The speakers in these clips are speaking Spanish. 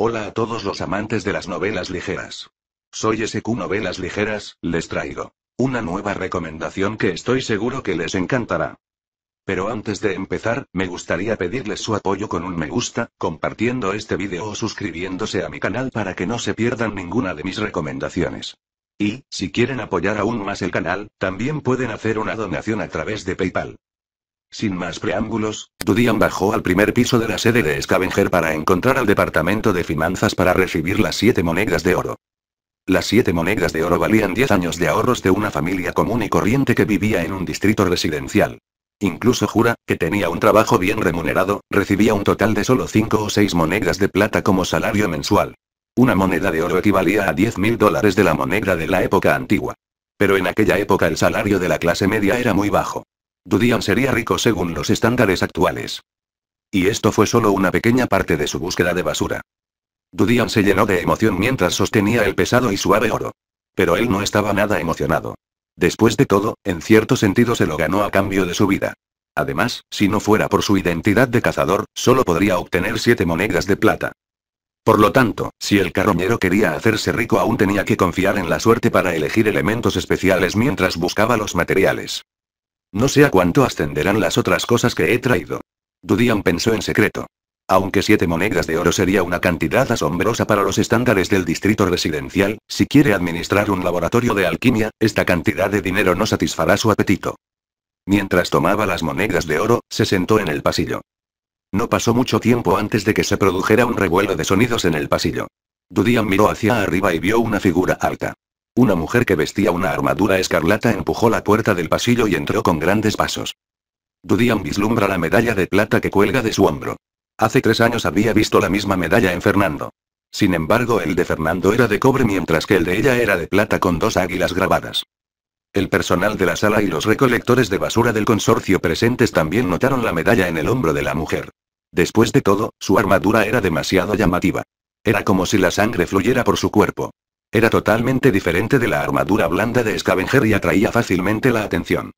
Hola a todos los amantes de las novelas ligeras. Soy SQ Novelas Ligeras, les traigo una nueva recomendación que estoy seguro que les encantará. Pero antes de empezar, me gustaría pedirles su apoyo con un me gusta, compartiendo este vídeo o suscribiéndose a mi canal para que no se pierdan ninguna de mis recomendaciones. Y, si quieren apoyar aún más el canal, también pueden hacer una donación a través de PayPal. Sin más preámbulos, Dudian bajó al primer piso de la sede de Scavenger para encontrar al departamento de finanzas para recibir las siete monedas de oro. Las siete monedas de oro valían diez años de ahorros de una familia común y corriente que vivía en un distrito residencial. Incluso Jura, que tenía un trabajo bien remunerado, recibía un total de solo cinco o seis monedas de plata como salario mensual. Una moneda de oro equivalía a diez mil dólares de la moneda de la época antigua. Pero en aquella época el salario de la clase media era muy bajo. Dudian sería rico según los estándares actuales. Y esto fue solo una pequeña parte de su búsqueda de basura. Dudian se llenó de emoción mientras sostenía el pesado y suave oro. Pero él no estaba nada emocionado. Después de todo, en cierto sentido se lo ganó a cambio de su vida. Además, si no fuera por su identidad de cazador, solo podría obtener siete monedas de plata. Por lo tanto, si el carroñero quería hacerse rico aún tenía que confiar en la suerte para elegir elementos especiales mientras buscaba los materiales. No sé a cuánto ascenderán las otras cosas que he traído. Dudian pensó en secreto. Aunque siete monedas de oro sería una cantidad asombrosa para los estándares del distrito residencial, si quiere administrar un laboratorio de alquimia, esta cantidad de dinero no satisfará su apetito. Mientras tomaba las monedas de oro, se sentó en el pasillo. No pasó mucho tiempo antes de que se produjera un revuelo de sonidos en el pasillo. Dudian miró hacia arriba y vio una figura alta. Una mujer que vestía una armadura escarlata empujó la puerta del pasillo y entró con grandes pasos. Dudian vislumbra la medalla de plata que cuelga de su hombro. Hace tres años había visto la misma medalla en Fernando. Sin embargo, el de Fernando era de cobre mientras que el de ella era de plata con dos águilas grabadas. El personal de la sala y los recolectores de basura del consorcio presentes también notaron la medalla en el hombro de la mujer. Después de todo, su armadura era demasiado llamativa. Era como si la sangre fluyera por su cuerpo. Era totalmente diferente de la armadura blanda de Scavenger y atraía fácilmente la atención.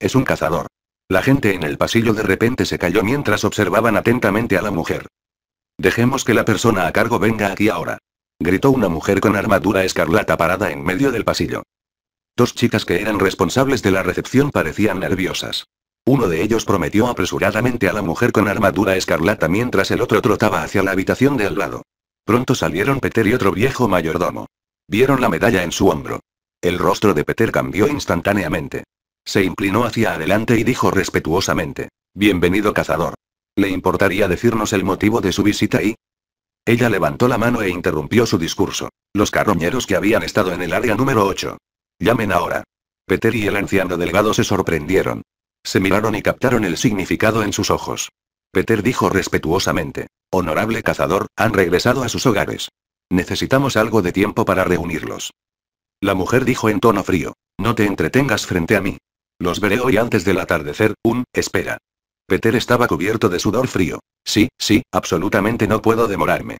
Es un cazador. La gente en el pasillo de repente se cayó mientras observaban atentamente a la mujer. Dejemos que la persona a cargo venga aquí ahora. Gritó una mujer con armadura escarlata parada en medio del pasillo. Dos chicas que eran responsables de la recepción parecían nerviosas. Uno de ellos prometió apresuradamente a la mujer con armadura escarlata mientras el otro trotaba hacia la habitación de al lado. Pronto salieron Peter y otro viejo mayordomo. Vieron la medalla en su hombro. El rostro de Peter cambió instantáneamente. Se inclinó hacia adelante y dijo respetuosamente. Bienvenido cazador. ¿Le importaría decirnos el motivo de su visita y? Ella levantó la mano e interrumpió su discurso. Los carroñeros que habían estado en el área número 8. Llamen ahora. Peter y el anciano delgado se sorprendieron. Se miraron y captaron el significado en sus ojos. Peter dijo respetuosamente. Honorable cazador, han regresado a sus hogares. Necesitamos algo de tiempo para reunirlos. La mujer dijo en tono frío. No te entretengas frente a mí. Los veré hoy antes del atardecer, un, espera. Peter estaba cubierto de sudor frío. Sí, sí, absolutamente no puedo demorarme.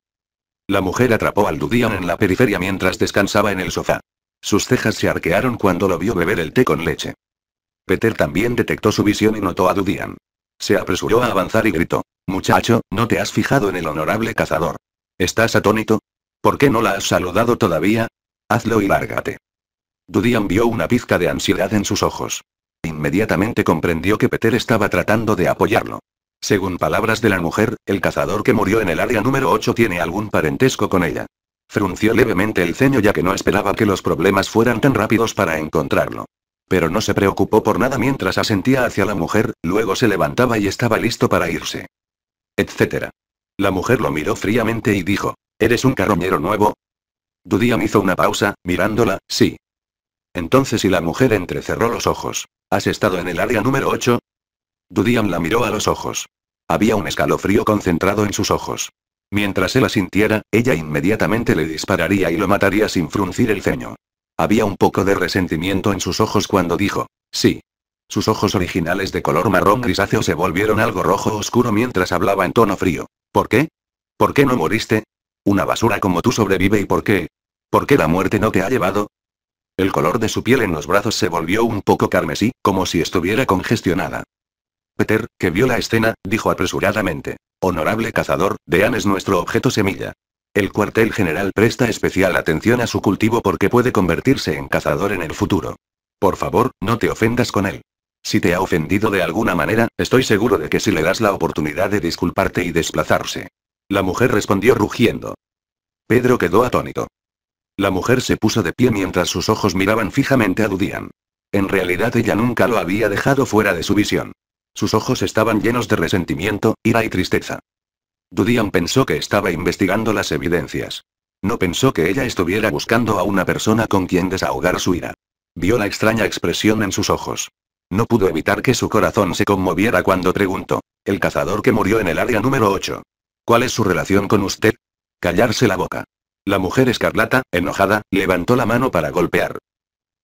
La mujer atrapó al Dudian en la periferia mientras descansaba en el sofá. Sus cejas se arquearon cuando lo vio beber el té con leche. Peter también detectó su visión y notó a Dudian. Se apresuró a avanzar y gritó. Muchacho, ¿no te has fijado en el honorable cazador? ¿Estás atónito? ¿Por qué no la has saludado todavía? Hazlo y lárgate. Dudian vio una pizca de ansiedad en sus ojos. Inmediatamente comprendió que Peter estaba tratando de apoyarlo. Según palabras de la mujer, el cazador que murió en el área número 8 tiene algún parentesco con ella. Frunció levemente el ceño ya que no esperaba que los problemas fueran tan rápidos para encontrarlo. Pero no se preocupó por nada mientras asentía hacia la mujer, luego se levantaba y estaba listo para irse. Etcétera. La mujer lo miró fríamente y dijo, ¿Eres un carroñero nuevo? Dudiam hizo una pausa, mirándola, sí. Entonces y la mujer entrecerró los ojos. ¿Has estado en el área número 8? Dudiam la miró a los ojos. Había un escalofrío concentrado en sus ojos. Mientras él sintiera, ella inmediatamente le dispararía y lo mataría sin fruncir el ceño. Había un poco de resentimiento en sus ojos cuando dijo, sí. Sus ojos originales de color marrón grisáceo se volvieron algo rojo oscuro mientras hablaba en tono frío. ¿Por qué? ¿Por qué no moriste? Una basura como tú sobrevive y por qué? ¿Por qué la muerte no te ha llevado? El color de su piel en los brazos se volvió un poco carmesí, como si estuviera congestionada. Peter, que vio la escena, dijo apresuradamente. Honorable cazador, Dean es nuestro objeto semilla. El cuartel general presta especial atención a su cultivo porque puede convertirse en cazador en el futuro. Por favor, no te ofendas con él. Si te ha ofendido de alguna manera, estoy seguro de que si le das la oportunidad de disculparte y desplazarse. La mujer respondió rugiendo. Pedro quedó atónito. La mujer se puso de pie mientras sus ojos miraban fijamente a Dudian. En realidad ella nunca lo había dejado fuera de su visión. Sus ojos estaban llenos de resentimiento, ira y tristeza. Dudian pensó que estaba investigando las evidencias. No pensó que ella estuviera buscando a una persona con quien desahogar su ira. Vio la extraña expresión en sus ojos. No pudo evitar que su corazón se conmoviera cuando preguntó. El cazador que murió en el área número 8. ¿Cuál es su relación con usted? Callarse la boca. La mujer escarlata, enojada, levantó la mano para golpear.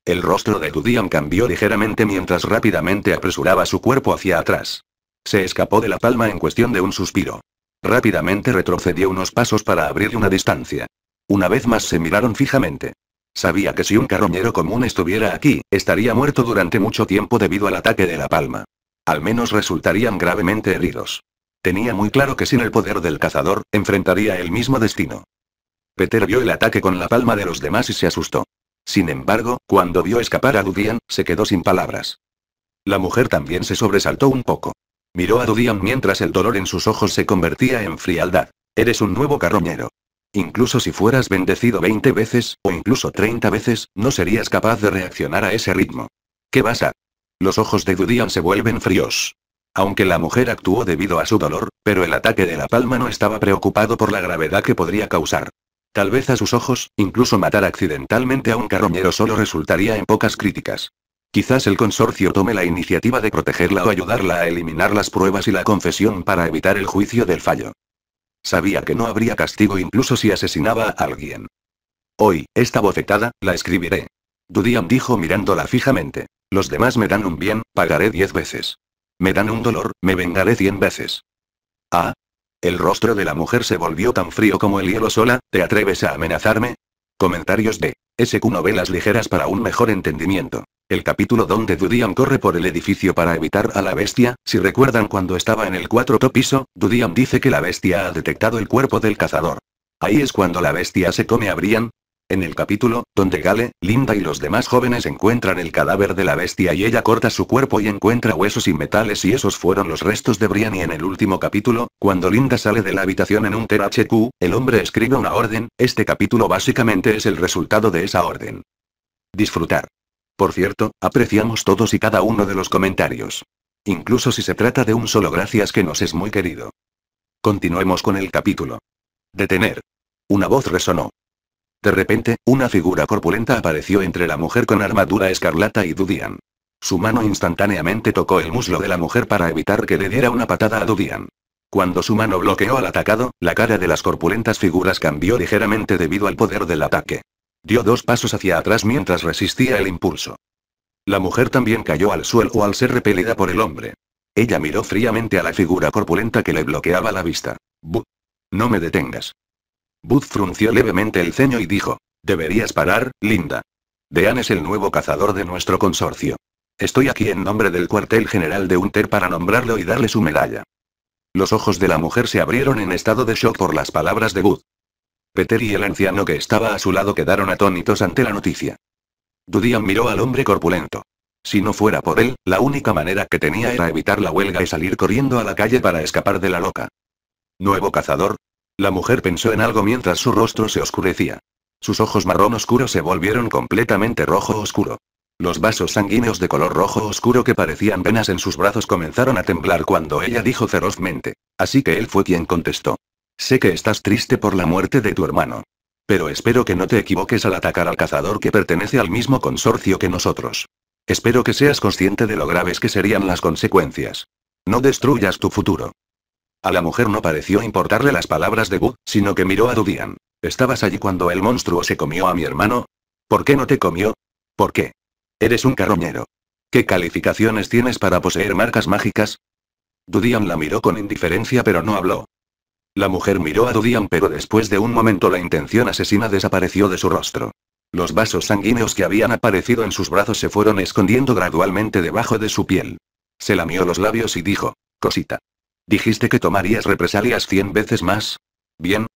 El rostro de Dudian cambió ligeramente mientras rápidamente apresuraba su cuerpo hacia atrás. Se escapó de la palma en cuestión de un suspiro. Rápidamente retrocedió unos pasos para abrir una distancia. Una vez más se miraron fijamente. Sabía que si un carroñero común estuviera aquí, estaría muerto durante mucho tiempo debido al ataque de la palma. Al menos resultarían gravemente heridos. Tenía muy claro que sin el poder del cazador, enfrentaría el mismo destino. Peter vio el ataque con la palma de los demás y se asustó. Sin embargo, cuando vio escapar a Dudian, se quedó sin palabras. La mujer también se sobresaltó un poco. Miró a Dudian mientras el dolor en sus ojos se convertía en frialdad. Eres un nuevo carroñero. Incluso si fueras bendecido 20 veces, o incluso 30 veces, no serías capaz de reaccionar a ese ritmo. ¿Qué pasa? Los ojos de Dudian se vuelven fríos. Aunque la mujer actuó debido a su dolor, pero el ataque de la palma no estaba preocupado por la gravedad que podría causar. Tal vez a sus ojos, incluso matar accidentalmente a un carroñero solo resultaría en pocas críticas. Quizás el consorcio tome la iniciativa de protegerla o ayudarla a eliminar las pruebas y la confesión para evitar el juicio del fallo. Sabía que no habría castigo incluso si asesinaba a alguien. Hoy, esta bofetada, la escribiré. Dudiam dijo mirándola fijamente. Los demás me dan un bien, pagaré diez veces. Me dan un dolor, me vengaré cien veces. Ah. El rostro de la mujer se volvió tan frío como el hielo sola, ¿te atreves a amenazarme? Comentarios de SQ Novelas Ligeras para un mejor entendimiento. El capítulo donde Dudian corre por el edificio para evitar a la bestia, si recuerdan cuando estaba en el cuarto piso, Dudian dice que la bestia ha detectado el cuerpo del cazador. Ahí es cuando la bestia se come a Brian. En el capítulo, donde Gale, Linda y los demás jóvenes encuentran el cadáver de la bestia y ella corta su cuerpo y encuentra huesos y metales y esos fueron los restos de Brian y en el último capítulo, cuando Linda sale de la habitación en un THQ, el hombre escribe una orden, este capítulo básicamente es el resultado de esa orden. Disfrutar. Por cierto, apreciamos todos y cada uno de los comentarios. Incluso si se trata de un solo gracias que nos es muy querido. Continuemos con el capítulo. Detener. Una voz resonó. De repente, una figura corpulenta apareció entre la mujer con armadura escarlata y Dudian. Su mano instantáneamente tocó el muslo de la mujer para evitar que le diera una patada a Dudian. Cuando su mano bloqueó al atacado, la cara de las corpulentas figuras cambió ligeramente debido al poder del ataque. Dio dos pasos hacia atrás mientras resistía el impulso. La mujer también cayó al suelo al ser repelida por el hombre. Ella miró fríamente a la figura corpulenta que le bloqueaba la vista. Bud. No me detengas. Bud frunció levemente el ceño y dijo. Deberías parar, Linda. Dean es el nuevo cazador de nuestro consorcio. Estoy aquí en nombre del cuartel general de Unter para nombrarlo y darle su medalla. Los ojos de la mujer se abrieron en estado de shock por las palabras de Bud. Peter y el anciano que estaba a su lado quedaron atónitos ante la noticia. Dudian miró al hombre corpulento. Si no fuera por él, la única manera que tenía era evitar la huelga y salir corriendo a la calle para escapar de la loca. ¿Nuevo cazador? La mujer pensó en algo mientras su rostro se oscurecía. Sus ojos marrón oscuro se volvieron completamente rojo oscuro. Los vasos sanguíneos de color rojo oscuro que parecían venas en sus brazos comenzaron a temblar cuando ella dijo ferozmente. Así que él fue quien contestó. Sé que estás triste por la muerte de tu hermano. Pero espero que no te equivoques al atacar al cazador que pertenece al mismo consorcio que nosotros. Espero que seas consciente de lo graves que serían las consecuencias. No destruyas tu futuro. A la mujer no pareció importarle las palabras de Bu, sino que miró a Dudian. ¿Estabas allí cuando el monstruo se comió a mi hermano? ¿Por qué no te comió? ¿Por qué? Eres un carroñero. ¿Qué calificaciones tienes para poseer marcas mágicas? Dudian la miró con indiferencia pero no habló. La mujer miró a Dudian pero después de un momento la intención asesina desapareció de su rostro. Los vasos sanguíneos que habían aparecido en sus brazos se fueron escondiendo gradualmente debajo de su piel. Se lamió los labios y dijo, cosita. Dijiste que tomarías represalias cien veces más. Bien.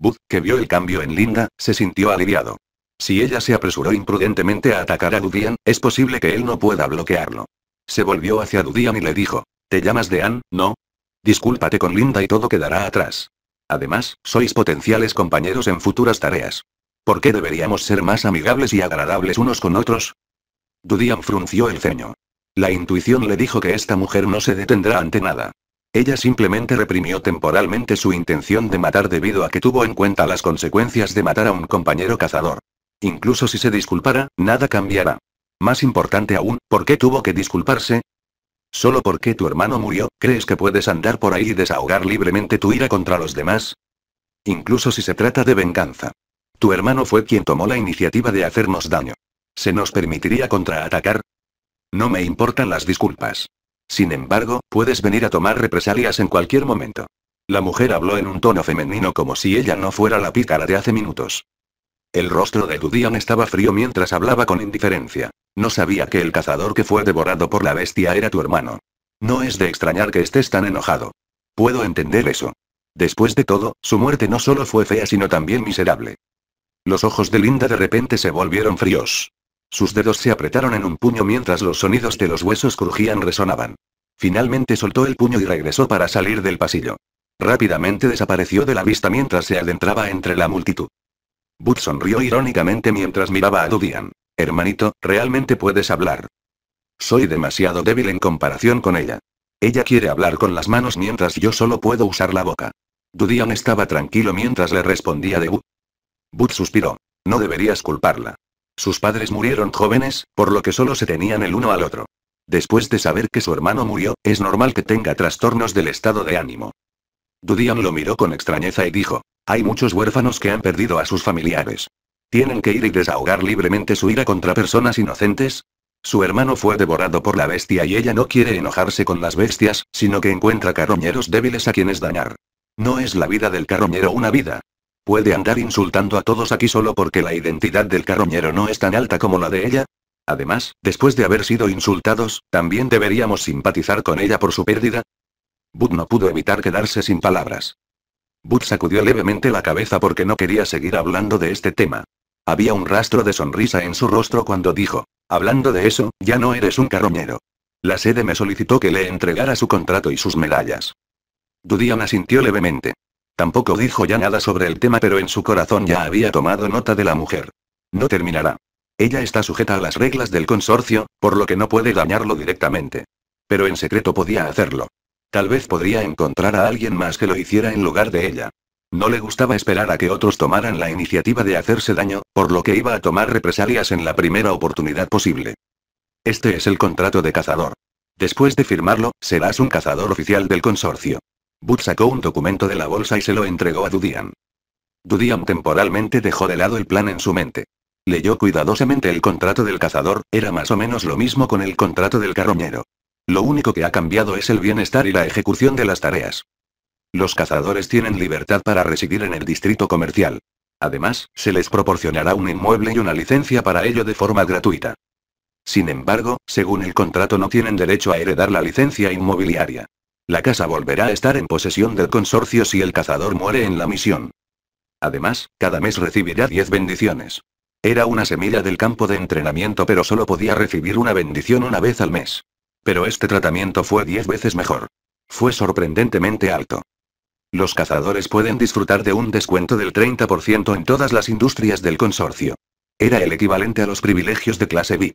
Bud, que vio el cambio en Linda, se sintió aliviado. Si ella se apresuró imprudentemente a atacar a Dudian, es posible que él no pueda bloquearlo. Se volvió hacia Dudian y le dijo, ¿te llamas Dean, no? Discúlpate con Linda y todo quedará atrás. Además, sois potenciales compañeros en futuras tareas. ¿Por qué deberíamos ser más amigables y agradables unos con otros? Dudian frunció el ceño. La intuición le dijo que esta mujer no se detendrá ante nada. Ella simplemente reprimió temporalmente su intención de matar debido a que tuvo en cuenta las consecuencias de matar a un compañero cazador. Incluso si se disculpara, nada cambiará. Más importante aún, ¿por qué tuvo que disculparse? Solo porque tu hermano murió, ¿crees que puedes andar por ahí y desahogar libremente tu ira contra los demás? Incluso si se trata de venganza. Tu hermano fue quien tomó la iniciativa de hacernos daño. ¿Se nos permitiría contraatacar? No me importan las disculpas. Sin embargo, puedes venir a tomar represalias en cualquier momento. La mujer habló en un tono femenino como si ella no fuera la pícara de hace minutos. El rostro de Dudian estaba frío mientras hablaba con indiferencia. No sabía que el cazador que fue devorado por la bestia era tu hermano. No es de extrañar que estés tan enojado. Puedo entender eso. Después de todo, su muerte no solo fue fea sino también miserable. Los ojos de Linda de repente se volvieron fríos. Sus dedos se apretaron en un puño mientras los sonidos de los huesos crujían resonaban. Finalmente soltó el puño y regresó para salir del pasillo. Rápidamente desapareció de la vista mientras se adentraba entre la multitud. Bud sonrió irónicamente mientras miraba a Dudian. Hermanito, ¿realmente puedes hablar? Soy demasiado débil en comparación con ella. Ella quiere hablar con las manos mientras yo solo puedo usar la boca. Dudian estaba tranquilo mientras le respondía de Bud. suspiró. No deberías culparla. Sus padres murieron jóvenes, por lo que solo se tenían el uno al otro. Después de saber que su hermano murió, es normal que tenga trastornos del estado de ánimo. Dudian lo miró con extrañeza y dijo, hay muchos huérfanos que han perdido a sus familiares. Tienen que ir y desahogar libremente su ira contra personas inocentes. Su hermano fue devorado por la bestia y ella no quiere enojarse con las bestias, sino que encuentra carroñeros débiles a quienes dañar. No es la vida del carroñero una vida. ¿Puede andar insultando a todos aquí solo porque la identidad del carroñero no es tan alta como la de ella? Además, después de haber sido insultados, ¿también deberíamos simpatizar con ella por su pérdida? Bud no pudo evitar quedarse sin palabras. Bud sacudió levemente la cabeza porque no quería seguir hablando de este tema. Había un rastro de sonrisa en su rostro cuando dijo, hablando de eso, ya no eres un carroñero. La sede me solicitó que le entregara su contrato y sus medallas. Dudian asintió levemente. Tampoco dijo ya nada sobre el tema pero en su corazón ya había tomado nota de la mujer. No terminará. Ella está sujeta a las reglas del consorcio, por lo que no puede dañarlo directamente. Pero en secreto podía hacerlo. Tal vez podría encontrar a alguien más que lo hiciera en lugar de ella. No le gustaba esperar a que otros tomaran la iniciativa de hacerse daño, por lo que iba a tomar represalias en la primera oportunidad posible. Este es el contrato de cazador. Después de firmarlo, serás un cazador oficial del consorcio. Bud sacó un documento de la bolsa y se lo entregó a Dudian. Dudian temporalmente dejó de lado el plan en su mente. Leyó cuidadosamente el contrato del cazador, era más o menos lo mismo con el contrato del carroñero. Lo único que ha cambiado es el bienestar y la ejecución de las tareas. Los cazadores tienen libertad para residir en el distrito comercial. Además, se les proporcionará un inmueble y una licencia para ello de forma gratuita. Sin embargo, según el contrato no tienen derecho a heredar la licencia inmobiliaria. La casa volverá a estar en posesión del consorcio si el cazador muere en la misión. Además, cada mes recibirá 10 bendiciones. Era una semilla del campo de entrenamiento pero solo podía recibir una bendición una vez al mes. Pero este tratamiento fue 10 veces mejor. Fue sorprendentemente alto. Los cazadores pueden disfrutar de un descuento del 30% en todas las industrias del consorcio. Era el equivalente a los privilegios de clase VIP.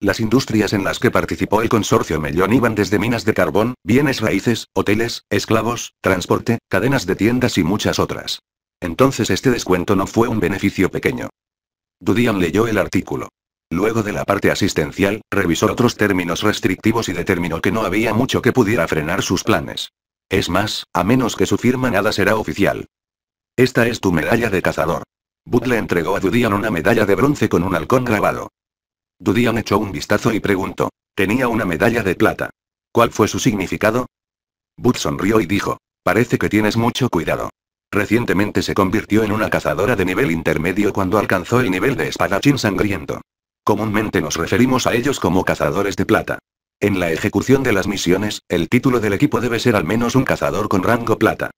Las industrias en las que participó el consorcio mellón iban desde minas de carbón, bienes raíces, hoteles, esclavos, transporte, cadenas de tiendas y muchas otras. Entonces este descuento no fue un beneficio pequeño. Dudian leyó el artículo. Luego de la parte asistencial, revisó otros términos restrictivos y determinó que no había mucho que pudiera frenar sus planes. Es más, a menos que su firma nada será oficial. Esta es tu medalla de cazador. le entregó a Dudian una medalla de bronce con un halcón grabado. Dudian echó un vistazo y preguntó. Tenía una medalla de plata. ¿Cuál fue su significado? Bud sonrió y dijo. Parece que tienes mucho cuidado. Recientemente se convirtió en una cazadora de nivel intermedio cuando alcanzó el nivel de espadachín sangriento. Comúnmente nos referimos a ellos como cazadores de plata. En la ejecución de las misiones, el título del equipo debe ser al menos un cazador con rango plata.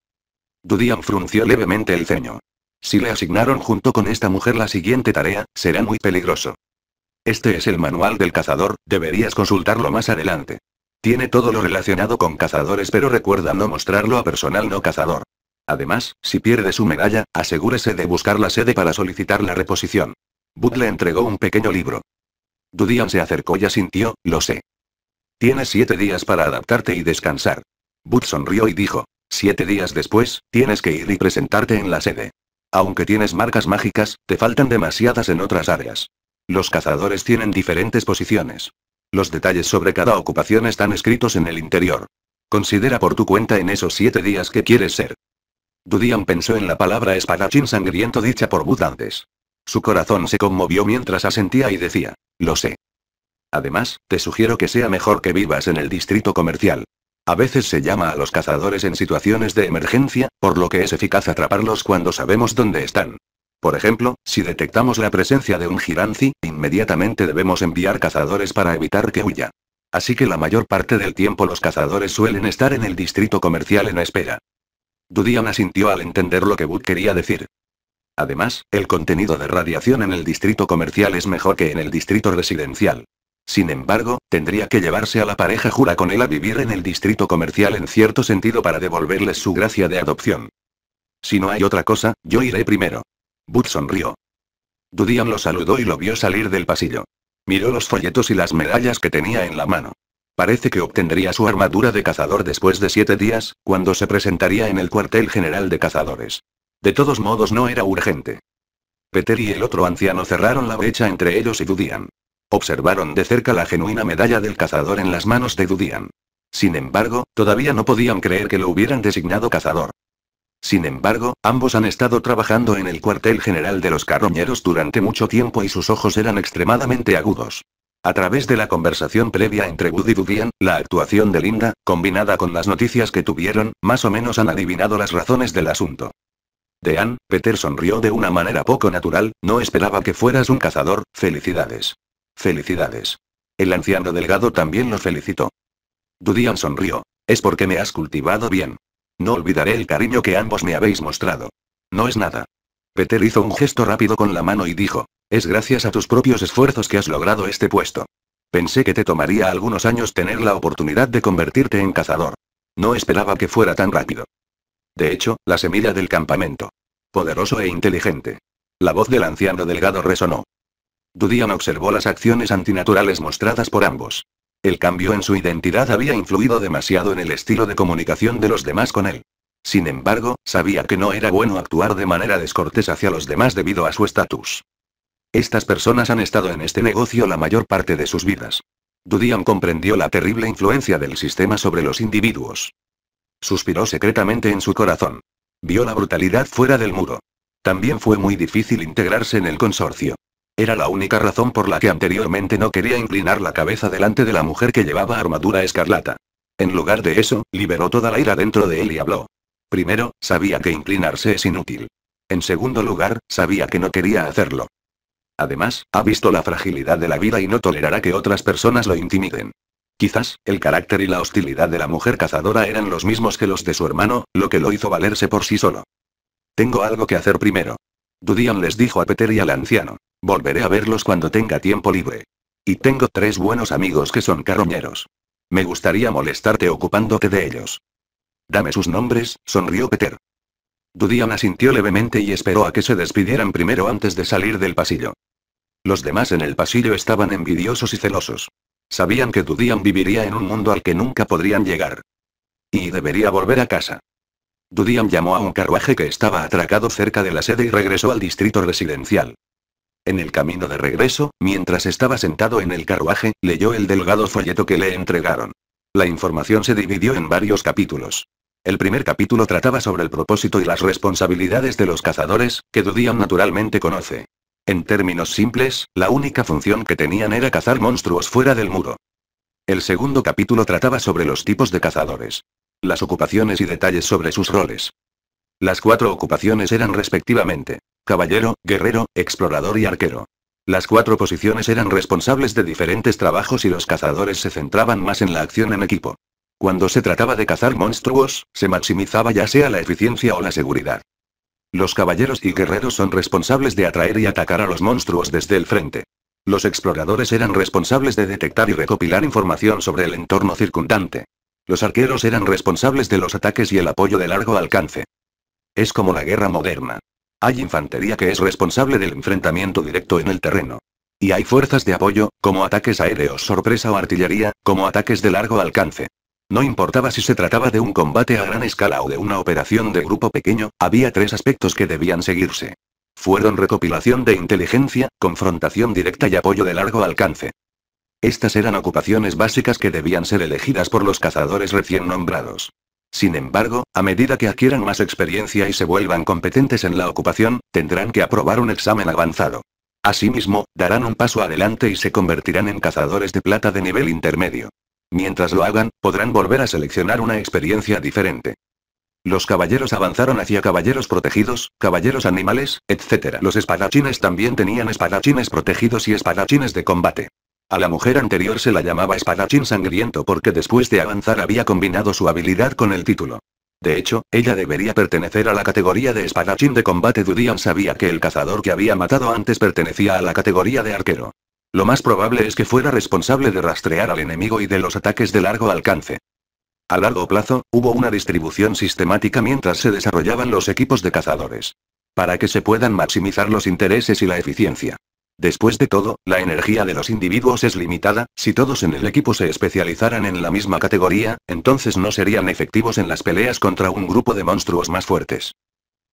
Dudian frunció levemente el ceño. Si le asignaron junto con esta mujer la siguiente tarea, será muy peligroso. Este es el manual del cazador, deberías consultarlo más adelante. Tiene todo lo relacionado con cazadores pero recuerda no mostrarlo a personal no cazador. Además, si pierde su medalla, asegúrese de buscar la sede para solicitar la reposición. Bud le entregó un pequeño libro. Dudian se acercó y asintió, lo sé. Tienes siete días para adaptarte y descansar. Bud sonrió y dijo, siete días después, tienes que ir y presentarte en la sede. Aunque tienes marcas mágicas, te faltan demasiadas en otras áreas. Los cazadores tienen diferentes posiciones. Los detalles sobre cada ocupación están escritos en el interior. Considera por tu cuenta en esos siete días que quieres ser. Dudian pensó en la palabra espadachín sangriento dicha por Bud antes. Su corazón se conmovió mientras asentía y decía, lo sé. Además, te sugiero que sea mejor que vivas en el distrito comercial. A veces se llama a los cazadores en situaciones de emergencia, por lo que es eficaz atraparlos cuando sabemos dónde están. Por ejemplo, si detectamos la presencia de un giranzi, inmediatamente debemos enviar cazadores para evitar que huya. Así que la mayor parte del tiempo los cazadores suelen estar en el distrito comercial en espera. Dudian asintió al entender lo que Wood quería decir. Además, el contenido de radiación en el distrito comercial es mejor que en el distrito residencial. Sin embargo, tendría que llevarse a la pareja Jura con él a vivir en el distrito comercial en cierto sentido para devolverles su gracia de adopción. Si no hay otra cosa, yo iré primero. But sonrió. Dudian lo saludó y lo vio salir del pasillo. Miró los folletos y las medallas que tenía en la mano. Parece que obtendría su armadura de cazador después de siete días, cuando se presentaría en el cuartel general de cazadores. De todos modos no era urgente. Peter y el otro anciano cerraron la brecha entre ellos y Dudian. Observaron de cerca la genuina medalla del cazador en las manos de Dudian. Sin embargo, todavía no podían creer que lo hubieran designado cazador. Sin embargo, ambos han estado trabajando en el cuartel general de los carroñeros durante mucho tiempo y sus ojos eran extremadamente agudos. A través de la conversación previa entre Wood y Dudian, la actuación de Linda, combinada con las noticias que tuvieron, más o menos han adivinado las razones del asunto. Dean, Peter sonrió de una manera poco natural, no esperaba que fueras un cazador, felicidades. Felicidades. El anciano delgado también lo felicitó. Dudian sonrió. Es porque me has cultivado bien. No olvidaré el cariño que ambos me habéis mostrado. No es nada. Peter hizo un gesto rápido con la mano y dijo, es gracias a tus propios esfuerzos que has logrado este puesto. Pensé que te tomaría algunos años tener la oportunidad de convertirte en cazador. No esperaba que fuera tan rápido. De hecho, la semilla del campamento. Poderoso e inteligente. La voz del anciano delgado resonó. Dudian observó las acciones antinaturales mostradas por ambos. El cambio en su identidad había influido demasiado en el estilo de comunicación de los demás con él. Sin embargo, sabía que no era bueno actuar de manera descortés hacia los demás debido a su estatus. Estas personas han estado en este negocio la mayor parte de sus vidas. Dudian comprendió la terrible influencia del sistema sobre los individuos. Suspiró secretamente en su corazón. Vio la brutalidad fuera del muro. También fue muy difícil integrarse en el consorcio. Era la única razón por la que anteriormente no quería inclinar la cabeza delante de la mujer que llevaba armadura escarlata. En lugar de eso, liberó toda la ira dentro de él y habló. Primero, sabía que inclinarse es inútil. En segundo lugar, sabía que no quería hacerlo. Además, ha visto la fragilidad de la vida y no tolerará que otras personas lo intimiden. Quizás, el carácter y la hostilidad de la mujer cazadora eran los mismos que los de su hermano, lo que lo hizo valerse por sí solo. Tengo algo que hacer primero. Dudian les dijo a Peter y al anciano. Volveré a verlos cuando tenga tiempo libre. Y tengo tres buenos amigos que son carroñeros. Me gustaría molestarte ocupándote de ellos. Dame sus nombres, sonrió Peter. Dudian asintió levemente y esperó a que se despidieran primero antes de salir del pasillo. Los demás en el pasillo estaban envidiosos y celosos. Sabían que Dudian viviría en un mundo al que nunca podrían llegar. Y debería volver a casa. Dudian llamó a un carruaje que estaba atracado cerca de la sede y regresó al distrito residencial. En el camino de regreso, mientras estaba sentado en el carruaje, leyó el delgado folleto que le entregaron. La información se dividió en varios capítulos. El primer capítulo trataba sobre el propósito y las responsabilidades de los cazadores, que Dudian naturalmente conoce. En términos simples, la única función que tenían era cazar monstruos fuera del muro. El segundo capítulo trataba sobre los tipos de cazadores las ocupaciones y detalles sobre sus roles. Las cuatro ocupaciones eran respectivamente, caballero, guerrero, explorador y arquero. Las cuatro posiciones eran responsables de diferentes trabajos y los cazadores se centraban más en la acción en equipo. Cuando se trataba de cazar monstruos, se maximizaba ya sea la eficiencia o la seguridad. Los caballeros y guerreros son responsables de atraer y atacar a los monstruos desde el frente. Los exploradores eran responsables de detectar y recopilar información sobre el entorno circundante. Los arqueros eran responsables de los ataques y el apoyo de largo alcance. Es como la guerra moderna. Hay infantería que es responsable del enfrentamiento directo en el terreno. Y hay fuerzas de apoyo, como ataques aéreos sorpresa o artillería, como ataques de largo alcance. No importaba si se trataba de un combate a gran escala o de una operación de grupo pequeño, había tres aspectos que debían seguirse. Fueron recopilación de inteligencia, confrontación directa y apoyo de largo alcance. Estas eran ocupaciones básicas que debían ser elegidas por los cazadores recién nombrados. Sin embargo, a medida que adquieran más experiencia y se vuelvan competentes en la ocupación, tendrán que aprobar un examen avanzado. Asimismo, darán un paso adelante y se convertirán en cazadores de plata de nivel intermedio. Mientras lo hagan, podrán volver a seleccionar una experiencia diferente. Los caballeros avanzaron hacia caballeros protegidos, caballeros animales, etc. Los espadachines también tenían espadachines protegidos y espadachines de combate. A la mujer anterior se la llamaba espadachín sangriento porque después de avanzar había combinado su habilidad con el título. De hecho, ella debería pertenecer a la categoría de espadachín de combate. Dudian sabía que el cazador que había matado antes pertenecía a la categoría de arquero. Lo más probable es que fuera responsable de rastrear al enemigo y de los ataques de largo alcance. A largo plazo, hubo una distribución sistemática mientras se desarrollaban los equipos de cazadores. Para que se puedan maximizar los intereses y la eficiencia. Después de todo, la energía de los individuos es limitada, si todos en el equipo se especializaran en la misma categoría, entonces no serían efectivos en las peleas contra un grupo de monstruos más fuertes.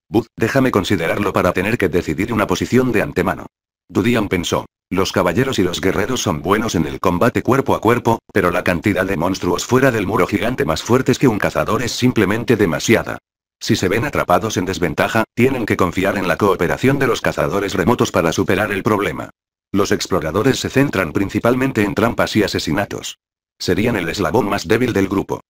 Bud, déjame considerarlo para tener que decidir una posición de antemano. Dudian pensó. Los caballeros y los guerreros son buenos en el combate cuerpo a cuerpo, pero la cantidad de monstruos fuera del muro gigante más fuertes que un cazador es simplemente demasiada. Si se ven atrapados en desventaja, tienen que confiar en la cooperación de los cazadores remotos para superar el problema. Los exploradores se centran principalmente en trampas y asesinatos. Serían el eslabón más débil del grupo.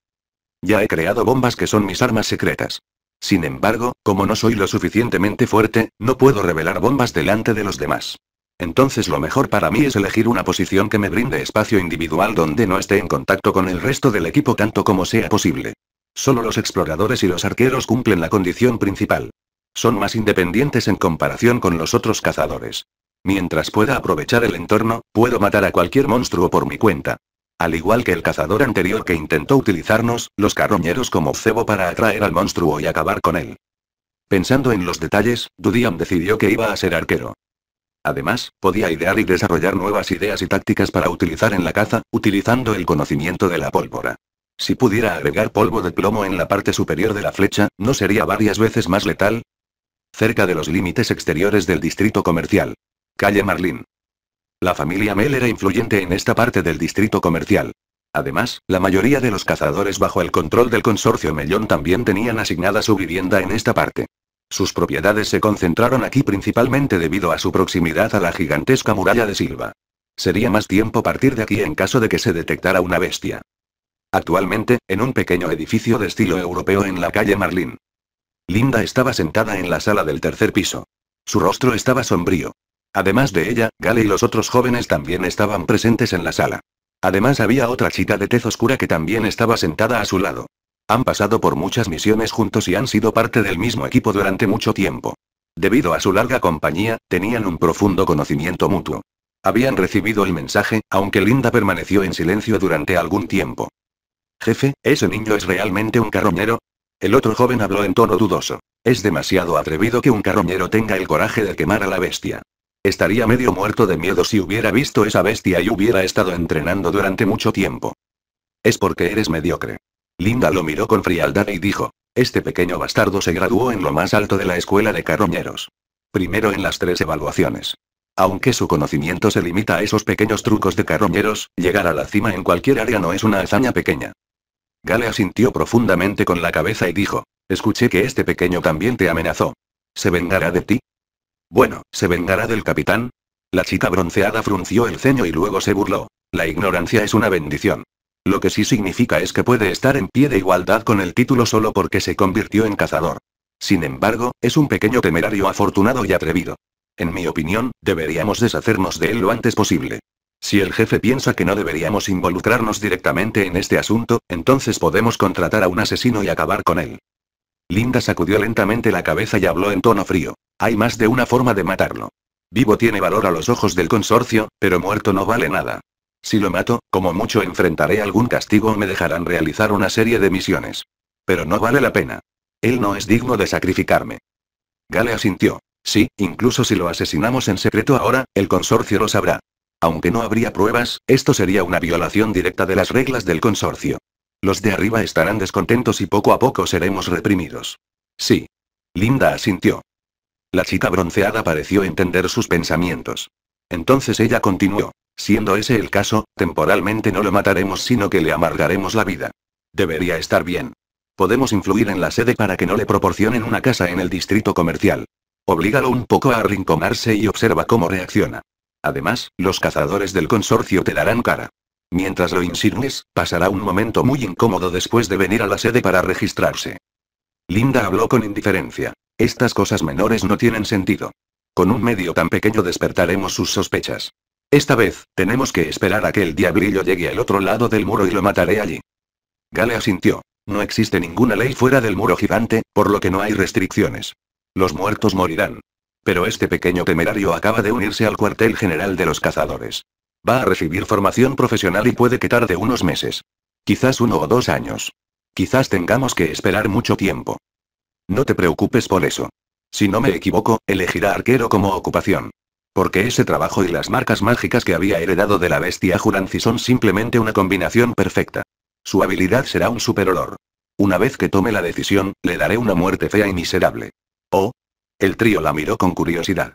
Ya he creado bombas que son mis armas secretas. Sin embargo, como no soy lo suficientemente fuerte, no puedo revelar bombas delante de los demás. Entonces lo mejor para mí es elegir una posición que me brinde espacio individual donde no esté en contacto con el resto del equipo tanto como sea posible. Solo los exploradores y los arqueros cumplen la condición principal. Son más independientes en comparación con los otros cazadores. Mientras pueda aprovechar el entorno, puedo matar a cualquier monstruo por mi cuenta. Al igual que el cazador anterior que intentó utilizarnos, los carroñeros como cebo para atraer al monstruo y acabar con él. Pensando en los detalles, Dudiam decidió que iba a ser arquero. Además, podía idear y desarrollar nuevas ideas y tácticas para utilizar en la caza, utilizando el conocimiento de la pólvora. Si pudiera agregar polvo de plomo en la parte superior de la flecha, ¿no sería varias veces más letal? Cerca de los límites exteriores del distrito comercial. Calle Marlín. La familia Mel era influyente en esta parte del distrito comercial. Además, la mayoría de los cazadores bajo el control del consorcio Mellón también tenían asignada su vivienda en esta parte. Sus propiedades se concentraron aquí principalmente debido a su proximidad a la gigantesca muralla de Silva. Sería más tiempo partir de aquí en caso de que se detectara una bestia. Actualmente, en un pequeño edificio de estilo europeo en la calle Marlín. Linda estaba sentada en la sala del tercer piso. Su rostro estaba sombrío. Además de ella, Gale y los otros jóvenes también estaban presentes en la sala. Además había otra chica de tez oscura que también estaba sentada a su lado. Han pasado por muchas misiones juntos y han sido parte del mismo equipo durante mucho tiempo. Debido a su larga compañía, tenían un profundo conocimiento mutuo. Habían recibido el mensaje, aunque Linda permaneció en silencio durante algún tiempo. Jefe, ¿ese niño es realmente un carroñero? El otro joven habló en tono dudoso. Es demasiado atrevido que un carroñero tenga el coraje de quemar a la bestia. Estaría medio muerto de miedo si hubiera visto esa bestia y hubiera estado entrenando durante mucho tiempo. Es porque eres mediocre. Linda lo miró con frialdad y dijo, este pequeño bastardo se graduó en lo más alto de la escuela de carroñeros. Primero en las tres evaluaciones. Aunque su conocimiento se limita a esos pequeños trucos de carroñeros, llegar a la cima en cualquier área no es una hazaña pequeña. Gale asintió profundamente con la cabeza y dijo, escuché que este pequeño también te amenazó. ¿Se vengará de ti? Bueno, ¿se vengará del capitán? La chica bronceada frunció el ceño y luego se burló. La ignorancia es una bendición. Lo que sí significa es que puede estar en pie de igualdad con el título solo porque se convirtió en cazador. Sin embargo, es un pequeño temerario afortunado y atrevido. En mi opinión, deberíamos deshacernos de él lo antes posible. Si el jefe piensa que no deberíamos involucrarnos directamente en este asunto, entonces podemos contratar a un asesino y acabar con él. Linda sacudió lentamente la cabeza y habló en tono frío. Hay más de una forma de matarlo. Vivo tiene valor a los ojos del consorcio, pero muerto no vale nada. Si lo mato, como mucho enfrentaré algún castigo o me dejarán realizar una serie de misiones. Pero no vale la pena. Él no es digno de sacrificarme. Gale asintió. Sí, incluso si lo asesinamos en secreto ahora, el consorcio lo sabrá. Aunque no habría pruebas, esto sería una violación directa de las reglas del consorcio. Los de arriba estarán descontentos y poco a poco seremos reprimidos. Sí. Linda asintió. La chica bronceada pareció entender sus pensamientos. Entonces ella continuó. Siendo ese el caso, temporalmente no lo mataremos sino que le amargaremos la vida. Debería estar bien. Podemos influir en la sede para que no le proporcionen una casa en el distrito comercial. Oblígalo un poco a arrinconarse y observa cómo reacciona. Además, los cazadores del consorcio te darán cara. Mientras lo insinúes, pasará un momento muy incómodo después de venir a la sede para registrarse. Linda habló con indiferencia. Estas cosas menores no tienen sentido. Con un medio tan pequeño despertaremos sus sospechas. Esta vez, tenemos que esperar a que el diablillo llegue al otro lado del muro y lo mataré allí. Gale asintió. No existe ninguna ley fuera del muro gigante, por lo que no hay restricciones. Los muertos morirán. Pero este pequeño temerario acaba de unirse al cuartel general de los cazadores. Va a recibir formación profesional y puede que tarde unos meses. Quizás uno o dos años. Quizás tengamos que esperar mucho tiempo. No te preocupes por eso. Si no me equivoco, elegirá arquero como ocupación. Porque ese trabajo y las marcas mágicas que había heredado de la bestia Juranci son simplemente una combinación perfecta. Su habilidad será un superolor. Una vez que tome la decisión, le daré una muerte fea y miserable. O, el trío la miró con curiosidad.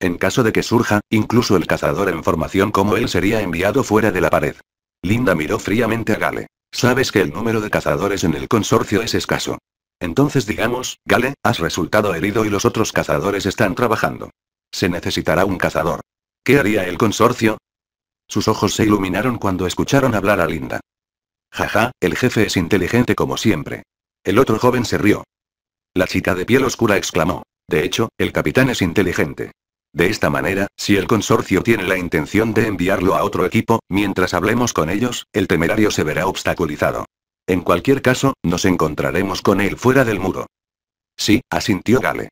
En caso de que surja, incluso el cazador en formación como él sería enviado fuera de la pared. Linda miró fríamente a Gale. Sabes que el número de cazadores en el consorcio es escaso. Entonces digamos, Gale, has resultado herido y los otros cazadores están trabajando. Se necesitará un cazador. ¿Qué haría el consorcio? Sus ojos se iluminaron cuando escucharon hablar a Linda. Jaja, el jefe es inteligente como siempre. El otro joven se rió. La chica de piel oscura exclamó. De hecho, el capitán es inteligente. De esta manera, si el consorcio tiene la intención de enviarlo a otro equipo, mientras hablemos con ellos, el temerario se verá obstaculizado. En cualquier caso, nos encontraremos con él fuera del muro. Sí, asintió Gale.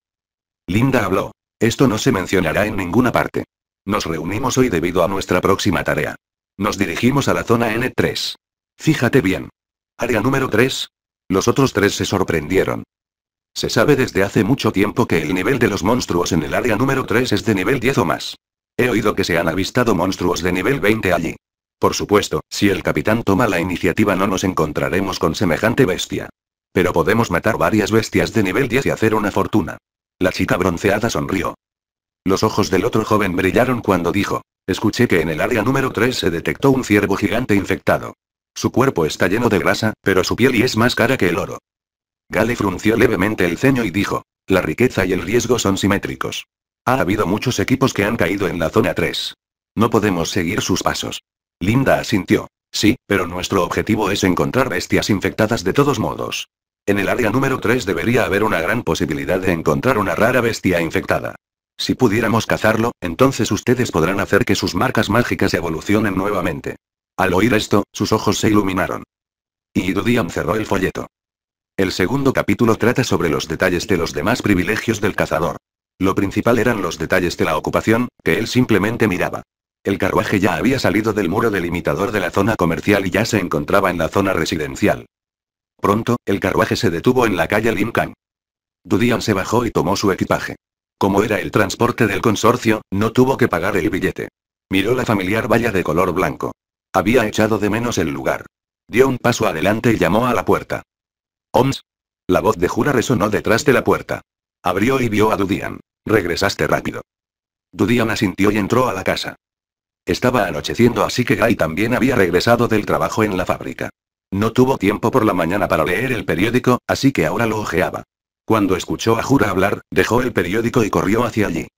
Linda habló. Esto no se mencionará en ninguna parte. Nos reunimos hoy debido a nuestra próxima tarea. Nos dirigimos a la zona N3. Fíjate bien. Área número 3. Los otros tres se sorprendieron. Se sabe desde hace mucho tiempo que el nivel de los monstruos en el área número 3 es de nivel 10 o más. He oído que se han avistado monstruos de nivel 20 allí. Por supuesto, si el capitán toma la iniciativa no nos encontraremos con semejante bestia. Pero podemos matar varias bestias de nivel 10 y hacer una fortuna. La chica bronceada sonrió. Los ojos del otro joven brillaron cuando dijo, escuché que en el área número 3 se detectó un ciervo gigante infectado. Su cuerpo está lleno de grasa, pero su piel y es más cara que el oro. Gale frunció levemente el ceño y dijo. La riqueza y el riesgo son simétricos. Ha habido muchos equipos que han caído en la zona 3. No podemos seguir sus pasos. Linda asintió. Sí, pero nuestro objetivo es encontrar bestias infectadas de todos modos. En el área número 3 debería haber una gran posibilidad de encontrar una rara bestia infectada. Si pudiéramos cazarlo, entonces ustedes podrán hacer que sus marcas mágicas evolucionen nuevamente. Al oír esto, sus ojos se iluminaron. Y Dudian cerró el folleto. El segundo capítulo trata sobre los detalles de los demás privilegios del cazador. Lo principal eran los detalles de la ocupación, que él simplemente miraba. El carruaje ya había salido del muro delimitador de la zona comercial y ya se encontraba en la zona residencial. Pronto, el carruaje se detuvo en la calle Kang. Dudian se bajó y tomó su equipaje. Como era el transporte del consorcio, no tuvo que pagar el billete. Miró la familiar valla de color blanco. Había echado de menos el lugar. Dio un paso adelante y llamó a la puerta. ¿Oms? La voz de Jura resonó detrás de la puerta. Abrió y vio a Dudian. Regresaste rápido. Dudian asintió y entró a la casa. Estaba anocheciendo así que Guy también había regresado del trabajo en la fábrica. No tuvo tiempo por la mañana para leer el periódico, así que ahora lo ojeaba. Cuando escuchó a Jura hablar, dejó el periódico y corrió hacia allí.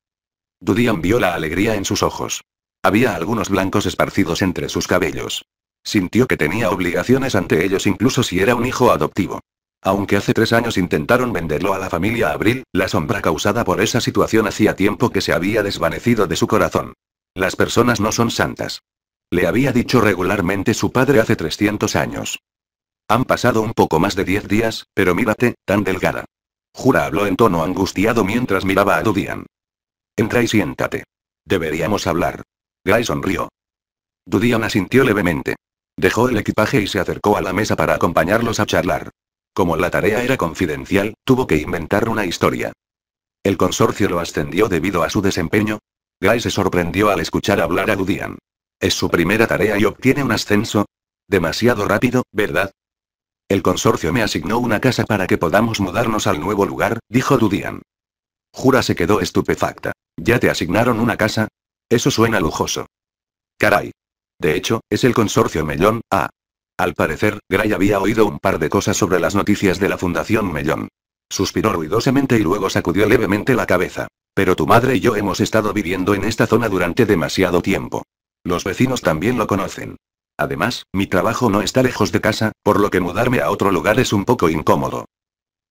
Dudian vio la alegría en sus ojos. Había algunos blancos esparcidos entre sus cabellos. Sintió que tenía obligaciones ante ellos incluso si era un hijo adoptivo. Aunque hace tres años intentaron venderlo a la familia Abril, la sombra causada por esa situación hacía tiempo que se había desvanecido de su corazón. Las personas no son santas. Le había dicho regularmente su padre hace 300 años. Han pasado un poco más de 10 días, pero mírate, tan delgada. Jura habló en tono angustiado mientras miraba a Dudian. Entra y siéntate. Deberíamos hablar. Guy sonrió. Dudian asintió levemente. Dejó el equipaje y se acercó a la mesa para acompañarlos a charlar. Como la tarea era confidencial, tuvo que inventar una historia. El consorcio lo ascendió debido a su desempeño. Guy se sorprendió al escuchar hablar a Dudian. Es su primera tarea y obtiene un ascenso. Demasiado rápido, ¿verdad? El consorcio me asignó una casa para que podamos mudarnos al nuevo lugar, dijo Dudian. Jura se quedó estupefacta. ¿Ya te asignaron una casa? Eso suena lujoso. Caray. De hecho, es el consorcio Mellón, ah. Al parecer, Gray había oído un par de cosas sobre las noticias de la Fundación Mellón. Suspiró ruidosamente y luego sacudió levemente la cabeza. Pero tu madre y yo hemos estado viviendo en esta zona durante demasiado tiempo. Los vecinos también lo conocen. Además, mi trabajo no está lejos de casa, por lo que mudarme a otro lugar es un poco incómodo.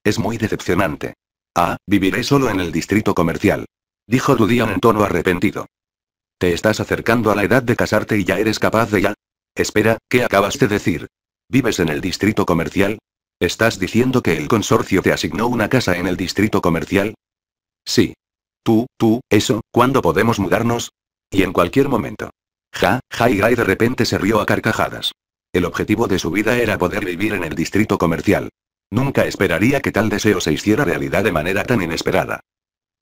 Es muy decepcionante. Ah, viviré solo en el distrito comercial. Dijo Dudian en tono arrepentido. Te estás acercando a la edad de casarte y ya eres capaz de ya, Espera, ¿qué acabas de decir? ¿Vives en el distrito comercial? ¿Estás diciendo que el consorcio te asignó una casa en el distrito comercial? Sí. Tú, tú, eso, ¿cuándo podemos mudarnos? Y en cualquier momento. Ja, ja y de repente se rió a carcajadas. El objetivo de su vida era poder vivir en el distrito comercial. Nunca esperaría que tal deseo se hiciera realidad de manera tan inesperada.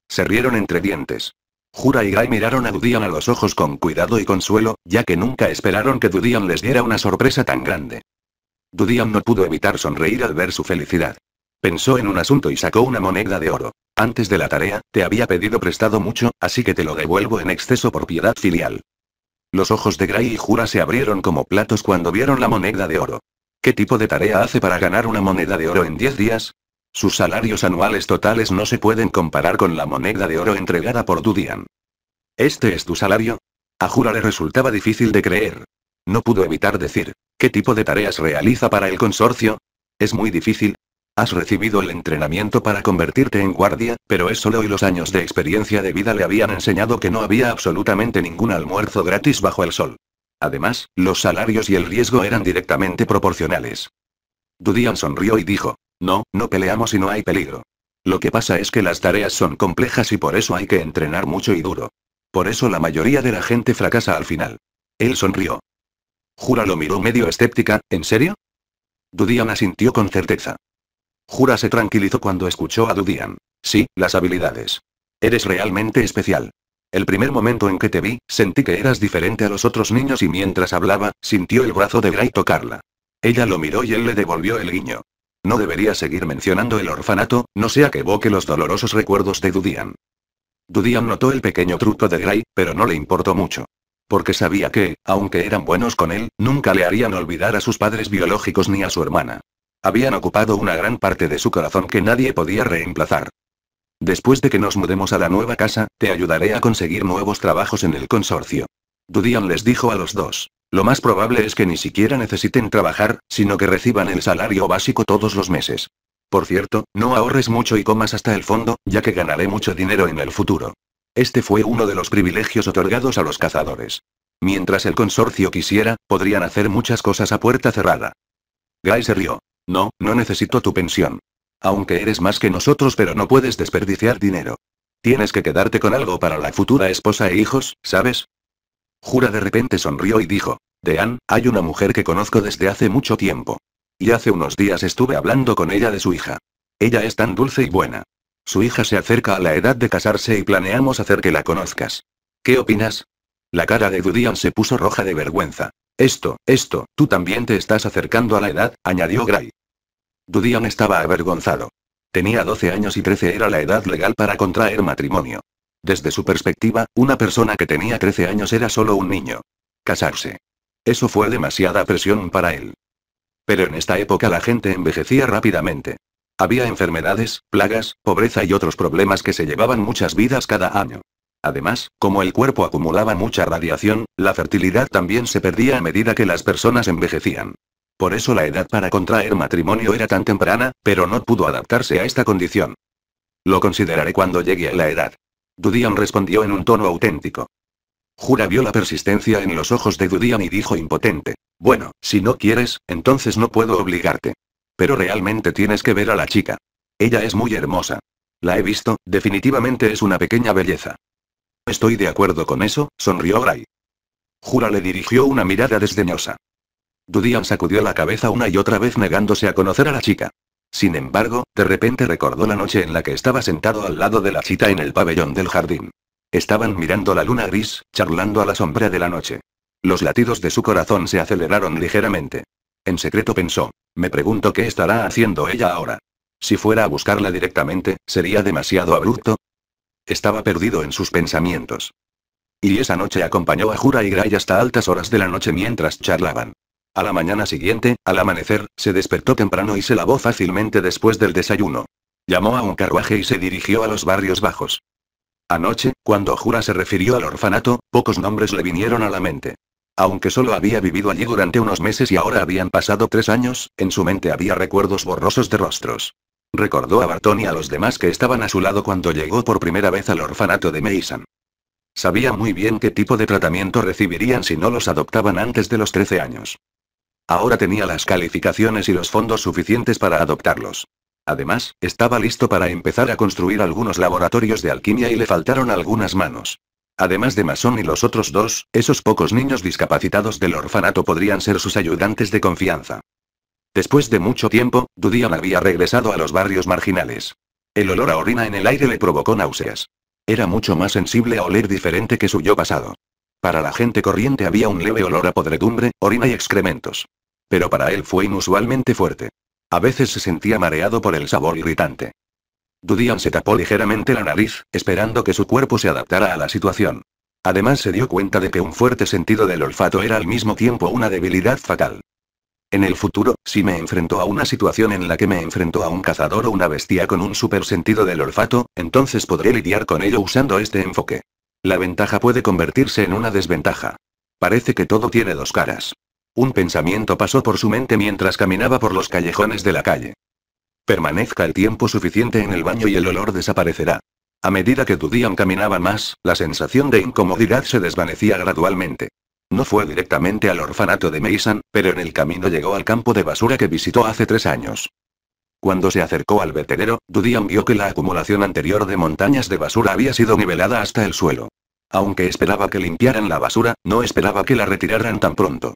Se rieron entre dientes. Jura y Gray miraron a Dudian a los ojos con cuidado y consuelo, ya que nunca esperaron que Dudian les diera una sorpresa tan grande. Dudian no pudo evitar sonreír al ver su felicidad. Pensó en un asunto y sacó una moneda de oro. Antes de la tarea, te había pedido prestado mucho, así que te lo devuelvo en exceso por piedad filial. Los ojos de Gray y Jura se abrieron como platos cuando vieron la moneda de oro. ¿Qué tipo de tarea hace para ganar una moneda de oro en 10 días? Sus salarios anuales totales no se pueden comparar con la moneda de oro entregada por Dudian. ¿Este es tu salario? A Jura le resultaba difícil de creer. No pudo evitar decir, ¿qué tipo de tareas realiza para el consorcio? Es muy difícil, Has recibido el entrenamiento para convertirte en guardia, pero es solo y los años de experiencia de vida le habían enseñado que no había absolutamente ningún almuerzo gratis bajo el sol. Además, los salarios y el riesgo eran directamente proporcionales. Dudian sonrió y dijo, no, no peleamos y no hay peligro. Lo que pasa es que las tareas son complejas y por eso hay que entrenar mucho y duro. Por eso la mayoría de la gente fracasa al final. Él sonrió. Jura lo miró medio escéptica, ¿en serio? Dudian asintió con certeza. Jura se tranquilizó cuando escuchó a Dudian. Sí, las habilidades. Eres realmente especial. El primer momento en que te vi, sentí que eras diferente a los otros niños y mientras hablaba, sintió el brazo de Gray tocarla. Ella lo miró y él le devolvió el guiño. No debería seguir mencionando el orfanato, no sea que evoque los dolorosos recuerdos de Dudian. Dudian notó el pequeño truco de Gray, pero no le importó mucho. Porque sabía que, aunque eran buenos con él, nunca le harían olvidar a sus padres biológicos ni a su hermana. Habían ocupado una gran parte de su corazón que nadie podía reemplazar. Después de que nos mudemos a la nueva casa, te ayudaré a conseguir nuevos trabajos en el consorcio. Dudian les dijo a los dos. Lo más probable es que ni siquiera necesiten trabajar, sino que reciban el salario básico todos los meses. Por cierto, no ahorres mucho y comas hasta el fondo, ya que ganaré mucho dinero en el futuro. Este fue uno de los privilegios otorgados a los cazadores. Mientras el consorcio quisiera, podrían hacer muchas cosas a puerta cerrada. Guy se rió. No, no necesito tu pensión. Aunque eres más que nosotros pero no puedes desperdiciar dinero. Tienes que quedarte con algo para la futura esposa e hijos, ¿sabes? Jura de repente sonrió y dijo, Dean, hay una mujer que conozco desde hace mucho tiempo. Y hace unos días estuve hablando con ella de su hija. Ella es tan dulce y buena. Su hija se acerca a la edad de casarse y planeamos hacer que la conozcas. ¿Qué opinas? La cara de Dudian se puso roja de vergüenza. Esto, esto, tú también te estás acercando a la edad, añadió Gray. Dudian estaba avergonzado. Tenía 12 años y 13 era la edad legal para contraer matrimonio. Desde su perspectiva, una persona que tenía 13 años era solo un niño. Casarse. Eso fue demasiada presión para él. Pero en esta época la gente envejecía rápidamente. Había enfermedades, plagas, pobreza y otros problemas que se llevaban muchas vidas cada año. Además, como el cuerpo acumulaba mucha radiación, la fertilidad también se perdía a medida que las personas envejecían. Por eso la edad para contraer matrimonio era tan temprana, pero no pudo adaptarse a esta condición. Lo consideraré cuando llegue a la edad. Dudian respondió en un tono auténtico. Jura vio la persistencia en los ojos de Dudian y dijo impotente. Bueno, si no quieres, entonces no puedo obligarte. Pero realmente tienes que ver a la chica. Ella es muy hermosa. La he visto, definitivamente es una pequeña belleza. Estoy de acuerdo con eso, sonrió Gray. Jura le dirigió una mirada desdeñosa. Dudian sacudió la cabeza una y otra vez negándose a conocer a la chica. Sin embargo, de repente recordó la noche en la que estaba sentado al lado de la chita en el pabellón del jardín. Estaban mirando la luna gris, charlando a la sombra de la noche. Los latidos de su corazón se aceleraron ligeramente. En secreto pensó, me pregunto qué estará haciendo ella ahora. Si fuera a buscarla directamente, ¿sería demasiado abrupto? Estaba perdido en sus pensamientos. Y esa noche acompañó a Jura y Gray hasta altas horas de la noche mientras charlaban. A la mañana siguiente, al amanecer, se despertó temprano y se lavó fácilmente después del desayuno. Llamó a un carruaje y se dirigió a los barrios bajos. Anoche, cuando Jura se refirió al orfanato, pocos nombres le vinieron a la mente. Aunque solo había vivido allí durante unos meses y ahora habían pasado tres años, en su mente había recuerdos borrosos de rostros. Recordó a Barton y a los demás que estaban a su lado cuando llegó por primera vez al orfanato de Mason. Sabía muy bien qué tipo de tratamiento recibirían si no los adoptaban antes de los 13 años. Ahora tenía las calificaciones y los fondos suficientes para adoptarlos. Además, estaba listo para empezar a construir algunos laboratorios de alquimia y le faltaron algunas manos. Además de Mason y los otros dos, esos pocos niños discapacitados del orfanato podrían ser sus ayudantes de confianza. Después de mucho tiempo, Dudian había regresado a los barrios marginales. El olor a orina en el aire le provocó náuseas. Era mucho más sensible a oler diferente que su yo pasado. Para la gente corriente había un leve olor a podredumbre, orina y excrementos. Pero para él fue inusualmente fuerte. A veces se sentía mareado por el sabor irritante. Dudian se tapó ligeramente la nariz, esperando que su cuerpo se adaptara a la situación. Además se dio cuenta de que un fuerte sentido del olfato era al mismo tiempo una debilidad fatal. En el futuro, si me enfrento a una situación en la que me enfrento a un cazador o una bestia con un super sentido del olfato, entonces podré lidiar con ello usando este enfoque. La ventaja puede convertirse en una desventaja. Parece que todo tiene dos caras. Un pensamiento pasó por su mente mientras caminaba por los callejones de la calle. Permanezca el tiempo suficiente en el baño y el olor desaparecerá. A medida que Dudian caminaba más, la sensación de incomodidad se desvanecía gradualmente. No fue directamente al orfanato de Mason, pero en el camino llegó al campo de basura que visitó hace tres años. Cuando se acercó al vertedero, Dudian vio que la acumulación anterior de montañas de basura había sido nivelada hasta el suelo. Aunque esperaba que limpiaran la basura, no esperaba que la retiraran tan pronto.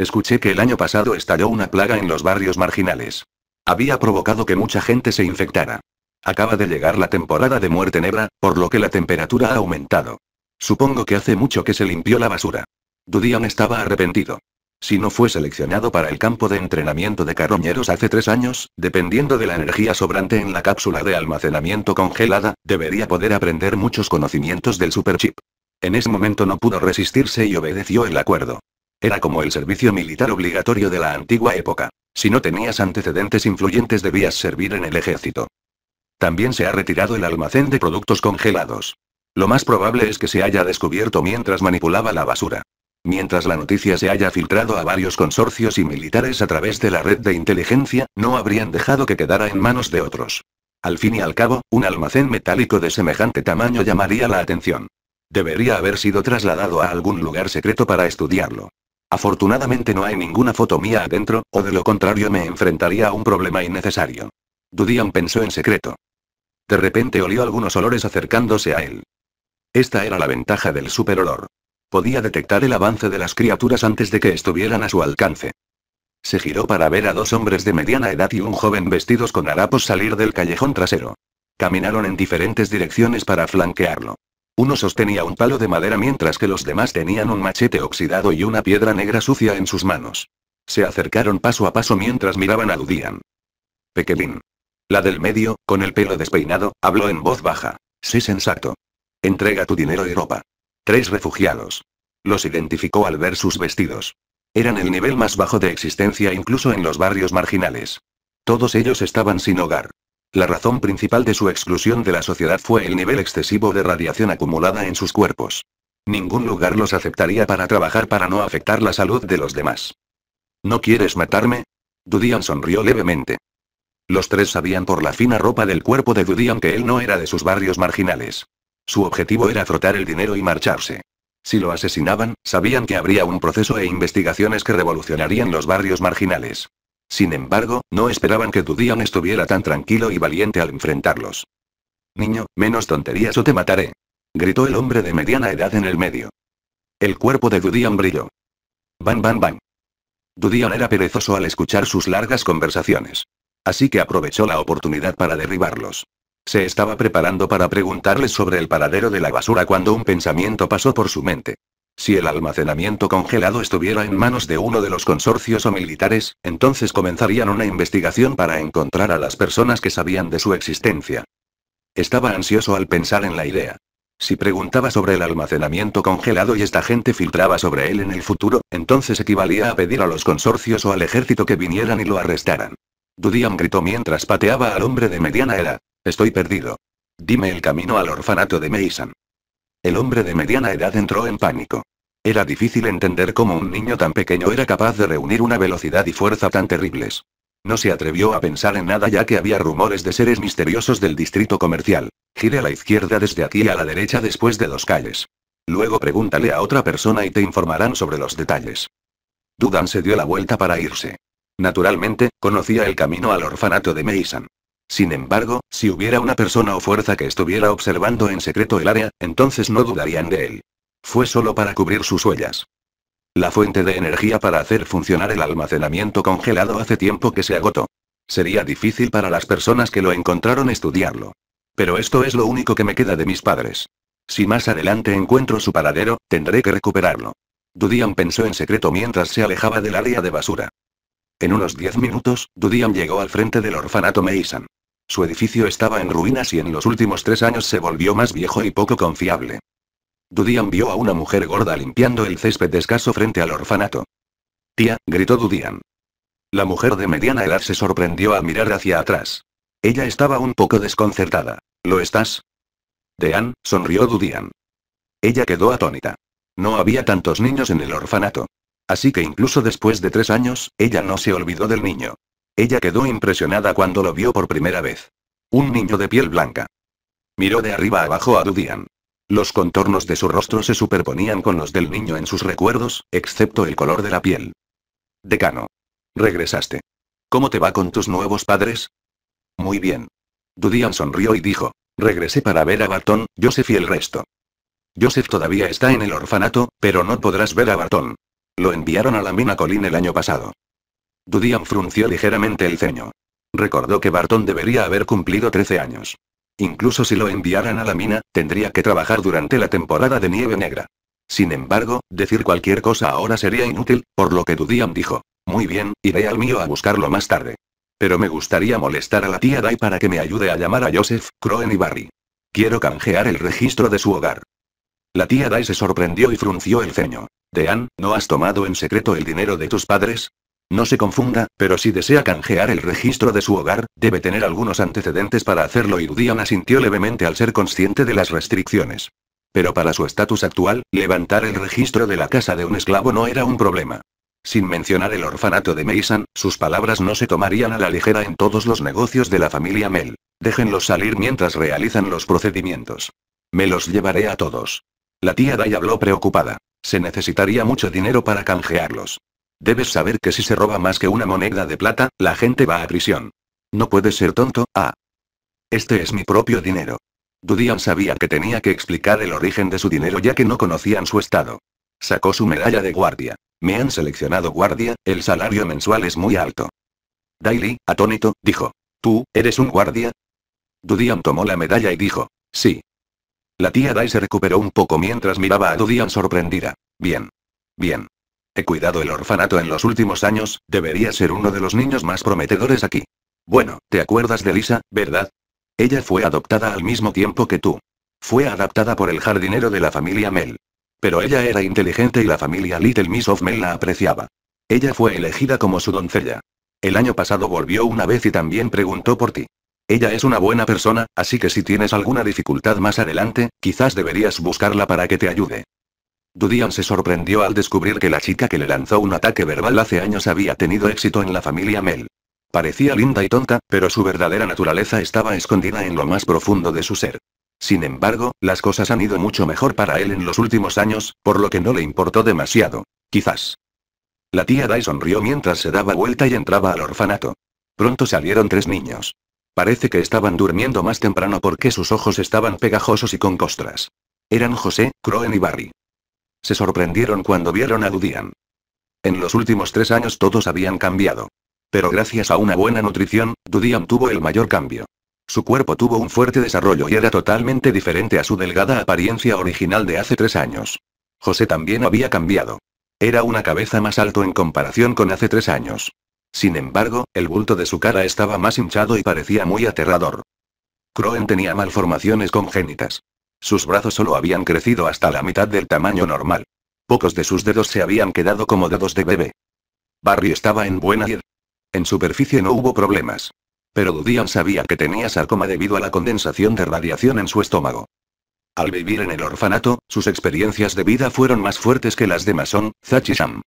Escuché que el año pasado estalló una plaga en los barrios marginales. Había provocado que mucha gente se infectara. Acaba de llegar la temporada de muerte nebra, por lo que la temperatura ha aumentado. Supongo que hace mucho que se limpió la basura. Dudian estaba arrepentido. Si no fue seleccionado para el campo de entrenamiento de carroñeros hace tres años, dependiendo de la energía sobrante en la cápsula de almacenamiento congelada, debería poder aprender muchos conocimientos del superchip. En ese momento no pudo resistirse y obedeció el acuerdo. Era como el servicio militar obligatorio de la antigua época. Si no tenías antecedentes influyentes debías servir en el ejército. También se ha retirado el almacén de productos congelados. Lo más probable es que se haya descubierto mientras manipulaba la basura. Mientras la noticia se haya filtrado a varios consorcios y militares a través de la red de inteligencia, no habrían dejado que quedara en manos de otros. Al fin y al cabo, un almacén metálico de semejante tamaño llamaría la atención. Debería haber sido trasladado a algún lugar secreto para estudiarlo. Afortunadamente no hay ninguna foto mía adentro, o de lo contrario me enfrentaría a un problema innecesario. Dudian pensó en secreto. De repente olió algunos olores acercándose a él. Esta era la ventaja del superolor. Podía detectar el avance de las criaturas antes de que estuvieran a su alcance. Se giró para ver a dos hombres de mediana edad y un joven vestidos con harapos salir del callejón trasero. Caminaron en diferentes direcciones para flanquearlo. Uno sostenía un palo de madera mientras que los demás tenían un machete oxidado y una piedra negra sucia en sus manos. Se acercaron paso a paso mientras miraban a Ludian. La del medio, con el pelo despeinado, habló en voz baja. Sé sensato. Entrega tu dinero y ropa. Tres refugiados. Los identificó al ver sus vestidos. Eran el nivel más bajo de existencia incluso en los barrios marginales. Todos ellos estaban sin hogar. La razón principal de su exclusión de la sociedad fue el nivel excesivo de radiación acumulada en sus cuerpos. Ningún lugar los aceptaría para trabajar para no afectar la salud de los demás. ¿No quieres matarme? Dudian sonrió levemente. Los tres sabían por la fina ropa del cuerpo de Dudian que él no era de sus barrios marginales. Su objetivo era frotar el dinero y marcharse. Si lo asesinaban, sabían que habría un proceso e investigaciones que revolucionarían los barrios marginales. Sin embargo, no esperaban que Dudian estuviera tan tranquilo y valiente al enfrentarlos. Niño, menos tonterías o te mataré. Gritó el hombre de mediana edad en el medio. El cuerpo de Dudian brilló. Van, van, van. Dudian era perezoso al escuchar sus largas conversaciones. Así que aprovechó la oportunidad para derribarlos. Se estaba preparando para preguntarles sobre el paradero de la basura cuando un pensamiento pasó por su mente. Si el almacenamiento congelado estuviera en manos de uno de los consorcios o militares, entonces comenzarían una investigación para encontrar a las personas que sabían de su existencia. Estaba ansioso al pensar en la idea. Si preguntaba sobre el almacenamiento congelado y esta gente filtraba sobre él en el futuro, entonces equivalía a pedir a los consorcios o al ejército que vinieran y lo arrestaran. Dudiam gritó mientras pateaba al hombre de mediana edad. Estoy perdido. Dime el camino al orfanato de Mason. El hombre de mediana edad entró en pánico. Era difícil entender cómo un niño tan pequeño era capaz de reunir una velocidad y fuerza tan terribles. No se atrevió a pensar en nada ya que había rumores de seres misteriosos del distrito comercial. Gire a la izquierda desde aquí y a la derecha después de dos calles. Luego pregúntale a otra persona y te informarán sobre los detalles. Dudan se dio la vuelta para irse. Naturalmente, conocía el camino al orfanato de Mason. Sin embargo, si hubiera una persona o fuerza que estuviera observando en secreto el área, entonces no dudarían de él. Fue solo para cubrir sus huellas. La fuente de energía para hacer funcionar el almacenamiento congelado hace tiempo que se agotó. Sería difícil para las personas que lo encontraron estudiarlo. Pero esto es lo único que me queda de mis padres. Si más adelante encuentro su paradero, tendré que recuperarlo. Dudian pensó en secreto mientras se alejaba del área de basura. En unos diez minutos, Dudian llegó al frente del orfanato Mason. Su edificio estaba en ruinas y en los últimos tres años se volvió más viejo y poco confiable. Dudian vio a una mujer gorda limpiando el césped escaso frente al orfanato. Tía, gritó Dudian. La mujer de mediana edad se sorprendió al mirar hacia atrás. Ella estaba un poco desconcertada. ¿Lo estás? Dean, sonrió Dudian. Ella quedó atónita. No había tantos niños en el orfanato. Así que incluso después de tres años, ella no se olvidó del niño. Ella quedó impresionada cuando lo vio por primera vez. Un niño de piel blanca. Miró de arriba abajo a Dudian. Los contornos de su rostro se superponían con los del niño en sus recuerdos, excepto el color de la piel. Decano. Regresaste. ¿Cómo te va con tus nuevos padres? Muy bien. Dudian sonrió y dijo. Regresé para ver a Barton, Joseph y el resto. Joseph todavía está en el orfanato, pero no podrás ver a Barton. Lo enviaron a la mina Colín el año pasado. Dudian frunció ligeramente el ceño. Recordó que Barton debería haber cumplido 13 años. Incluso si lo enviaran a la mina, tendría que trabajar durante la temporada de nieve negra. Sin embargo, decir cualquier cosa ahora sería inútil, por lo que Dudian dijo. Muy bien, iré al mío a buscarlo más tarde. Pero me gustaría molestar a la tía Dai para que me ayude a llamar a Joseph, Croen y Barry. Quiero canjear el registro de su hogar. La tía Dai se sorprendió y frunció el ceño. Dean, ¿no has tomado en secreto el dinero de tus padres? No se confunda, pero si desea canjear el registro de su hogar, debe tener algunos antecedentes para hacerlo y Dudian asintió levemente al ser consciente de las restricciones. Pero para su estatus actual, levantar el registro de la casa de un esclavo no era un problema. Sin mencionar el orfanato de Mason, sus palabras no se tomarían a la ligera en todos los negocios de la familia Mel. Déjenlos salir mientras realizan los procedimientos. Me los llevaré a todos. La tía Day habló preocupada. Se necesitaría mucho dinero para canjearlos. Debes saber que si se roba más que una moneda de plata, la gente va a prisión. No puedes ser tonto, ah. Este es mi propio dinero. Dudian sabía que tenía que explicar el origen de su dinero ya que no conocían su estado. Sacó su medalla de guardia. Me han seleccionado guardia, el salario mensual es muy alto. Daily, atónito, dijo. ¿Tú, eres un guardia? Dudian tomó la medalla y dijo. Sí. La tía Dai se recuperó un poco mientras miraba a Dudian sorprendida. Bien. Bien cuidado el orfanato en los últimos años, debería ser uno de los niños más prometedores aquí. Bueno, ¿te acuerdas de Lisa, verdad? Ella fue adoptada al mismo tiempo que tú. Fue adaptada por el jardinero de la familia Mel. Pero ella era inteligente y la familia Little Miss of Mel la apreciaba. Ella fue elegida como su doncella. El año pasado volvió una vez y también preguntó por ti. Ella es una buena persona, así que si tienes alguna dificultad más adelante, quizás deberías buscarla para que te ayude. Dudian se sorprendió al descubrir que la chica que le lanzó un ataque verbal hace años había tenido éxito en la familia Mel. Parecía linda y tonta, pero su verdadera naturaleza estaba escondida en lo más profundo de su ser. Sin embargo, las cosas han ido mucho mejor para él en los últimos años, por lo que no le importó demasiado. Quizás. La tía Dai sonrió mientras se daba vuelta y entraba al orfanato. Pronto salieron tres niños. Parece que estaban durmiendo más temprano porque sus ojos estaban pegajosos y con costras. Eran José, Croen y Barry. Se sorprendieron cuando vieron a Dudian. En los últimos tres años todos habían cambiado. Pero gracias a una buena nutrición, Dudian tuvo el mayor cambio. Su cuerpo tuvo un fuerte desarrollo y era totalmente diferente a su delgada apariencia original de hace tres años. José también había cambiado. Era una cabeza más alto en comparación con hace tres años. Sin embargo, el bulto de su cara estaba más hinchado y parecía muy aterrador. Croen tenía malformaciones congénitas. Sus brazos solo habían crecido hasta la mitad del tamaño normal. Pocos de sus dedos se habían quedado como dedos de bebé. Barry estaba en buena En superficie no hubo problemas. Pero Dudian sabía que tenía sarcoma debido a la condensación de radiación en su estómago. Al vivir en el orfanato, sus experiencias de vida fueron más fuertes que las de Mason, Zach y Sam.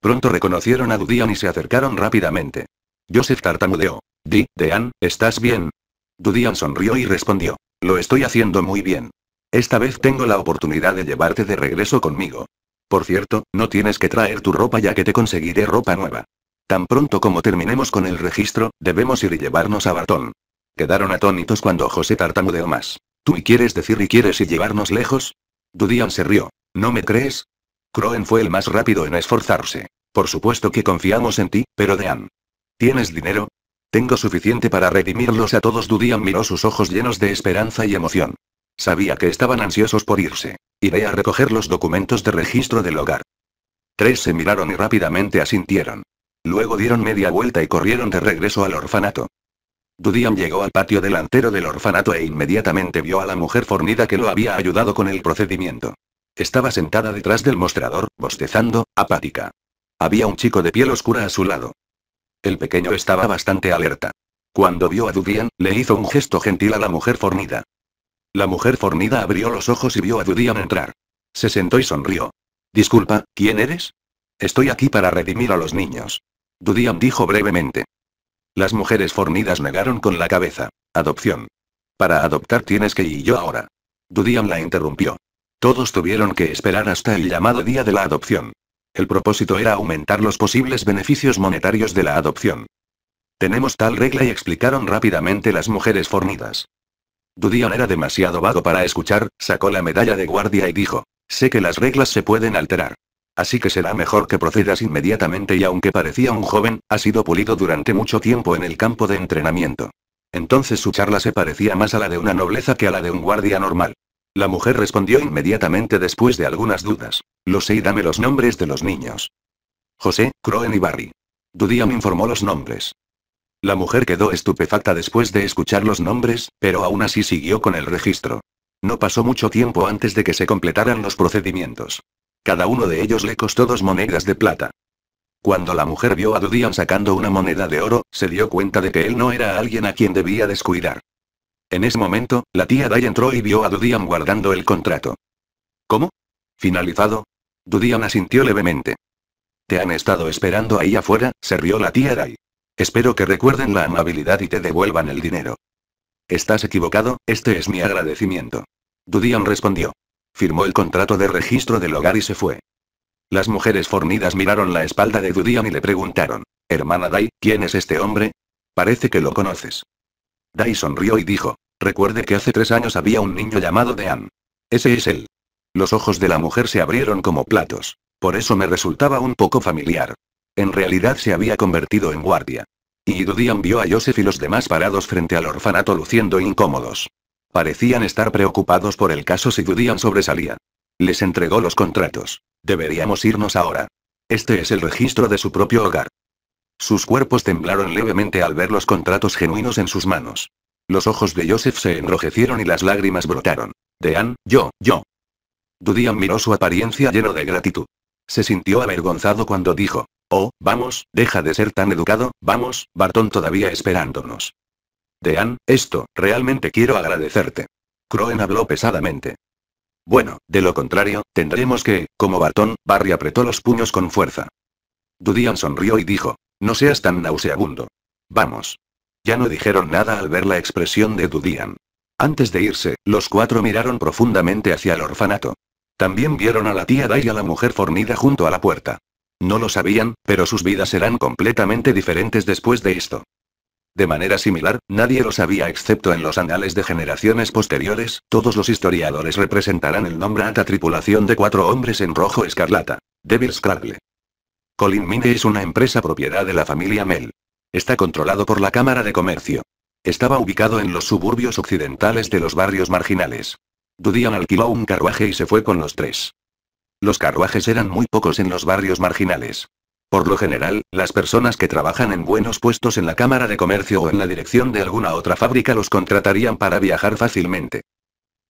Pronto reconocieron a Dudian y se acercaron rápidamente. Joseph tartamudeó. Di, Dean, ¿estás bien? Dudian sonrió y respondió. Lo estoy haciendo muy bien. Esta vez tengo la oportunidad de llevarte de regreso conmigo. Por cierto, no tienes que traer tu ropa ya que te conseguiré ropa nueva. Tan pronto como terminemos con el registro, debemos ir y llevarnos a Bartón. Quedaron atónitos cuando José tartamudeó más. ¿Tú y quieres decir y quieres y llevarnos lejos? Dudian se rió. ¿No me crees? Croen fue el más rápido en esforzarse. Por supuesto que confiamos en ti, pero Dean. ¿Tienes dinero? Tengo suficiente para redimirlos a todos. Dudian miró sus ojos llenos de esperanza y emoción. Sabía que estaban ansiosos por irse. Iré a recoger los documentos de registro del hogar. Tres se miraron y rápidamente asintieron. Luego dieron media vuelta y corrieron de regreso al orfanato. Dudian llegó al patio delantero del orfanato e inmediatamente vio a la mujer fornida que lo había ayudado con el procedimiento. Estaba sentada detrás del mostrador, bostezando, apática. Había un chico de piel oscura a su lado. El pequeño estaba bastante alerta. Cuando vio a Dudian, le hizo un gesto gentil a la mujer fornida. La mujer fornida abrió los ojos y vio a Dudian entrar. Se sentó y sonrió. Disculpa, ¿quién eres? Estoy aquí para redimir a los niños. Dudiam dijo brevemente. Las mujeres fornidas negaron con la cabeza. Adopción. Para adoptar tienes que ir yo ahora. Dudiam la interrumpió. Todos tuvieron que esperar hasta el llamado día de la adopción. El propósito era aumentar los posibles beneficios monetarios de la adopción. Tenemos tal regla y explicaron rápidamente las mujeres fornidas. Dudion era demasiado vago para escuchar, sacó la medalla de guardia y dijo. Sé que las reglas se pueden alterar. Así que será mejor que procedas inmediatamente y aunque parecía un joven, ha sido pulido durante mucho tiempo en el campo de entrenamiento. Entonces su charla se parecía más a la de una nobleza que a la de un guardia normal. La mujer respondió inmediatamente después de algunas dudas. Lo sé y dame los nombres de los niños. José, Croen y Barry. me informó los nombres. La mujer quedó estupefacta después de escuchar los nombres, pero aún así siguió con el registro. No pasó mucho tiempo antes de que se completaran los procedimientos. Cada uno de ellos le costó dos monedas de plata. Cuando la mujer vio a Dudian sacando una moneda de oro, se dio cuenta de que él no era alguien a quien debía descuidar. En ese momento, la tía Dai entró y vio a Dudian guardando el contrato. ¿Cómo? ¿Finalizado? Dudian asintió levemente. Te han estado esperando ahí afuera, se rió la tía Dai. Espero que recuerden la amabilidad y te devuelvan el dinero. Estás equivocado, este es mi agradecimiento. Dudion respondió. Firmó el contrato de registro del hogar y se fue. Las mujeres fornidas miraron la espalda de Dudion y le preguntaron. Hermana Dai, ¿quién es este hombre? Parece que lo conoces. Dai sonrió y dijo. Recuerde que hace tres años había un niño llamado Dean. Ese es él. Los ojos de la mujer se abrieron como platos. Por eso me resultaba un poco familiar. En realidad se había convertido en guardia. Y Dudian vio a Joseph y los demás parados frente al orfanato luciendo incómodos. Parecían estar preocupados por el caso si Dudian sobresalía. Les entregó los contratos. Deberíamos irnos ahora. Este es el registro de su propio hogar. Sus cuerpos temblaron levemente al ver los contratos genuinos en sus manos. Los ojos de Joseph se enrojecieron y las lágrimas brotaron. Dean, yo, yo. Dudian miró su apariencia lleno de gratitud. Se sintió avergonzado cuando dijo, Oh, vamos, deja de ser tan educado, vamos, Bartón todavía esperándonos. Dean, esto, realmente quiero agradecerte. Croen habló pesadamente. Bueno, de lo contrario, tendremos que, como Bartón, Barry apretó los puños con fuerza. Dudian sonrió y dijo, no seas tan nauseabundo. Vamos. Ya no dijeron nada al ver la expresión de Dudian. Antes de irse, los cuatro miraron profundamente hacia el orfanato. También vieron a la tía Dai y a la mujer fornida junto a la puerta. No lo sabían, pero sus vidas serán completamente diferentes después de esto. De manera similar, nadie lo sabía excepto en los anales de generaciones posteriores, todos los historiadores representarán el nombre a tripulación de cuatro hombres en rojo escarlata. Devil Scrabble. Colin Mine es una empresa propiedad de la familia Mel. Está controlado por la Cámara de Comercio. Estaba ubicado en los suburbios occidentales de los barrios marginales. Dudian alquiló un carruaje y se fue con los tres. Los carruajes eran muy pocos en los barrios marginales. Por lo general, las personas que trabajan en buenos puestos en la Cámara de Comercio o en la dirección de alguna otra fábrica los contratarían para viajar fácilmente.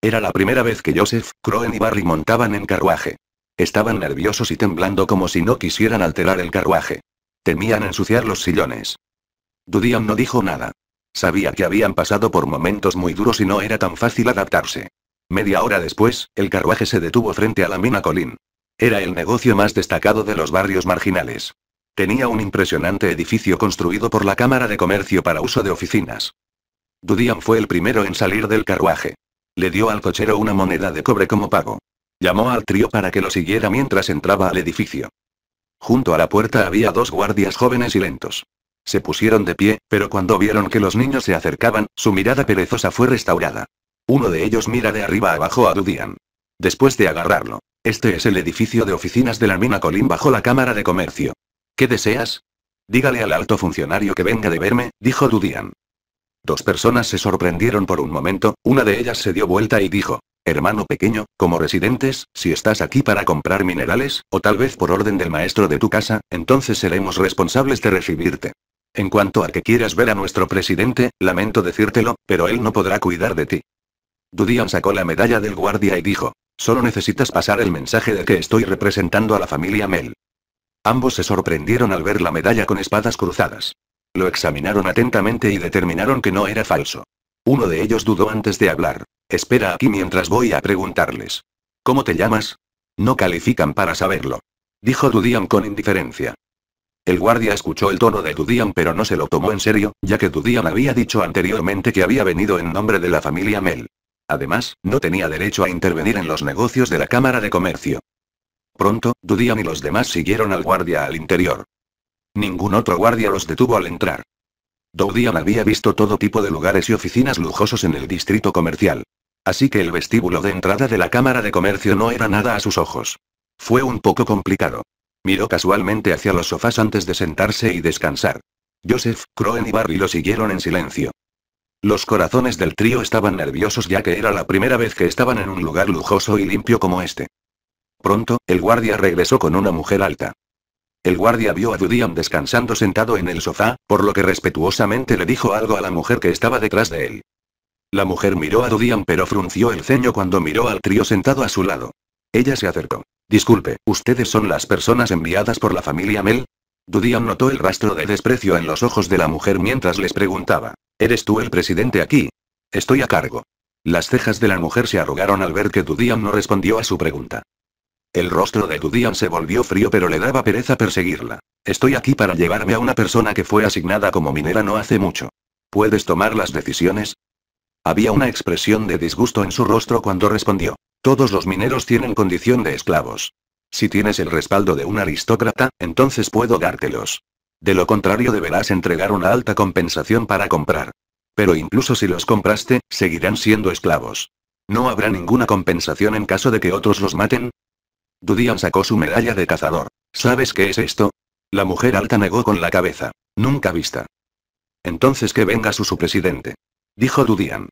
Era la primera vez que Joseph, Croen y Barry montaban en carruaje. Estaban nerviosos y temblando como si no quisieran alterar el carruaje. Temían ensuciar los sillones. Dudian no dijo nada. Sabía que habían pasado por momentos muy duros y no era tan fácil adaptarse. Media hora después, el carruaje se detuvo frente a la mina Colín. Era el negocio más destacado de los barrios marginales. Tenía un impresionante edificio construido por la Cámara de Comercio para uso de oficinas. Dudian fue el primero en salir del carruaje. Le dio al cochero una moneda de cobre como pago. Llamó al trío para que lo siguiera mientras entraba al edificio. Junto a la puerta había dos guardias jóvenes y lentos. Se pusieron de pie, pero cuando vieron que los niños se acercaban, su mirada perezosa fue restaurada. Uno de ellos mira de arriba abajo a Dudian. Después de agarrarlo. Este es el edificio de oficinas de la mina Colín bajo la Cámara de Comercio. ¿Qué deseas? Dígale al alto funcionario que venga de verme, dijo Dudian. Dos personas se sorprendieron por un momento, una de ellas se dio vuelta y dijo, Hermano pequeño, como residentes, si estás aquí para comprar minerales, o tal vez por orden del maestro de tu casa, entonces seremos responsables de recibirte. En cuanto a que quieras ver a nuestro presidente, lamento decírtelo, pero él no podrá cuidar de ti. Dudian sacó la medalla del guardia y dijo. Solo necesitas pasar el mensaje de que estoy representando a la familia Mel. Ambos se sorprendieron al ver la medalla con espadas cruzadas. Lo examinaron atentamente y determinaron que no era falso. Uno de ellos dudó antes de hablar. Espera aquí mientras voy a preguntarles. ¿Cómo te llamas? No califican para saberlo. Dijo Dudian con indiferencia. El guardia escuchó el tono de Dudian pero no se lo tomó en serio, ya que Dudian había dicho anteriormente que había venido en nombre de la familia Mel. Además, no tenía derecho a intervenir en los negocios de la Cámara de Comercio. Pronto, Dudian y los demás siguieron al guardia al interior. Ningún otro guardia los detuvo al entrar. Dudian había visto todo tipo de lugares y oficinas lujosos en el distrito comercial. Así que el vestíbulo de entrada de la Cámara de Comercio no era nada a sus ojos. Fue un poco complicado. Miró casualmente hacia los sofás antes de sentarse y descansar. Joseph, Croen y Barry lo siguieron en silencio. Los corazones del trío estaban nerviosos ya que era la primera vez que estaban en un lugar lujoso y limpio como este. Pronto, el guardia regresó con una mujer alta. El guardia vio a Dudian descansando sentado en el sofá, por lo que respetuosamente le dijo algo a la mujer que estaba detrás de él. La mujer miró a Dudian pero frunció el ceño cuando miró al trío sentado a su lado. Ella se acercó. Disculpe, ¿ustedes son las personas enviadas por la familia Mel? Dudian notó el rastro de desprecio en los ojos de la mujer mientras les preguntaba. ¿Eres tú el presidente aquí? Estoy a cargo. Las cejas de la mujer se arrugaron al ver que Dudian no respondió a su pregunta. El rostro de Dudian se volvió frío pero le daba pereza perseguirla. Estoy aquí para llevarme a una persona que fue asignada como minera no hace mucho. ¿Puedes tomar las decisiones? Había una expresión de disgusto en su rostro cuando respondió. Todos los mineros tienen condición de esclavos. Si tienes el respaldo de un aristócrata, entonces puedo dártelos. De lo contrario deberás entregar una alta compensación para comprar. Pero incluso si los compraste, seguirán siendo esclavos. ¿No habrá ninguna compensación en caso de que otros los maten? Dudian sacó su medalla de cazador. ¿Sabes qué es esto? La mujer alta negó con la cabeza. Nunca vista. Entonces que venga su, supresidente, presidente. Dijo Dudian.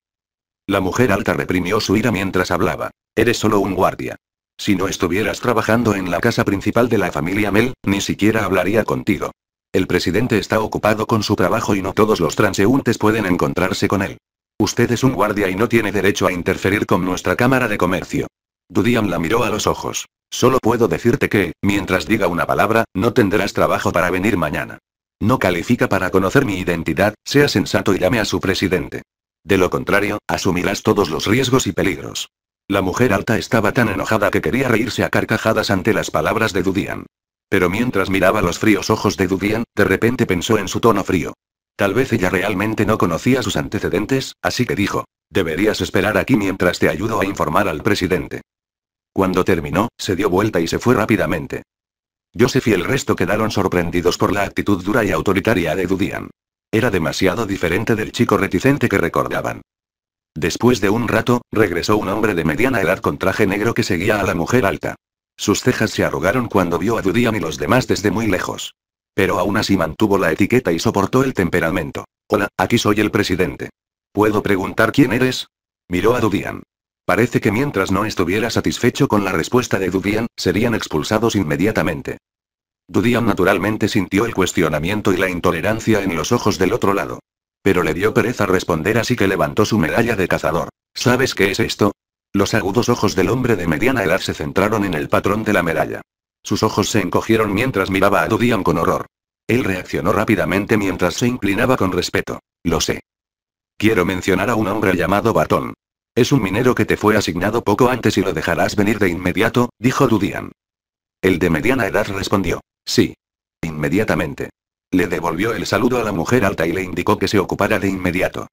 La mujer alta reprimió su ira mientras hablaba. Eres solo un guardia. Si no estuvieras trabajando en la casa principal de la familia Mel, ni siquiera hablaría contigo. El presidente está ocupado con su trabajo y no todos los transeúntes pueden encontrarse con él. Usted es un guardia y no tiene derecho a interferir con nuestra Cámara de Comercio. Dudiam la miró a los ojos. Solo puedo decirte que, mientras diga una palabra, no tendrás trabajo para venir mañana. No califica para conocer mi identidad, sea sensato y llame a su presidente. De lo contrario, asumirás todos los riesgos y peligros. La mujer alta estaba tan enojada que quería reírse a carcajadas ante las palabras de Dudian. Pero mientras miraba los fríos ojos de Dudian, de repente pensó en su tono frío. Tal vez ella realmente no conocía sus antecedentes, así que dijo, deberías esperar aquí mientras te ayudo a informar al presidente. Cuando terminó, se dio vuelta y se fue rápidamente. Joseph y el resto quedaron sorprendidos por la actitud dura y autoritaria de Dudian. Era demasiado diferente del chico reticente que recordaban. Después de un rato, regresó un hombre de mediana edad con traje negro que seguía a la mujer alta. Sus cejas se arrugaron cuando vio a Dudian y los demás desde muy lejos. Pero aún así mantuvo la etiqueta y soportó el temperamento. Hola, aquí soy el presidente. ¿Puedo preguntar quién eres? Miró a Dudian. Parece que mientras no estuviera satisfecho con la respuesta de Dudian, serían expulsados inmediatamente. Dudian naturalmente sintió el cuestionamiento y la intolerancia en los ojos del otro lado. Pero le dio pereza responder así que levantó su medalla de cazador. ¿Sabes qué es esto? Los agudos ojos del hombre de mediana edad se centraron en el patrón de la medalla. Sus ojos se encogieron mientras miraba a Dudian con horror. Él reaccionó rápidamente mientras se inclinaba con respeto. Lo sé. Quiero mencionar a un hombre llamado Batón. Es un minero que te fue asignado poco antes y lo dejarás venir de inmediato, dijo Dudian. El de mediana edad respondió. Sí. Inmediatamente. Le devolvió el saludo a la mujer alta y le indicó que se ocupara de inmediato.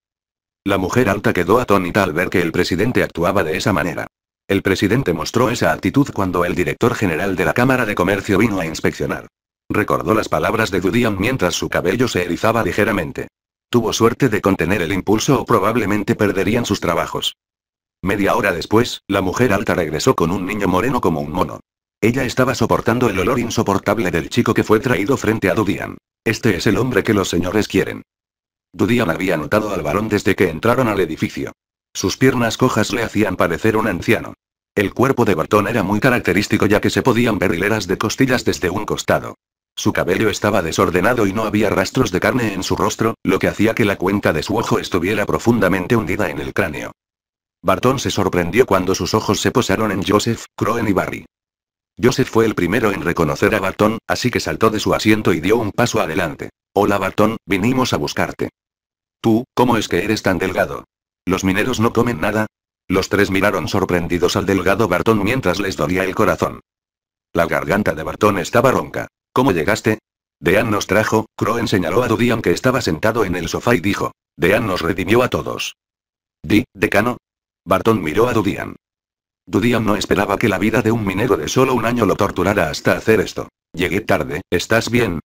La mujer alta quedó atónita al ver que el presidente actuaba de esa manera. El presidente mostró esa actitud cuando el director general de la Cámara de Comercio vino a inspeccionar. Recordó las palabras de Dudian mientras su cabello se erizaba ligeramente. Tuvo suerte de contener el impulso o probablemente perderían sus trabajos. Media hora después, la mujer alta regresó con un niño moreno como un mono. Ella estaba soportando el olor insoportable del chico que fue traído frente a Dudian. Este es el hombre que los señores quieren. Dudian había notado al varón desde que entraron al edificio. Sus piernas cojas le hacían parecer un anciano. El cuerpo de Bartón era muy característico ya que se podían ver hileras de costillas desde un costado. Su cabello estaba desordenado y no había rastros de carne en su rostro, lo que hacía que la cuenca de su ojo estuviera profundamente hundida en el cráneo. Bartón se sorprendió cuando sus ojos se posaron en Joseph, Croen y Barry. Joseph fue el primero en reconocer a Barton, así que saltó de su asiento y dio un paso adelante. Hola Barton, vinimos a buscarte. Tú, ¿cómo es que eres tan delgado? ¿Los mineros no comen nada? Los tres miraron sorprendidos al delgado Barton mientras les dolía el corazón. La garganta de Barton estaba ronca. ¿Cómo llegaste? Dean nos trajo, Croen señaló a Dudian que estaba sentado en el sofá y dijo. Dean nos redimió a todos. Di, decano. Barton miró a Dudian. Dudiam no esperaba que la vida de un minero de solo un año lo torturara hasta hacer esto. Llegué tarde, ¿estás bien?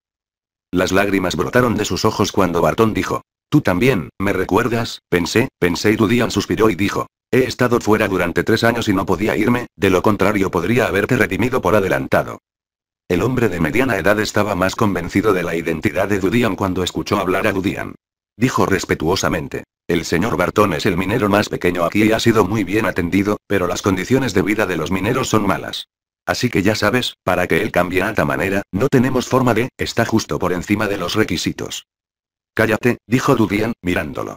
Las lágrimas brotaron de sus ojos cuando Barton dijo. Tú también, ¿me recuerdas? Pensé, pensé y Dudiam suspiró y dijo. He estado fuera durante tres años y no podía irme, de lo contrario podría haberte redimido por adelantado. El hombre de mediana edad estaba más convencido de la identidad de Dudian cuando escuchó hablar a Dudian. Dijo respetuosamente. El señor Bartón es el minero más pequeño aquí y ha sido muy bien atendido, pero las condiciones de vida de los mineros son malas. Así que ya sabes, para que él cambie a manera, no tenemos forma de, está justo por encima de los requisitos. Cállate, dijo Dudian, mirándolo.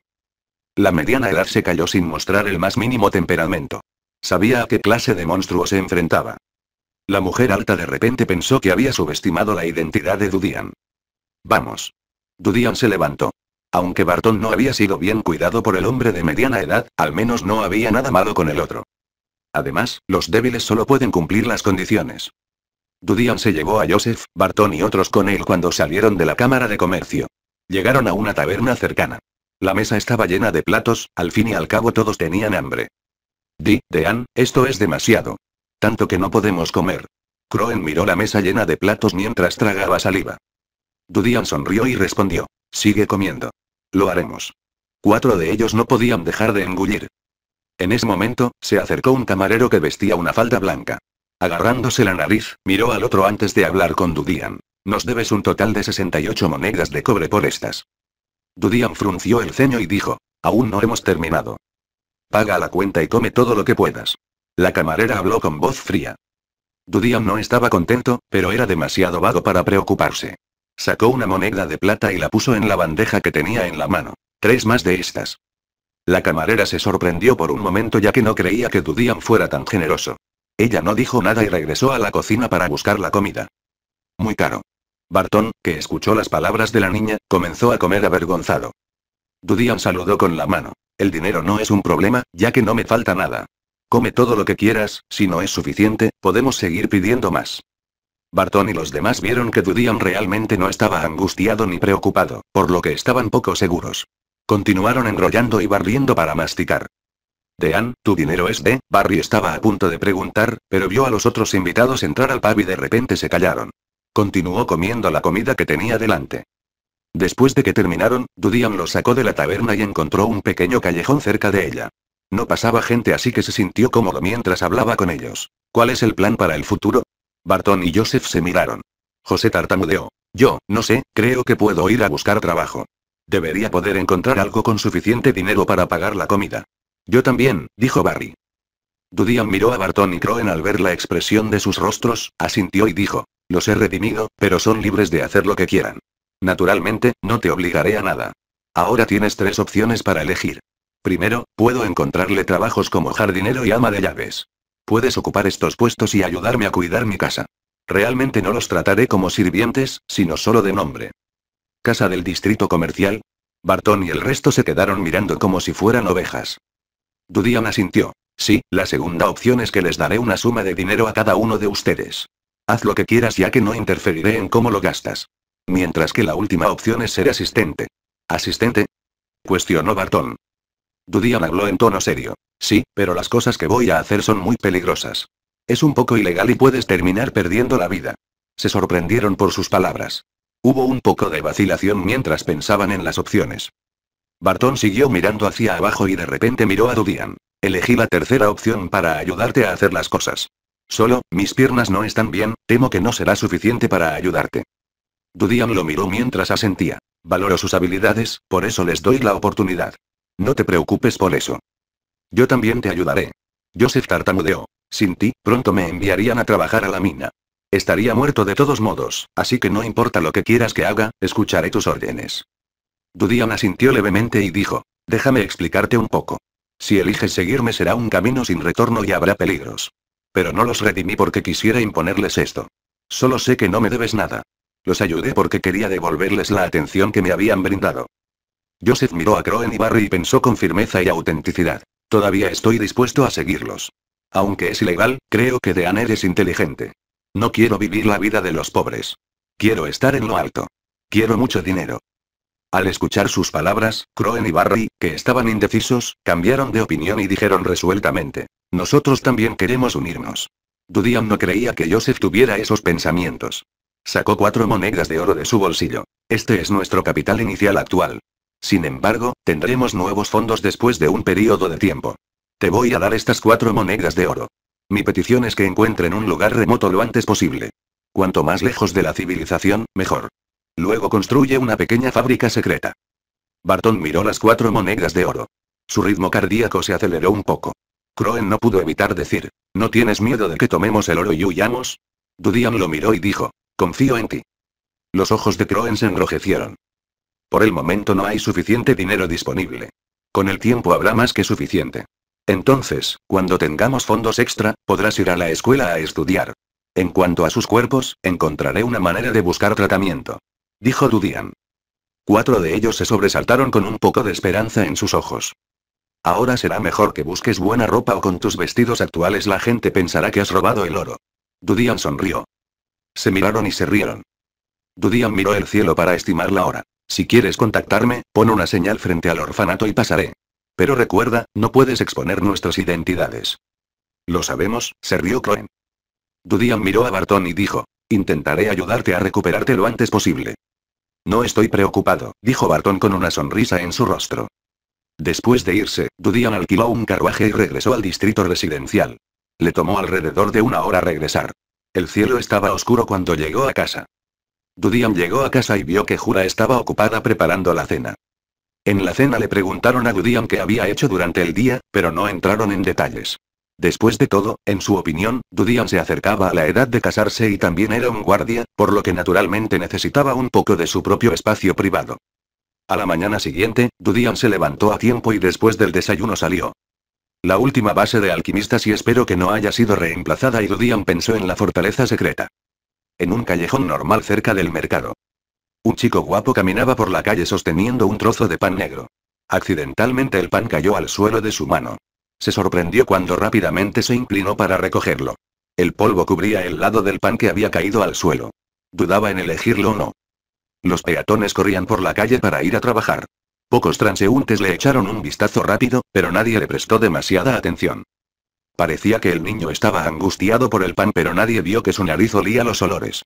La mediana edad se cayó sin mostrar el más mínimo temperamento. Sabía a qué clase de monstruo se enfrentaba. La mujer alta de repente pensó que había subestimado la identidad de Dudian. Vamos. Dudian se levantó. Aunque Barton no había sido bien cuidado por el hombre de mediana edad, al menos no había nada malo con el otro. Además, los débiles solo pueden cumplir las condiciones. Dudian se llevó a Joseph, Barton y otros con él cuando salieron de la Cámara de Comercio. Llegaron a una taberna cercana. La mesa estaba llena de platos, al fin y al cabo todos tenían hambre. Di, Dean, esto es demasiado. Tanto que no podemos comer. Croen miró la mesa llena de platos mientras tragaba saliva. Dudian sonrió y respondió. Sigue comiendo. Lo haremos. Cuatro de ellos no podían dejar de engullir. En ese momento, se acercó un camarero que vestía una falda blanca. Agarrándose la nariz, miró al otro antes de hablar con Dudian. Nos debes un total de 68 monedas de cobre por estas. Dudian frunció el ceño y dijo, aún no hemos terminado. Paga la cuenta y come todo lo que puedas. La camarera habló con voz fría. Dudian no estaba contento, pero era demasiado vago para preocuparse. Sacó una moneda de plata y la puso en la bandeja que tenía en la mano. Tres más de estas. La camarera se sorprendió por un momento ya que no creía que Dudian fuera tan generoso. Ella no dijo nada y regresó a la cocina para buscar la comida. Muy caro. Barton, que escuchó las palabras de la niña, comenzó a comer avergonzado. Dudian saludó con la mano. El dinero no es un problema, ya que no me falta nada. Come todo lo que quieras, si no es suficiente, podemos seguir pidiendo más. Barton y los demás vieron que Dudian realmente no estaba angustiado ni preocupado, por lo que estaban poco seguros. Continuaron enrollando y barriendo para masticar. Dean, tu dinero es de, Barry estaba a punto de preguntar, pero vio a los otros invitados entrar al pub y de repente se callaron. Continuó comiendo la comida que tenía delante. Después de que terminaron, Dudian lo sacó de la taberna y encontró un pequeño callejón cerca de ella. No pasaba gente así que se sintió cómodo mientras hablaba con ellos. ¿Cuál es el plan para el futuro? Barton y Joseph se miraron. José tartamudeó. Yo, no sé, creo que puedo ir a buscar trabajo. Debería poder encontrar algo con suficiente dinero para pagar la comida. Yo también, dijo Barry. Dudian miró a Barton y Croen al ver la expresión de sus rostros, asintió y dijo, los he redimido, pero son libres de hacer lo que quieran. Naturalmente, no te obligaré a nada. Ahora tienes tres opciones para elegir. Primero, puedo encontrarle trabajos como jardinero y ama de llaves. Puedes ocupar estos puestos y ayudarme a cuidar mi casa. Realmente no los trataré como sirvientes, sino solo de nombre. Casa del distrito comercial. Bartón y el resto se quedaron mirando como si fueran ovejas. Dudian asintió. Sí, la segunda opción es que les daré una suma de dinero a cada uno de ustedes. Haz lo que quieras ya que no interferiré en cómo lo gastas. Mientras que la última opción es ser asistente. ¿Asistente? Cuestionó Bartón. Dudian habló en tono serio. Sí, pero las cosas que voy a hacer son muy peligrosas. Es un poco ilegal y puedes terminar perdiendo la vida. Se sorprendieron por sus palabras. Hubo un poco de vacilación mientras pensaban en las opciones. Barton siguió mirando hacia abajo y de repente miró a Dudian. Elegí la tercera opción para ayudarte a hacer las cosas. Solo, mis piernas no están bien, temo que no será suficiente para ayudarte. Dudian lo miró mientras asentía. Valoro sus habilidades, por eso les doy la oportunidad. No te preocupes por eso. Yo también te ayudaré. Joseph tartamudeó. Sin ti, pronto me enviarían a trabajar a la mina. Estaría muerto de todos modos, así que no importa lo que quieras que haga, escucharé tus órdenes. Dudian asintió levemente y dijo, déjame explicarte un poco. Si eliges seguirme será un camino sin retorno y habrá peligros. Pero no los redimí porque quisiera imponerles esto. Solo sé que no me debes nada. Los ayudé porque quería devolverles la atención que me habían brindado. Joseph miró a Croen y Barry y pensó con firmeza y autenticidad. Todavía estoy dispuesto a seguirlos. Aunque es ilegal, creo que Deaner es inteligente. No quiero vivir la vida de los pobres. Quiero estar en lo alto. Quiero mucho dinero. Al escuchar sus palabras, Croen y Barry, que estaban indecisos, cambiaron de opinión y dijeron resueltamente. Nosotros también queremos unirnos. Dudian no creía que Joseph tuviera esos pensamientos. Sacó cuatro monedas de oro de su bolsillo. Este es nuestro capital inicial actual. Sin embargo, tendremos nuevos fondos después de un periodo de tiempo. Te voy a dar estas cuatro monedas de oro. Mi petición es que encuentren un lugar remoto lo antes posible. Cuanto más lejos de la civilización, mejor. Luego construye una pequeña fábrica secreta. Barton miró las cuatro monedas de oro. Su ritmo cardíaco se aceleró un poco. Croen no pudo evitar decir, ¿no tienes miedo de que tomemos el oro y huyamos? Dudian lo miró y dijo, confío en ti. Los ojos de Croen se enrojecieron. Por el momento no hay suficiente dinero disponible. Con el tiempo habrá más que suficiente. Entonces, cuando tengamos fondos extra, podrás ir a la escuela a estudiar. En cuanto a sus cuerpos, encontraré una manera de buscar tratamiento. Dijo Dudian. Cuatro de ellos se sobresaltaron con un poco de esperanza en sus ojos. Ahora será mejor que busques buena ropa o con tus vestidos actuales la gente pensará que has robado el oro. Dudian sonrió. Se miraron y se rieron. Dudian miró el cielo para estimar la hora. Si quieres contactarme, pon una señal frente al orfanato y pasaré. Pero recuerda, no puedes exponer nuestras identidades. Lo sabemos, se rió Croen. Dudian miró a Barton y dijo, intentaré ayudarte a recuperarte lo antes posible. No estoy preocupado, dijo Barton con una sonrisa en su rostro. Después de irse, Dudian alquiló un carruaje y regresó al distrito residencial. Le tomó alrededor de una hora regresar. El cielo estaba oscuro cuando llegó a casa. Dudian llegó a casa y vio que Jura estaba ocupada preparando la cena. En la cena le preguntaron a Dudian qué había hecho durante el día, pero no entraron en detalles. Después de todo, en su opinión, Dudian se acercaba a la edad de casarse y también era un guardia, por lo que naturalmente necesitaba un poco de su propio espacio privado. A la mañana siguiente, Dudian se levantó a tiempo y después del desayuno salió. La última base de alquimistas y espero que no haya sido reemplazada y Dudian pensó en la fortaleza secreta en un callejón normal cerca del mercado. Un chico guapo caminaba por la calle sosteniendo un trozo de pan negro. Accidentalmente el pan cayó al suelo de su mano. Se sorprendió cuando rápidamente se inclinó para recogerlo. El polvo cubría el lado del pan que había caído al suelo. Dudaba en elegirlo o no. Los peatones corrían por la calle para ir a trabajar. Pocos transeúntes le echaron un vistazo rápido, pero nadie le prestó demasiada atención. Parecía que el niño estaba angustiado por el pan pero nadie vio que su nariz olía los olores.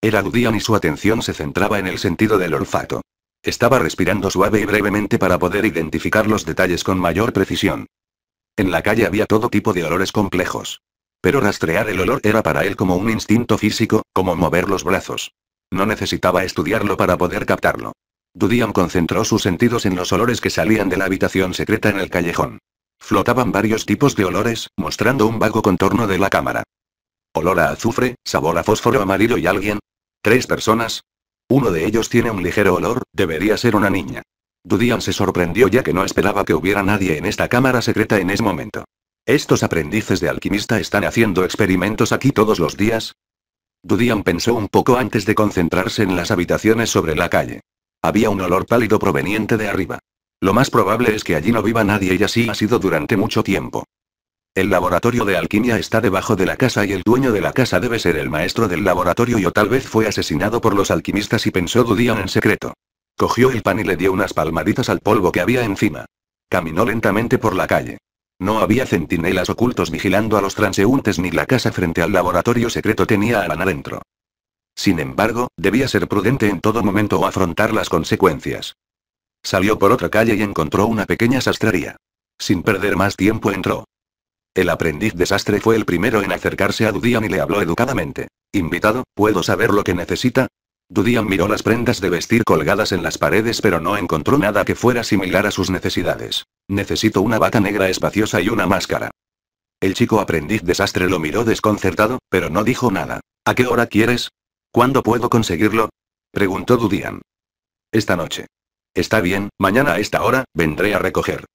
Era Dudian y su atención se centraba en el sentido del olfato. Estaba respirando suave y brevemente para poder identificar los detalles con mayor precisión. En la calle había todo tipo de olores complejos. Pero rastrear el olor era para él como un instinto físico, como mover los brazos. No necesitaba estudiarlo para poder captarlo. Dudian concentró sus sentidos en los olores que salían de la habitación secreta en el callejón. Flotaban varios tipos de olores, mostrando un vago contorno de la cámara. Olor a azufre, sabor a fósforo amarillo y alguien. Tres personas. Uno de ellos tiene un ligero olor, debería ser una niña. Dudian se sorprendió ya que no esperaba que hubiera nadie en esta cámara secreta en ese momento. ¿Estos aprendices de alquimista están haciendo experimentos aquí todos los días? Dudian pensó un poco antes de concentrarse en las habitaciones sobre la calle. Había un olor pálido proveniente de arriba. Lo más probable es que allí no viva nadie y así ha sido durante mucho tiempo. El laboratorio de alquimia está debajo de la casa y el dueño de la casa debe ser el maestro del laboratorio y o tal vez fue asesinado por los alquimistas y pensó Dudian en secreto. Cogió el pan y le dio unas palmaditas al polvo que había encima. Caminó lentamente por la calle. No había centinelas ocultos vigilando a los transeúntes ni la casa frente al laboratorio secreto tenía a Alan adentro. Sin embargo, debía ser prudente en todo momento o afrontar las consecuencias. Salió por otra calle y encontró una pequeña sastrería. Sin perder más tiempo entró. El aprendiz desastre fue el primero en acercarse a Dudian y le habló educadamente. Invitado, ¿puedo saber lo que necesita? Dudian miró las prendas de vestir colgadas en las paredes pero no encontró nada que fuera similar a sus necesidades. Necesito una bata negra espaciosa y una máscara. El chico aprendiz desastre lo miró desconcertado, pero no dijo nada. ¿A qué hora quieres? ¿Cuándo puedo conseguirlo? Preguntó Dudian. Esta noche. Está bien, mañana a esta hora, vendré a recoger.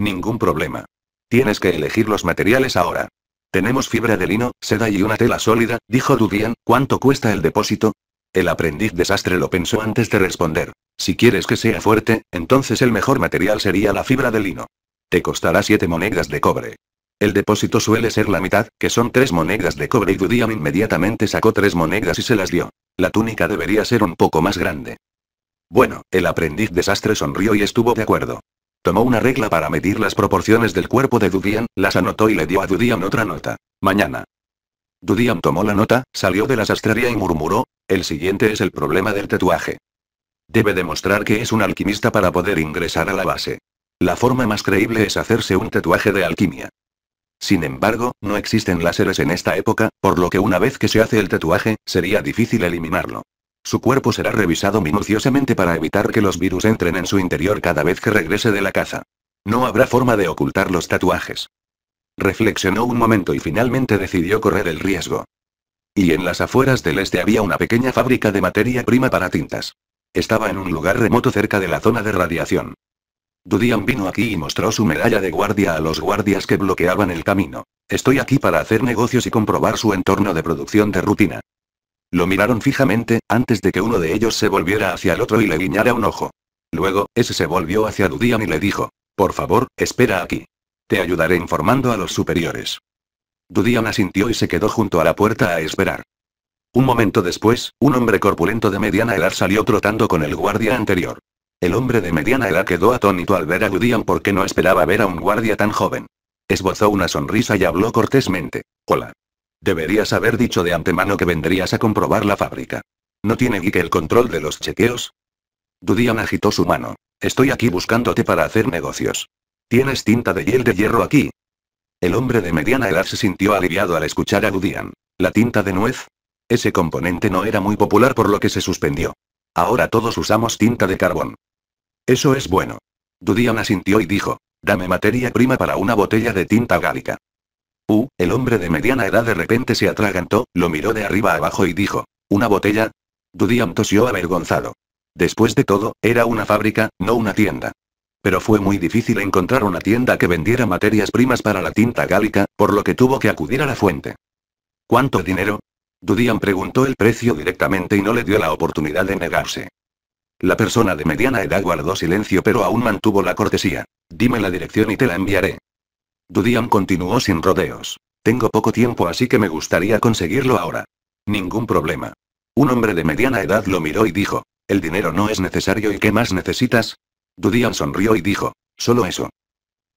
Ningún problema. Tienes que elegir los materiales ahora. Tenemos fibra de lino, seda y una tela sólida, dijo Dudian, ¿cuánto cuesta el depósito? El aprendiz desastre lo pensó antes de responder. Si quieres que sea fuerte, entonces el mejor material sería la fibra de lino. Te costará siete monedas de cobre. El depósito suele ser la mitad, que son tres monedas de cobre y Dudian inmediatamente sacó tres monedas y se las dio. La túnica debería ser un poco más grande. Bueno, el aprendiz desastre sonrió y estuvo de acuerdo. Tomó una regla para medir las proporciones del cuerpo de Dudian, las anotó y le dio a Dudian otra nota. Mañana. Dudian tomó la nota, salió de la sastrería y murmuró, el siguiente es el problema del tatuaje. Debe demostrar que es un alquimista para poder ingresar a la base. La forma más creíble es hacerse un tatuaje de alquimia. Sin embargo, no existen láseres en esta época, por lo que una vez que se hace el tatuaje, sería difícil eliminarlo. Su cuerpo será revisado minuciosamente para evitar que los virus entren en su interior cada vez que regrese de la caza. No habrá forma de ocultar los tatuajes. Reflexionó un momento y finalmente decidió correr el riesgo. Y en las afueras del este había una pequeña fábrica de materia prima para tintas. Estaba en un lugar remoto cerca de la zona de radiación. Dudian vino aquí y mostró su medalla de guardia a los guardias que bloqueaban el camino. Estoy aquí para hacer negocios y comprobar su entorno de producción de rutina. Lo miraron fijamente, antes de que uno de ellos se volviera hacia el otro y le guiñara un ojo. Luego, ese se volvió hacia Dudian y le dijo, por favor, espera aquí. Te ayudaré informando a los superiores. Dudian asintió y se quedó junto a la puerta a esperar. Un momento después, un hombre corpulento de mediana edad salió trotando con el guardia anterior. El hombre de mediana edad quedó atónito al ver a Dudian porque no esperaba ver a un guardia tan joven. Esbozó una sonrisa y habló cortésmente. Hola. Deberías haber dicho de antemano que vendrías a comprobar la fábrica. ¿No tiene Geek el control de los chequeos? Dudian agitó su mano. Estoy aquí buscándote para hacer negocios. ¿Tienes tinta de hiel de hierro aquí? El hombre de mediana edad se sintió aliviado al escuchar a Dudian. ¿La tinta de nuez? Ese componente no era muy popular por lo que se suspendió. Ahora todos usamos tinta de carbón. Eso es bueno. Dudian asintió y dijo, dame materia prima para una botella de tinta gálica. Uh, el hombre de mediana edad de repente se atragantó, lo miró de arriba abajo y dijo. ¿Una botella? Dudiam tosió avergonzado. Después de todo, era una fábrica, no una tienda. Pero fue muy difícil encontrar una tienda que vendiera materias primas para la tinta gálica, por lo que tuvo que acudir a la fuente. ¿Cuánto dinero? Dudian preguntó el precio directamente y no le dio la oportunidad de negarse. La persona de mediana edad guardó silencio pero aún mantuvo la cortesía. Dime la dirección y te la enviaré. Dudian continuó sin rodeos. Tengo poco tiempo así que me gustaría conseguirlo ahora. Ningún problema. Un hombre de mediana edad lo miró y dijo, el dinero no es necesario y ¿qué más necesitas? Dudian sonrió y dijo, solo eso.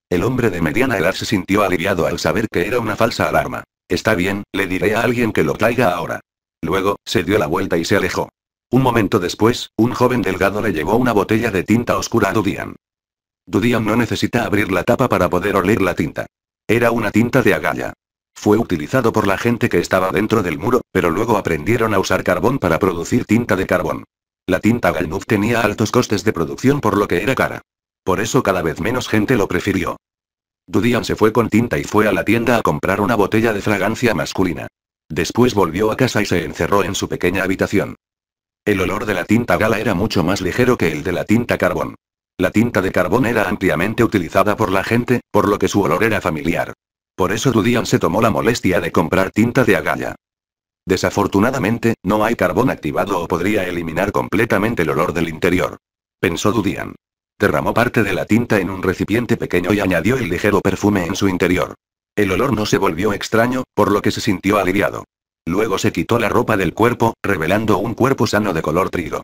El hombre de mediana edad se sintió aliviado al saber que era una falsa alarma. Está bien, le diré a alguien que lo traiga ahora. Luego, se dio la vuelta y se alejó. Un momento después, un joven delgado le llevó una botella de tinta oscura a Dudian. Dudiam no necesita abrir la tapa para poder oler la tinta. Era una tinta de agalla. Fue utilizado por la gente que estaba dentro del muro, pero luego aprendieron a usar carbón para producir tinta de carbón. La tinta Galnuf tenía altos costes de producción por lo que era cara. Por eso cada vez menos gente lo prefirió. Dudian se fue con tinta y fue a la tienda a comprar una botella de fragancia masculina. Después volvió a casa y se encerró en su pequeña habitación. El olor de la tinta gala era mucho más ligero que el de la tinta carbón. La tinta de carbón era ampliamente utilizada por la gente, por lo que su olor era familiar. Por eso Dudian se tomó la molestia de comprar tinta de agalla. Desafortunadamente, no hay carbón activado o podría eliminar completamente el olor del interior. Pensó Dudian. Derramó parte de la tinta en un recipiente pequeño y añadió el ligero perfume en su interior. El olor no se volvió extraño, por lo que se sintió aliviado. Luego se quitó la ropa del cuerpo, revelando un cuerpo sano de color trigo.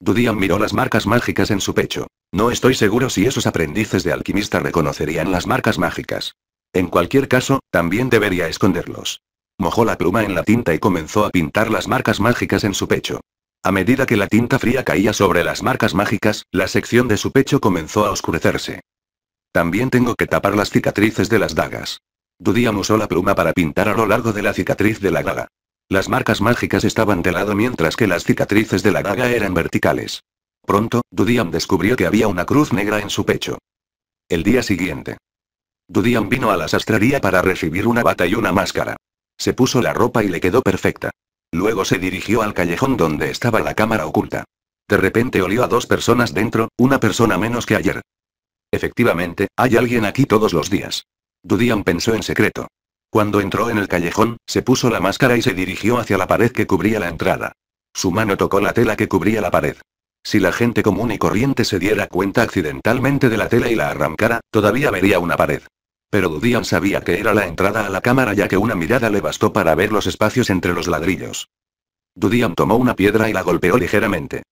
Dudian miró las marcas mágicas en su pecho. No estoy seguro si esos aprendices de alquimista reconocerían las marcas mágicas. En cualquier caso, también debería esconderlos. Mojó la pluma en la tinta y comenzó a pintar las marcas mágicas en su pecho. A medida que la tinta fría caía sobre las marcas mágicas, la sección de su pecho comenzó a oscurecerse. También tengo que tapar las cicatrices de las dagas. Dudian usó la pluma para pintar a lo largo de la cicatriz de la daga. Las marcas mágicas estaban de lado mientras que las cicatrices de la daga eran verticales. Pronto, Dudian descubrió que había una cruz negra en su pecho. El día siguiente. Dudian vino a la sastrería para recibir una bata y una máscara. Se puso la ropa y le quedó perfecta. Luego se dirigió al callejón donde estaba la cámara oculta. De repente olió a dos personas dentro, una persona menos que ayer. Efectivamente, hay alguien aquí todos los días. Dudian pensó en secreto. Cuando entró en el callejón, se puso la máscara y se dirigió hacia la pared que cubría la entrada. Su mano tocó la tela que cubría la pared. Si la gente común y corriente se diera cuenta accidentalmente de la tela y la arrancara, todavía vería una pared. Pero Dudian sabía que era la entrada a la cámara ya que una mirada le bastó para ver los espacios entre los ladrillos. Dudian tomó una piedra y la golpeó ligeramente.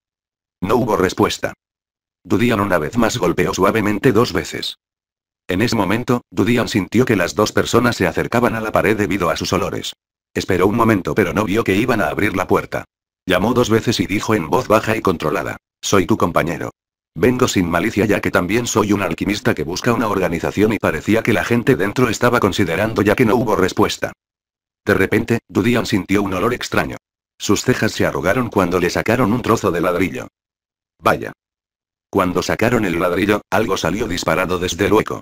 No hubo respuesta. Dudian una vez más golpeó suavemente dos veces. En ese momento, Dudian sintió que las dos personas se acercaban a la pared debido a sus olores. Esperó un momento pero no vio que iban a abrir la puerta. Llamó dos veces y dijo en voz baja y controlada. Soy tu compañero. Vengo sin malicia ya que también soy un alquimista que busca una organización y parecía que la gente dentro estaba considerando ya que no hubo respuesta. De repente, Dudian sintió un olor extraño. Sus cejas se arrugaron cuando le sacaron un trozo de ladrillo. Vaya. Cuando sacaron el ladrillo, algo salió disparado desde el hueco.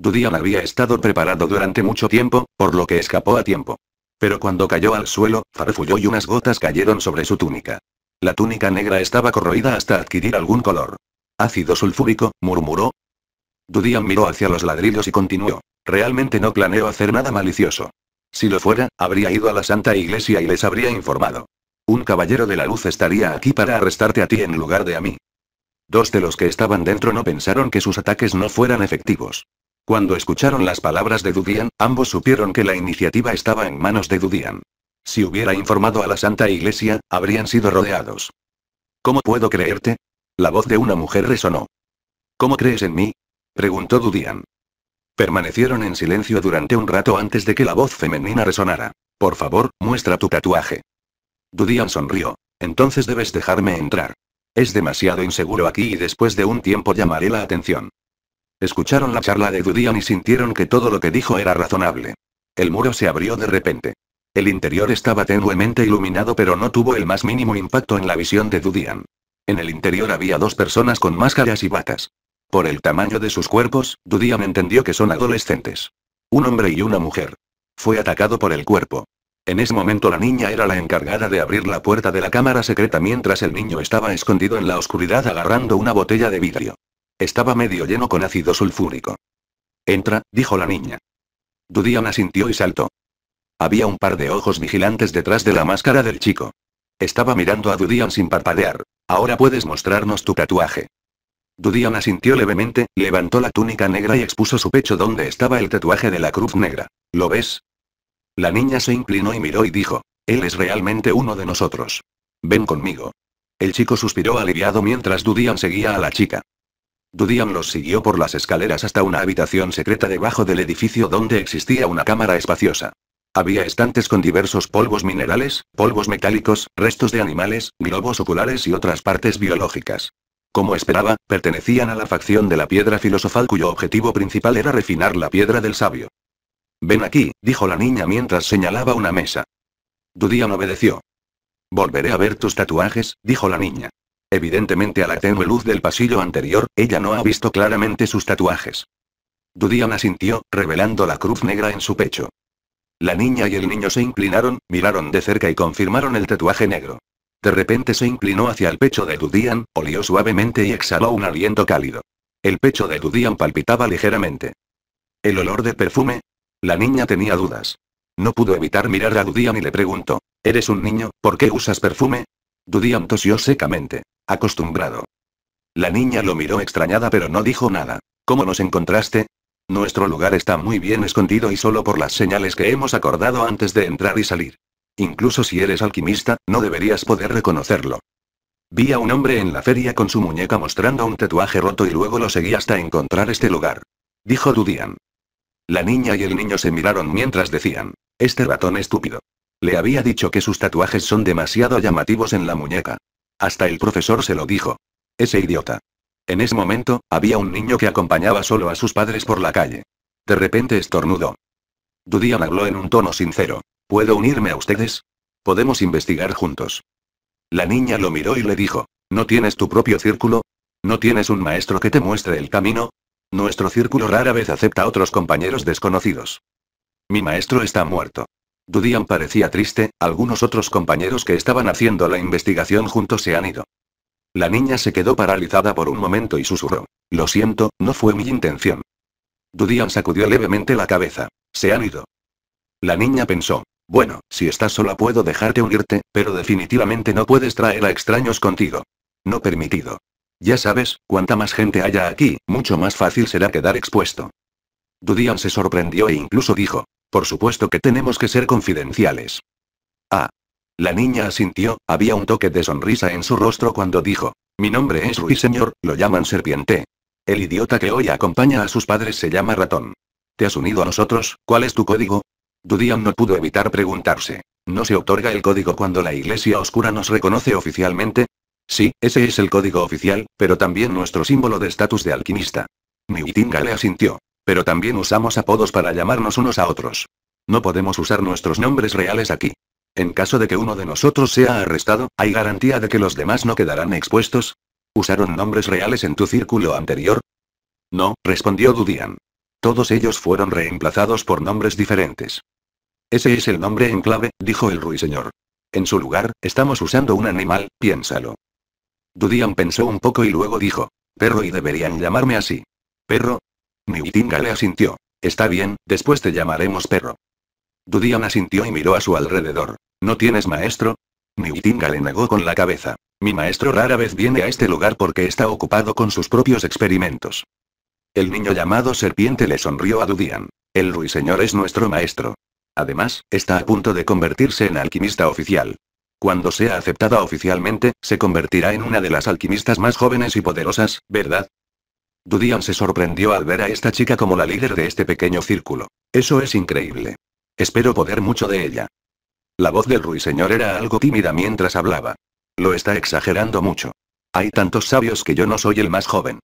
Dudian había estado preparado durante mucho tiempo, por lo que escapó a tiempo. Pero cuando cayó al suelo, farfulló y unas gotas cayeron sobre su túnica. La túnica negra estaba corroída hasta adquirir algún color. Ácido sulfúrico, murmuró. Dudian miró hacia los ladrillos y continuó. Realmente no planeo hacer nada malicioso. Si lo fuera, habría ido a la Santa Iglesia y les habría informado. Un caballero de la luz estaría aquí para arrestarte a ti en lugar de a mí. Dos de los que estaban dentro no pensaron que sus ataques no fueran efectivos. Cuando escucharon las palabras de Dudian, ambos supieron que la iniciativa estaba en manos de Dudian. Si hubiera informado a la Santa Iglesia, habrían sido rodeados. ¿Cómo puedo creerte? La voz de una mujer resonó. ¿Cómo crees en mí? preguntó Dudian. Permanecieron en silencio durante un rato antes de que la voz femenina resonara. Por favor, muestra tu tatuaje. Dudian sonrió. Entonces debes dejarme entrar. Es demasiado inseguro aquí y después de un tiempo llamaré la atención. Escucharon la charla de Dudian y sintieron que todo lo que dijo era razonable. El muro se abrió de repente. El interior estaba tenuemente iluminado pero no tuvo el más mínimo impacto en la visión de Dudian. En el interior había dos personas con máscaras y batas. Por el tamaño de sus cuerpos, Dudian entendió que son adolescentes. Un hombre y una mujer. Fue atacado por el cuerpo. En ese momento la niña era la encargada de abrir la puerta de la cámara secreta mientras el niño estaba escondido en la oscuridad agarrando una botella de vidrio. Estaba medio lleno con ácido sulfúrico. Entra, dijo la niña. Dudian asintió y saltó. Había un par de ojos vigilantes detrás de la máscara del chico. Estaba mirando a Dudian sin parpadear. Ahora puedes mostrarnos tu tatuaje. Dudian asintió levemente, levantó la túnica negra y expuso su pecho donde estaba el tatuaje de la cruz negra. ¿Lo ves? La niña se inclinó y miró y dijo, Él es realmente uno de nosotros. Ven conmigo. El chico suspiró aliviado mientras Dudian seguía a la chica. Dudiam los siguió por las escaleras hasta una habitación secreta debajo del edificio donde existía una cámara espaciosa. Había estantes con diversos polvos minerales, polvos metálicos, restos de animales, globos oculares y otras partes biológicas. Como esperaba, pertenecían a la facción de la piedra filosofal cuyo objetivo principal era refinar la piedra del sabio. Ven aquí, dijo la niña mientras señalaba una mesa. Dudian obedeció. Volveré a ver tus tatuajes, dijo la niña. Evidentemente a la tenue luz del pasillo anterior, ella no ha visto claramente sus tatuajes. Dudian asintió, revelando la cruz negra en su pecho. La niña y el niño se inclinaron, miraron de cerca y confirmaron el tatuaje negro. De repente se inclinó hacia el pecho de Dudian, olió suavemente y exhaló un aliento cálido. El pecho de Dudian palpitaba ligeramente. ¿El olor de perfume? La niña tenía dudas. No pudo evitar mirar a Dudian y le preguntó, ¿eres un niño, por qué usas perfume? Dudian tosió secamente. Acostumbrado. La niña lo miró extrañada pero no dijo nada. ¿Cómo nos encontraste? Nuestro lugar está muy bien escondido y solo por las señales que hemos acordado antes de entrar y salir. Incluso si eres alquimista, no deberías poder reconocerlo. Vi a un hombre en la feria con su muñeca mostrando un tatuaje roto y luego lo seguí hasta encontrar este lugar. Dijo Dudian. La niña y el niño se miraron mientras decían, este ratón estúpido. Le había dicho que sus tatuajes son demasiado llamativos en la muñeca. Hasta el profesor se lo dijo. Ese idiota. En ese momento, había un niño que acompañaba solo a sus padres por la calle. De repente estornudó. Dudian habló en un tono sincero. ¿Puedo unirme a ustedes? Podemos investigar juntos. La niña lo miró y le dijo, ¿no tienes tu propio círculo? ¿No tienes un maestro que te muestre el camino? Nuestro círculo rara vez acepta a otros compañeros desconocidos. Mi maestro está muerto. Dudian parecía triste, algunos otros compañeros que estaban haciendo la investigación juntos se han ido. La niña se quedó paralizada por un momento y susurró. Lo siento, no fue mi intención. Dudian sacudió levemente la cabeza. Se han ido. La niña pensó. Bueno, si estás sola puedo dejarte unirte, pero definitivamente no puedes traer a extraños contigo. No permitido. Ya sabes, cuanta más gente haya aquí, mucho más fácil será quedar expuesto. Dudian se sorprendió e incluso dijo, por supuesto que tenemos que ser confidenciales. Ah. La niña asintió, había un toque de sonrisa en su rostro cuando dijo, mi nombre es Ruiseñor, lo llaman serpiente. El idiota que hoy acompaña a sus padres se llama ratón. ¿Te has unido a nosotros? ¿Cuál es tu código? Dudian no pudo evitar preguntarse. ¿No se otorga el código cuando la Iglesia Oscura nos reconoce oficialmente? Sí, ese es el código oficial, pero también nuestro símbolo de estatus de alquimista. Miutinga le asintió. Pero también usamos apodos para llamarnos unos a otros. No podemos usar nuestros nombres reales aquí. En caso de que uno de nosotros sea arrestado, ¿hay garantía de que los demás no quedarán expuestos? ¿Usaron nombres reales en tu círculo anterior? No, respondió Dudian. Todos ellos fueron reemplazados por nombres diferentes. Ese es el nombre en clave, dijo el ruiseñor. En su lugar, estamos usando un animal, piénsalo. Dudian pensó un poco y luego dijo, perro y deberían llamarme así. Perro, Miutinga le asintió. Está bien, después te llamaremos perro. Dudian asintió y miró a su alrededor. ¿No tienes maestro? Miutinga le negó con la cabeza. Mi maestro rara vez viene a este lugar porque está ocupado con sus propios experimentos. El niño llamado serpiente le sonrió a Dudian. El ruiseñor es nuestro maestro. Además, está a punto de convertirse en alquimista oficial. Cuando sea aceptada oficialmente, se convertirá en una de las alquimistas más jóvenes y poderosas, ¿verdad? Dudian se sorprendió al ver a esta chica como la líder de este pequeño círculo. Eso es increíble. Espero poder mucho de ella. La voz del ruiseñor era algo tímida mientras hablaba. Lo está exagerando mucho. Hay tantos sabios que yo no soy el más joven.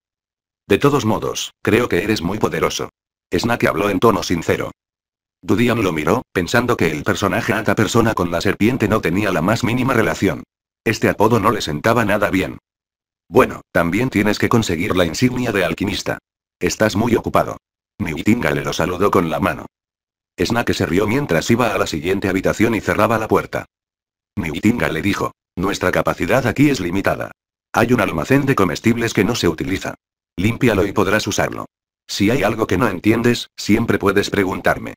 De todos modos, creo que eres muy poderoso. Snake habló en tono sincero. Dudian lo miró, pensando que el personaje Ata persona con la serpiente no tenía la más mínima relación. Este apodo no le sentaba nada bien. Bueno, también tienes que conseguir la insignia de alquimista. Estás muy ocupado. Niutinga le lo saludó con la mano. Snake se rió mientras iba a la siguiente habitación y cerraba la puerta. Niutinga le dijo, nuestra capacidad aquí es limitada. Hay un almacén de comestibles que no se utiliza. Límpialo y podrás usarlo. Si hay algo que no entiendes, siempre puedes preguntarme.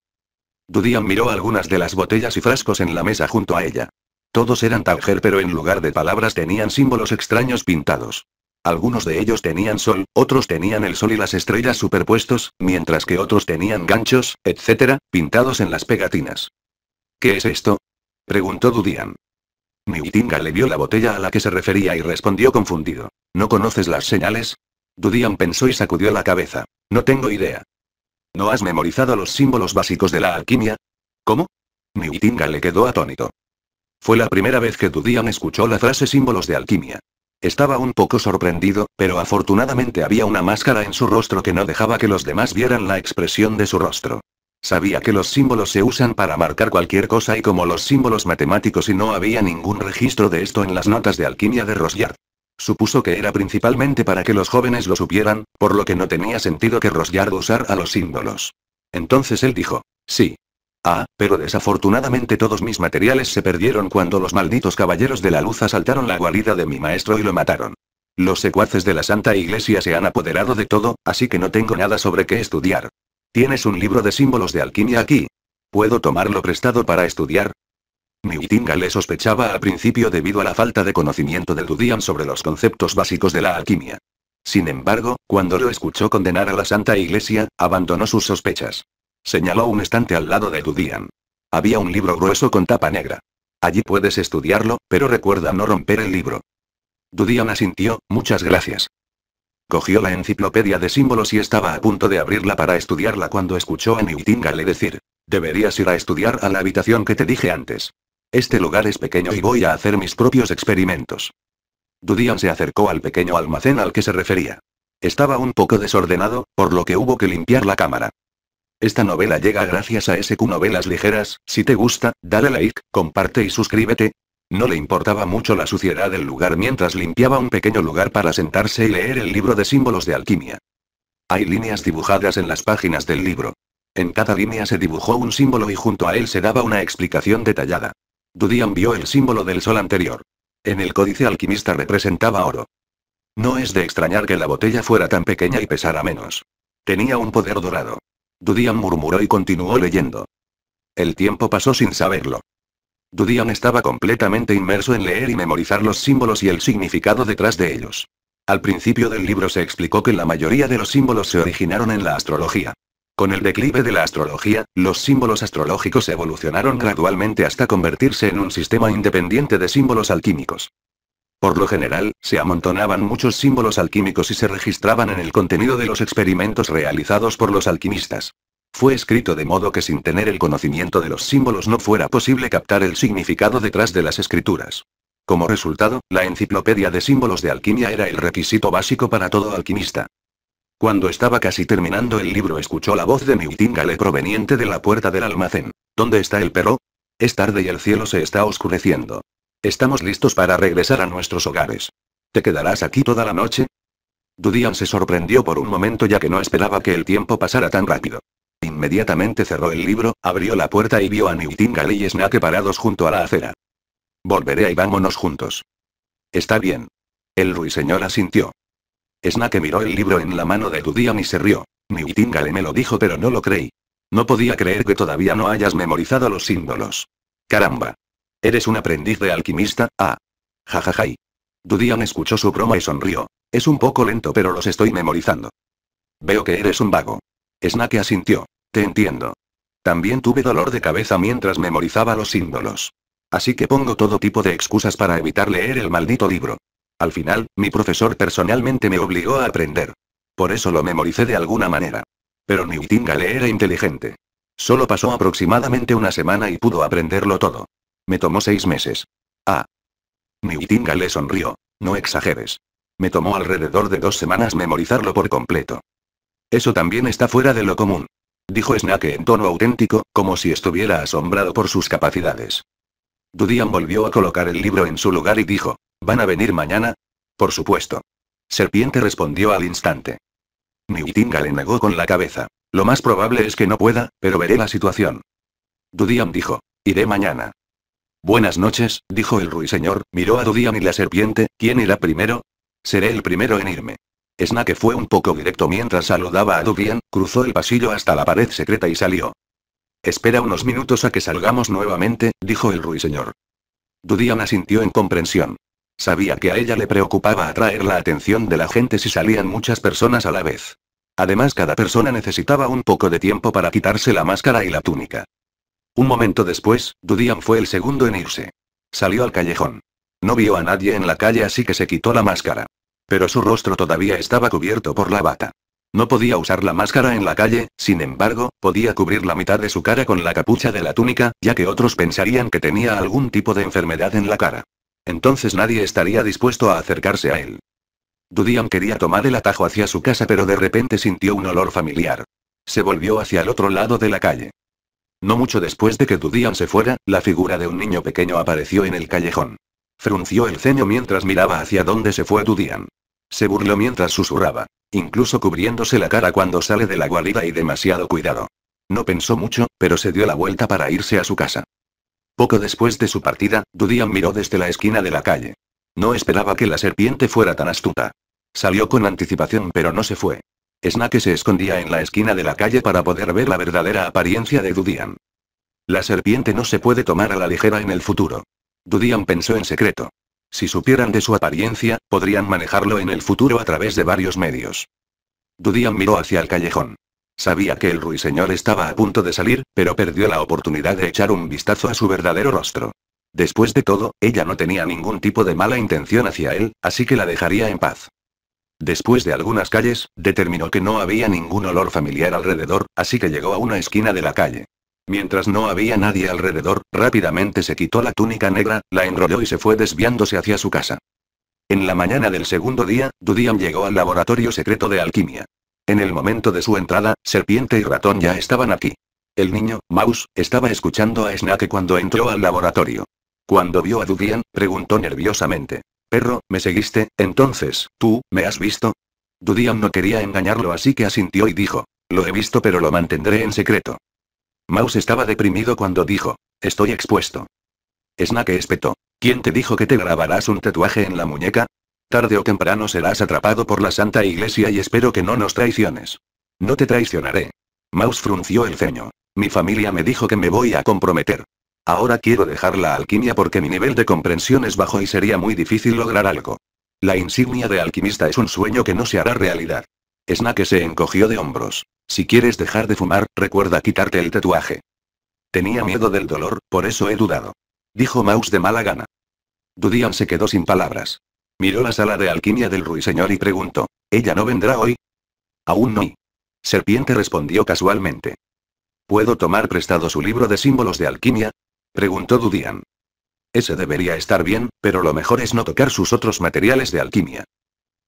Dudian miró algunas de las botellas y frascos en la mesa junto a ella. Todos eran Tauger pero en lugar de palabras tenían símbolos extraños pintados. Algunos de ellos tenían sol, otros tenían el sol y las estrellas superpuestos, mientras que otros tenían ganchos, etc., pintados en las pegatinas. ¿Qué es esto? preguntó Dudian. Miutinga le vio la botella a la que se refería y respondió confundido. ¿No conoces las señales? Dudian pensó y sacudió la cabeza. No tengo idea. ¿No has memorizado los símbolos básicos de la alquimia? ¿Cómo? Miutinga le quedó atónito. Fue la primera vez que Dudian escuchó la frase símbolos de alquimia. Estaba un poco sorprendido, pero afortunadamente había una máscara en su rostro que no dejaba que los demás vieran la expresión de su rostro. Sabía que los símbolos se usan para marcar cualquier cosa y como los símbolos matemáticos y no había ningún registro de esto en las notas de alquimia de Rosyard. Supuso que era principalmente para que los jóvenes lo supieran, por lo que no tenía sentido que Rosyard usara a los símbolos. Entonces él dijo, sí, Ah, pero desafortunadamente todos mis materiales se perdieron cuando los malditos caballeros de la luz asaltaron la guarida de mi maestro y lo mataron. Los secuaces de la Santa Iglesia se han apoderado de todo, así que no tengo nada sobre qué estudiar. ¿Tienes un libro de símbolos de alquimia aquí? ¿Puedo tomarlo prestado para estudiar? Niutinga le sospechaba al principio debido a la falta de conocimiento de Dudian sobre los conceptos básicos de la alquimia. Sin embargo, cuando lo escuchó condenar a la Santa Iglesia, abandonó sus sospechas. Señaló un estante al lado de Dudian. Había un libro grueso con tapa negra. Allí puedes estudiarlo, pero recuerda no romper el libro. Dudian asintió, muchas gracias. Cogió la enciclopedia de símbolos y estaba a punto de abrirla para estudiarla cuando escuchó a Newtinga le decir, deberías ir a estudiar a la habitación que te dije antes. Este lugar es pequeño y voy a hacer mis propios experimentos. Dudian se acercó al pequeño almacén al que se refería. Estaba un poco desordenado, por lo que hubo que limpiar la cámara. Esta novela llega gracias a SQ Novelas Ligeras, si te gusta, dale like, comparte y suscríbete. No le importaba mucho la suciedad del lugar mientras limpiaba un pequeño lugar para sentarse y leer el libro de símbolos de alquimia. Hay líneas dibujadas en las páginas del libro. En cada línea se dibujó un símbolo y junto a él se daba una explicación detallada. Dudian vio el símbolo del sol anterior. En el códice alquimista representaba oro. No es de extrañar que la botella fuera tan pequeña y pesara menos. Tenía un poder dorado. Dudian murmuró y continuó leyendo. El tiempo pasó sin saberlo. Dudian estaba completamente inmerso en leer y memorizar los símbolos y el significado detrás de ellos. Al principio del libro se explicó que la mayoría de los símbolos se originaron en la astrología. Con el declive de la astrología, los símbolos astrológicos evolucionaron gradualmente hasta convertirse en un sistema independiente de símbolos alquímicos. Por lo general, se amontonaban muchos símbolos alquímicos y se registraban en el contenido de los experimentos realizados por los alquimistas. Fue escrito de modo que sin tener el conocimiento de los símbolos no fuera posible captar el significado detrás de las escrituras. Como resultado, la enciclopedia de símbolos de alquimia era el requisito básico para todo alquimista. Cuando estaba casi terminando el libro escuchó la voz de Miutingale proveniente de la puerta del almacén. ¿Dónde está el perro? Es tarde y el cielo se está oscureciendo. Estamos listos para regresar a nuestros hogares. ¿Te quedarás aquí toda la noche? Dudian se sorprendió por un momento ya que no esperaba que el tiempo pasara tan rápido. Inmediatamente cerró el libro, abrió la puerta y vio a Newtingale y Snake parados junto a la acera. Volveré y vámonos juntos. Está bien. El ruiseñor asintió. Snake miró el libro en la mano de Dudian y se rió. Newtingale me lo dijo pero no lo creí. No podía creer que todavía no hayas memorizado los símbolos. Caramba. ¿Eres un aprendiz de alquimista? Ah. Jajajay. Dudian escuchó su broma y sonrió. Es un poco lento pero los estoy memorizando. Veo que eres un vago. Snake asintió. Te entiendo. También tuve dolor de cabeza mientras memorizaba los símbolos. Así que pongo todo tipo de excusas para evitar leer el maldito libro. Al final, mi profesor personalmente me obligó a aprender. Por eso lo memoricé de alguna manera. Pero le era inteligente. Solo pasó aproximadamente una semana y pudo aprenderlo todo. Me tomó seis meses. Ah. Niutinga le sonrió. No exageres. Me tomó alrededor de dos semanas memorizarlo por completo. Eso también está fuera de lo común. Dijo Snake en tono auténtico, como si estuviera asombrado por sus capacidades. Dudian volvió a colocar el libro en su lugar y dijo, ¿van a venir mañana? Por supuesto. Serpiente respondió al instante. Niutinga le negó con la cabeza. Lo más probable es que no pueda, pero veré la situación. Dudian dijo, iré mañana. Buenas noches, dijo el ruiseñor, miró a Dudian y la serpiente, ¿quién irá primero? Seré el primero en irme. Snake fue un poco directo mientras saludaba a Dudian, cruzó el pasillo hasta la pared secreta y salió. Espera unos minutos a que salgamos nuevamente, dijo el ruiseñor. Dudian asintió en comprensión. Sabía que a ella le preocupaba atraer la atención de la gente si salían muchas personas a la vez. Además cada persona necesitaba un poco de tiempo para quitarse la máscara y la túnica. Un momento después, Dudian fue el segundo en irse. Salió al callejón. No vio a nadie en la calle así que se quitó la máscara. Pero su rostro todavía estaba cubierto por la bata. No podía usar la máscara en la calle, sin embargo, podía cubrir la mitad de su cara con la capucha de la túnica, ya que otros pensarían que tenía algún tipo de enfermedad en la cara. Entonces nadie estaría dispuesto a acercarse a él. Dudian quería tomar el atajo hacia su casa pero de repente sintió un olor familiar. Se volvió hacia el otro lado de la calle. No mucho después de que Dudian se fuera, la figura de un niño pequeño apareció en el callejón. Frunció el ceño mientras miraba hacia dónde se fue Dudian. Se burló mientras susurraba, incluso cubriéndose la cara cuando sale de la guarida y demasiado cuidado. No pensó mucho, pero se dio la vuelta para irse a su casa. Poco después de su partida, Dudian miró desde la esquina de la calle. No esperaba que la serpiente fuera tan astuta. Salió con anticipación pero no se fue. Snake se escondía en la esquina de la calle para poder ver la verdadera apariencia de Dudian. La serpiente no se puede tomar a la ligera en el futuro. Dudian pensó en secreto. Si supieran de su apariencia, podrían manejarlo en el futuro a través de varios medios. Dudian miró hacia el callejón. Sabía que el ruiseñor estaba a punto de salir, pero perdió la oportunidad de echar un vistazo a su verdadero rostro. Después de todo, ella no tenía ningún tipo de mala intención hacia él, así que la dejaría en paz. Después de algunas calles, determinó que no había ningún olor familiar alrededor, así que llegó a una esquina de la calle. Mientras no había nadie alrededor, rápidamente se quitó la túnica negra, la enrolló y se fue desviándose hacia su casa. En la mañana del segundo día, Dudian llegó al laboratorio secreto de alquimia. En el momento de su entrada, Serpiente y Ratón ya estaban aquí. El niño, Mouse, estaba escuchando a Snake cuando entró al laboratorio. Cuando vio a Dudian, preguntó nerviosamente. Perro, ¿me seguiste? Entonces, ¿tú, me has visto? Dudiam no quería engañarlo así que asintió y dijo. Lo he visto pero lo mantendré en secreto. Mouse estaba deprimido cuando dijo. Estoy expuesto. Snake espetó. ¿Quién te dijo que te grabarás un tatuaje en la muñeca? Tarde o temprano serás atrapado por la Santa Iglesia y espero que no nos traiciones. No te traicionaré. Mouse frunció el ceño. Mi familia me dijo que me voy a comprometer. Ahora quiero dejar la alquimia porque mi nivel de comprensión es bajo y sería muy difícil lograr algo. La insignia de alquimista es un sueño que no se hará realidad. Snake se encogió de hombros. Si quieres dejar de fumar, recuerda quitarte el tatuaje. Tenía miedo del dolor, por eso he dudado. Dijo Mouse de mala gana. Dudian se quedó sin palabras. Miró la sala de alquimia del ruiseñor y preguntó. ¿Ella no vendrá hoy? Aún no. Serpiente respondió casualmente. ¿Puedo tomar prestado su libro de símbolos de alquimia? Preguntó Dudian. Ese debería estar bien, pero lo mejor es no tocar sus otros materiales de alquimia.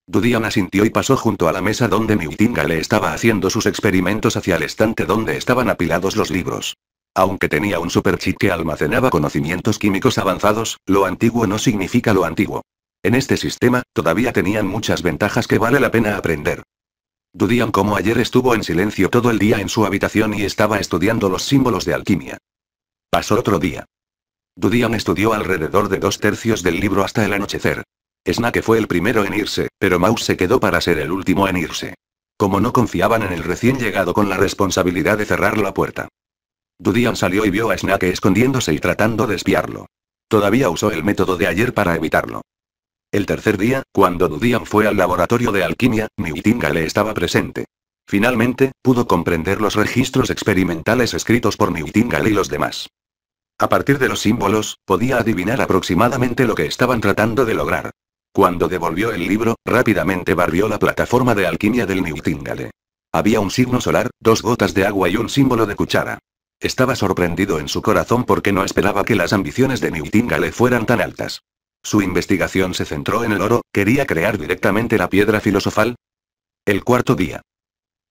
Dudian asintió y pasó junto a la mesa donde Miutinga le estaba haciendo sus experimentos hacia el estante donde estaban apilados los libros. Aunque tenía un superchip que almacenaba conocimientos químicos avanzados, lo antiguo no significa lo antiguo. En este sistema, todavía tenían muchas ventajas que vale la pena aprender. Dudian como ayer estuvo en silencio todo el día en su habitación y estaba estudiando los símbolos de alquimia. Pasó otro día. Dudian estudió alrededor de dos tercios del libro hasta el anochecer. Snake fue el primero en irse, pero Mouse se quedó para ser el último en irse. Como no confiaban en el recién llegado con la responsabilidad de cerrar la puerta. Dudian salió y vio a Snake escondiéndose y tratando de espiarlo. Todavía usó el método de ayer para evitarlo. El tercer día, cuando Dudian fue al laboratorio de alquimia, le estaba presente. Finalmente, pudo comprender los registros experimentales escritos por Newtingale y los demás. A partir de los símbolos, podía adivinar aproximadamente lo que estaban tratando de lograr. Cuando devolvió el libro, rápidamente barrió la plataforma de alquimia del Newtingale. Había un signo solar, dos gotas de agua y un símbolo de cuchara. Estaba sorprendido en su corazón porque no esperaba que las ambiciones de Newtingale fueran tan altas. Su investigación se centró en el oro, quería crear directamente la piedra filosofal. El cuarto día.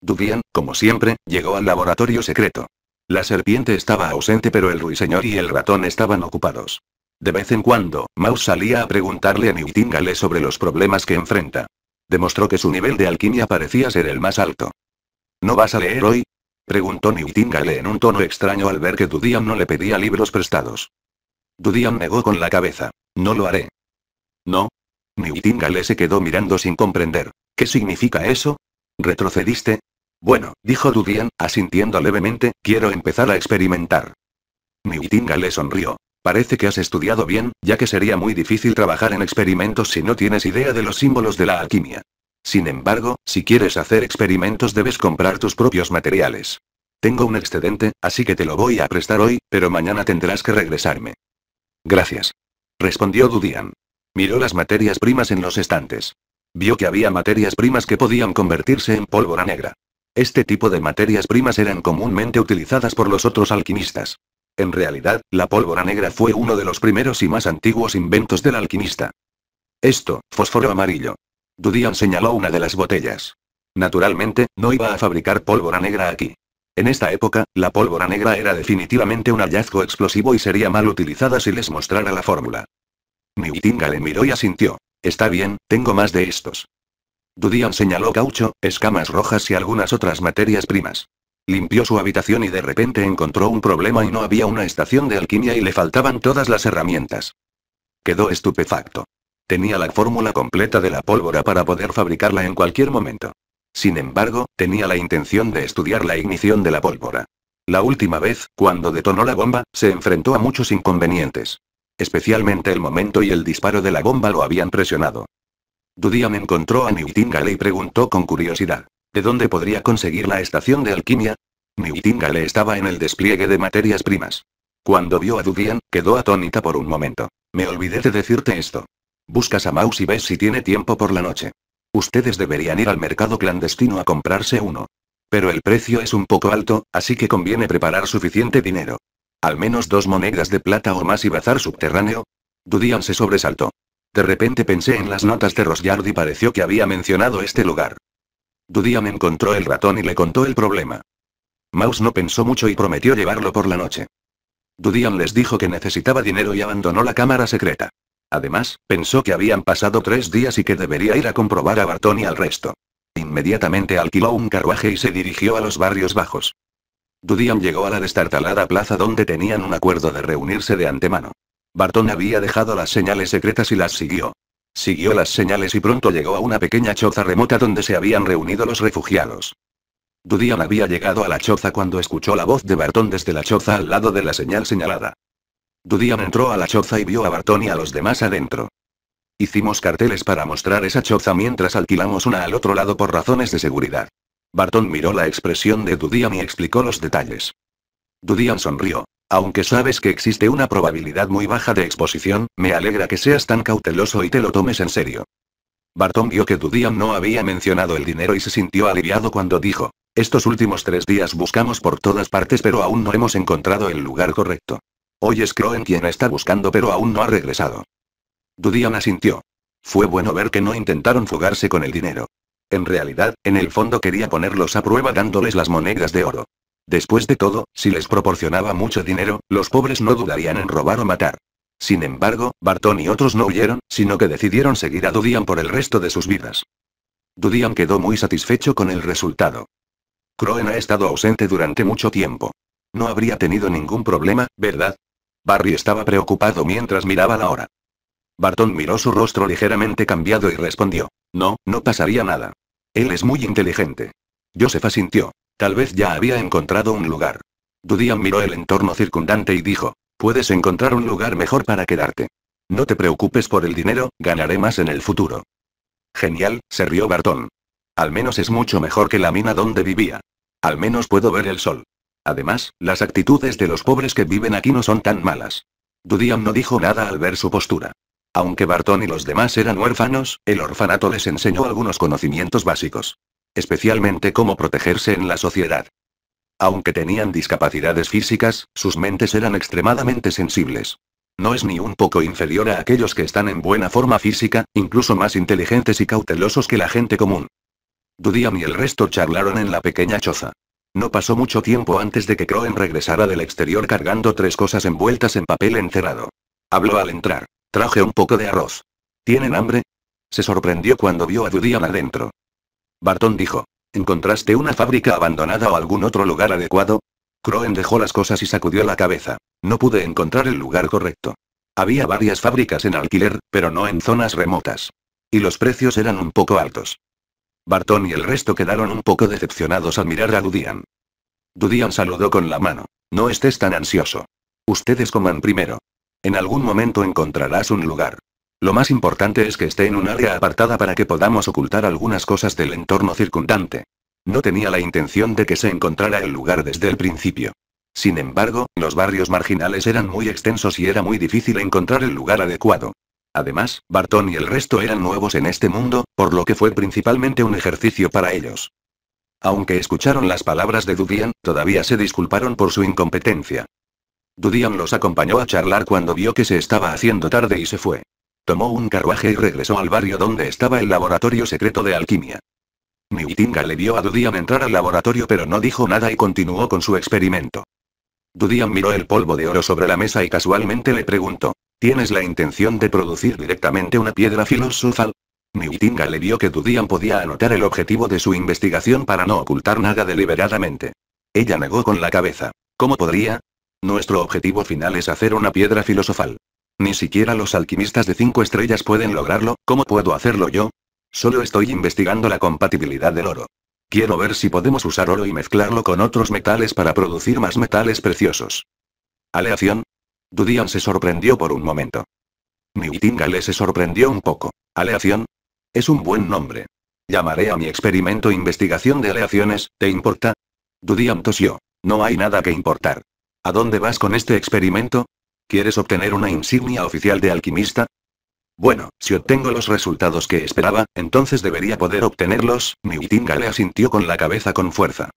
Dubian, como siempre, llegó al laboratorio secreto. La serpiente estaba ausente pero el ruiseñor y el ratón estaban ocupados. De vez en cuando, Mouse salía a preguntarle a Newtingale sobre los problemas que enfrenta. Demostró que su nivel de alquimia parecía ser el más alto. ¿No vas a leer hoy? Preguntó Newtingale en un tono extraño al ver que Dudian no le pedía libros prestados. Dudian negó con la cabeza. No lo haré. No. Newtingale se quedó mirando sin comprender. ¿Qué significa eso? ¿Retrocediste? Bueno, dijo Dudian, asintiendo levemente, quiero empezar a experimentar. Niutinga le sonrió. Parece que has estudiado bien, ya que sería muy difícil trabajar en experimentos si no tienes idea de los símbolos de la alquimia. Sin embargo, si quieres hacer experimentos debes comprar tus propios materiales. Tengo un excedente, así que te lo voy a prestar hoy, pero mañana tendrás que regresarme. Gracias. Respondió Dudian. Miró las materias primas en los estantes. Vio que había materias primas que podían convertirse en pólvora negra. Este tipo de materias primas eran comúnmente utilizadas por los otros alquimistas. En realidad, la pólvora negra fue uno de los primeros y más antiguos inventos del alquimista. Esto, fósforo amarillo. Dudian señaló una de las botellas. Naturalmente, no iba a fabricar pólvora negra aquí. En esta época, la pólvora negra era definitivamente un hallazgo explosivo y sería mal utilizada si les mostrara la fórmula. Niutinga le miró y asintió. Está bien, tengo más de estos. Dudian señaló caucho, escamas rojas y algunas otras materias primas. Limpió su habitación y de repente encontró un problema y no había una estación de alquimia y le faltaban todas las herramientas. Quedó estupefacto. Tenía la fórmula completa de la pólvora para poder fabricarla en cualquier momento. Sin embargo, tenía la intención de estudiar la ignición de la pólvora. La última vez, cuando detonó la bomba, se enfrentó a muchos inconvenientes. Especialmente el momento y el disparo de la bomba lo habían presionado. Dudian encontró a Newtingale y preguntó con curiosidad. ¿De dónde podría conseguir la estación de alquimia? Newtingale estaba en el despliegue de materias primas. Cuando vio a Dudian, quedó atónita por un momento. Me olvidé de decirte esto. Buscas a Mouse y ves si tiene tiempo por la noche. Ustedes deberían ir al mercado clandestino a comprarse uno. Pero el precio es un poco alto, así que conviene preparar suficiente dinero. Al menos dos monedas de plata o más y bazar subterráneo. Dudian se sobresaltó. De repente pensé en las notas de Rosyard y pareció que había mencionado este lugar. Dudian encontró el ratón y le contó el problema. Mouse no pensó mucho y prometió llevarlo por la noche. Dudian les dijo que necesitaba dinero y abandonó la cámara secreta. Además, pensó que habían pasado tres días y que debería ir a comprobar a Barton y al resto. Inmediatamente alquiló un carruaje y se dirigió a los barrios bajos. Dudian llegó a la destartalada plaza donde tenían un acuerdo de reunirse de antemano. Barton había dejado las señales secretas y las siguió. Siguió las señales y pronto llegó a una pequeña choza remota donde se habían reunido los refugiados. Dudian había llegado a la choza cuando escuchó la voz de Barton desde la choza al lado de la señal señalada. Dudian entró a la choza y vio a Barton y a los demás adentro. Hicimos carteles para mostrar esa choza mientras alquilamos una al otro lado por razones de seguridad. Barton miró la expresión de Dudian y explicó los detalles. Dudian sonrió. Aunque sabes que existe una probabilidad muy baja de exposición, me alegra que seas tan cauteloso y te lo tomes en serio. Barton vio que Dudian no había mencionado el dinero y se sintió aliviado cuando dijo, estos últimos tres días buscamos por todas partes pero aún no hemos encontrado el lugar correcto. Hoy es Croen quien está buscando pero aún no ha regresado. Dudian asintió. Fue bueno ver que no intentaron fugarse con el dinero. En realidad, en el fondo quería ponerlos a prueba dándoles las monedas de oro. Después de todo, si les proporcionaba mucho dinero, los pobres no dudarían en robar o matar. Sin embargo, Barton y otros no huyeron, sino que decidieron seguir a Dudian por el resto de sus vidas. Dudian quedó muy satisfecho con el resultado. Croen ha estado ausente durante mucho tiempo. No habría tenido ningún problema, ¿verdad? Barry estaba preocupado mientras miraba la hora. Barton miró su rostro ligeramente cambiado y respondió. No, no pasaría nada. Él es muy inteligente. Josefa sintió. Tal vez ya había encontrado un lugar. Dudian miró el entorno circundante y dijo, puedes encontrar un lugar mejor para quedarte. No te preocupes por el dinero, ganaré más en el futuro. Genial, se rió Bartón. Al menos es mucho mejor que la mina donde vivía. Al menos puedo ver el sol. Además, las actitudes de los pobres que viven aquí no son tan malas. Dudiam no dijo nada al ver su postura. Aunque Bartón y los demás eran huérfanos, el orfanato les enseñó algunos conocimientos básicos especialmente cómo protegerse en la sociedad. Aunque tenían discapacidades físicas, sus mentes eran extremadamente sensibles. No es ni un poco inferior a aquellos que están en buena forma física, incluso más inteligentes y cautelosos que la gente común. Dudian y el resto charlaron en la pequeña choza. No pasó mucho tiempo antes de que Croen regresara del exterior cargando tres cosas envueltas en papel encerrado. Habló al entrar. Traje un poco de arroz. ¿Tienen hambre? Se sorprendió cuando vio a Dudian adentro. Barton dijo. ¿Encontraste una fábrica abandonada o algún otro lugar adecuado? Croen dejó las cosas y sacudió la cabeza. No pude encontrar el lugar correcto. Había varias fábricas en alquiler, pero no en zonas remotas. Y los precios eran un poco altos. Barton y el resto quedaron un poco decepcionados al mirar a Dudian. Dudian saludó con la mano. No estés tan ansioso. Ustedes coman primero. En algún momento encontrarás un lugar. Lo más importante es que esté en un área apartada para que podamos ocultar algunas cosas del entorno circundante. No tenía la intención de que se encontrara el lugar desde el principio. Sin embargo, los barrios marginales eran muy extensos y era muy difícil encontrar el lugar adecuado. Además, Barton y el resto eran nuevos en este mundo, por lo que fue principalmente un ejercicio para ellos. Aunque escucharon las palabras de Dudian, todavía se disculparon por su incompetencia. Dudian los acompañó a charlar cuando vio que se estaba haciendo tarde y se fue. Tomó un carruaje y regresó al barrio donde estaba el laboratorio secreto de alquimia. Miutinga le vio a Dudian entrar al laboratorio pero no dijo nada y continuó con su experimento. Dudian miró el polvo de oro sobre la mesa y casualmente le preguntó, ¿tienes la intención de producir directamente una piedra filosofal? Miutinga le vio que Dudian podía anotar el objetivo de su investigación para no ocultar nada deliberadamente. Ella negó con la cabeza. ¿Cómo podría? Nuestro objetivo final es hacer una piedra filosofal. Ni siquiera los alquimistas de cinco estrellas pueden lograrlo, ¿cómo puedo hacerlo yo? Solo estoy investigando la compatibilidad del oro. Quiero ver si podemos usar oro y mezclarlo con otros metales para producir más metales preciosos. ¿Aleación? Dudian se sorprendió por un momento. le se sorprendió un poco. ¿Aleación? Es un buen nombre. Llamaré a mi experimento investigación de aleaciones, ¿te importa? Dudian tosió. No hay nada que importar. ¿A dónde vas con este experimento? ¿Quieres obtener una insignia oficial de alquimista? Bueno, si obtengo los resultados que esperaba, entonces debería poder obtenerlos, Niutinga le asintió con la cabeza con fuerza.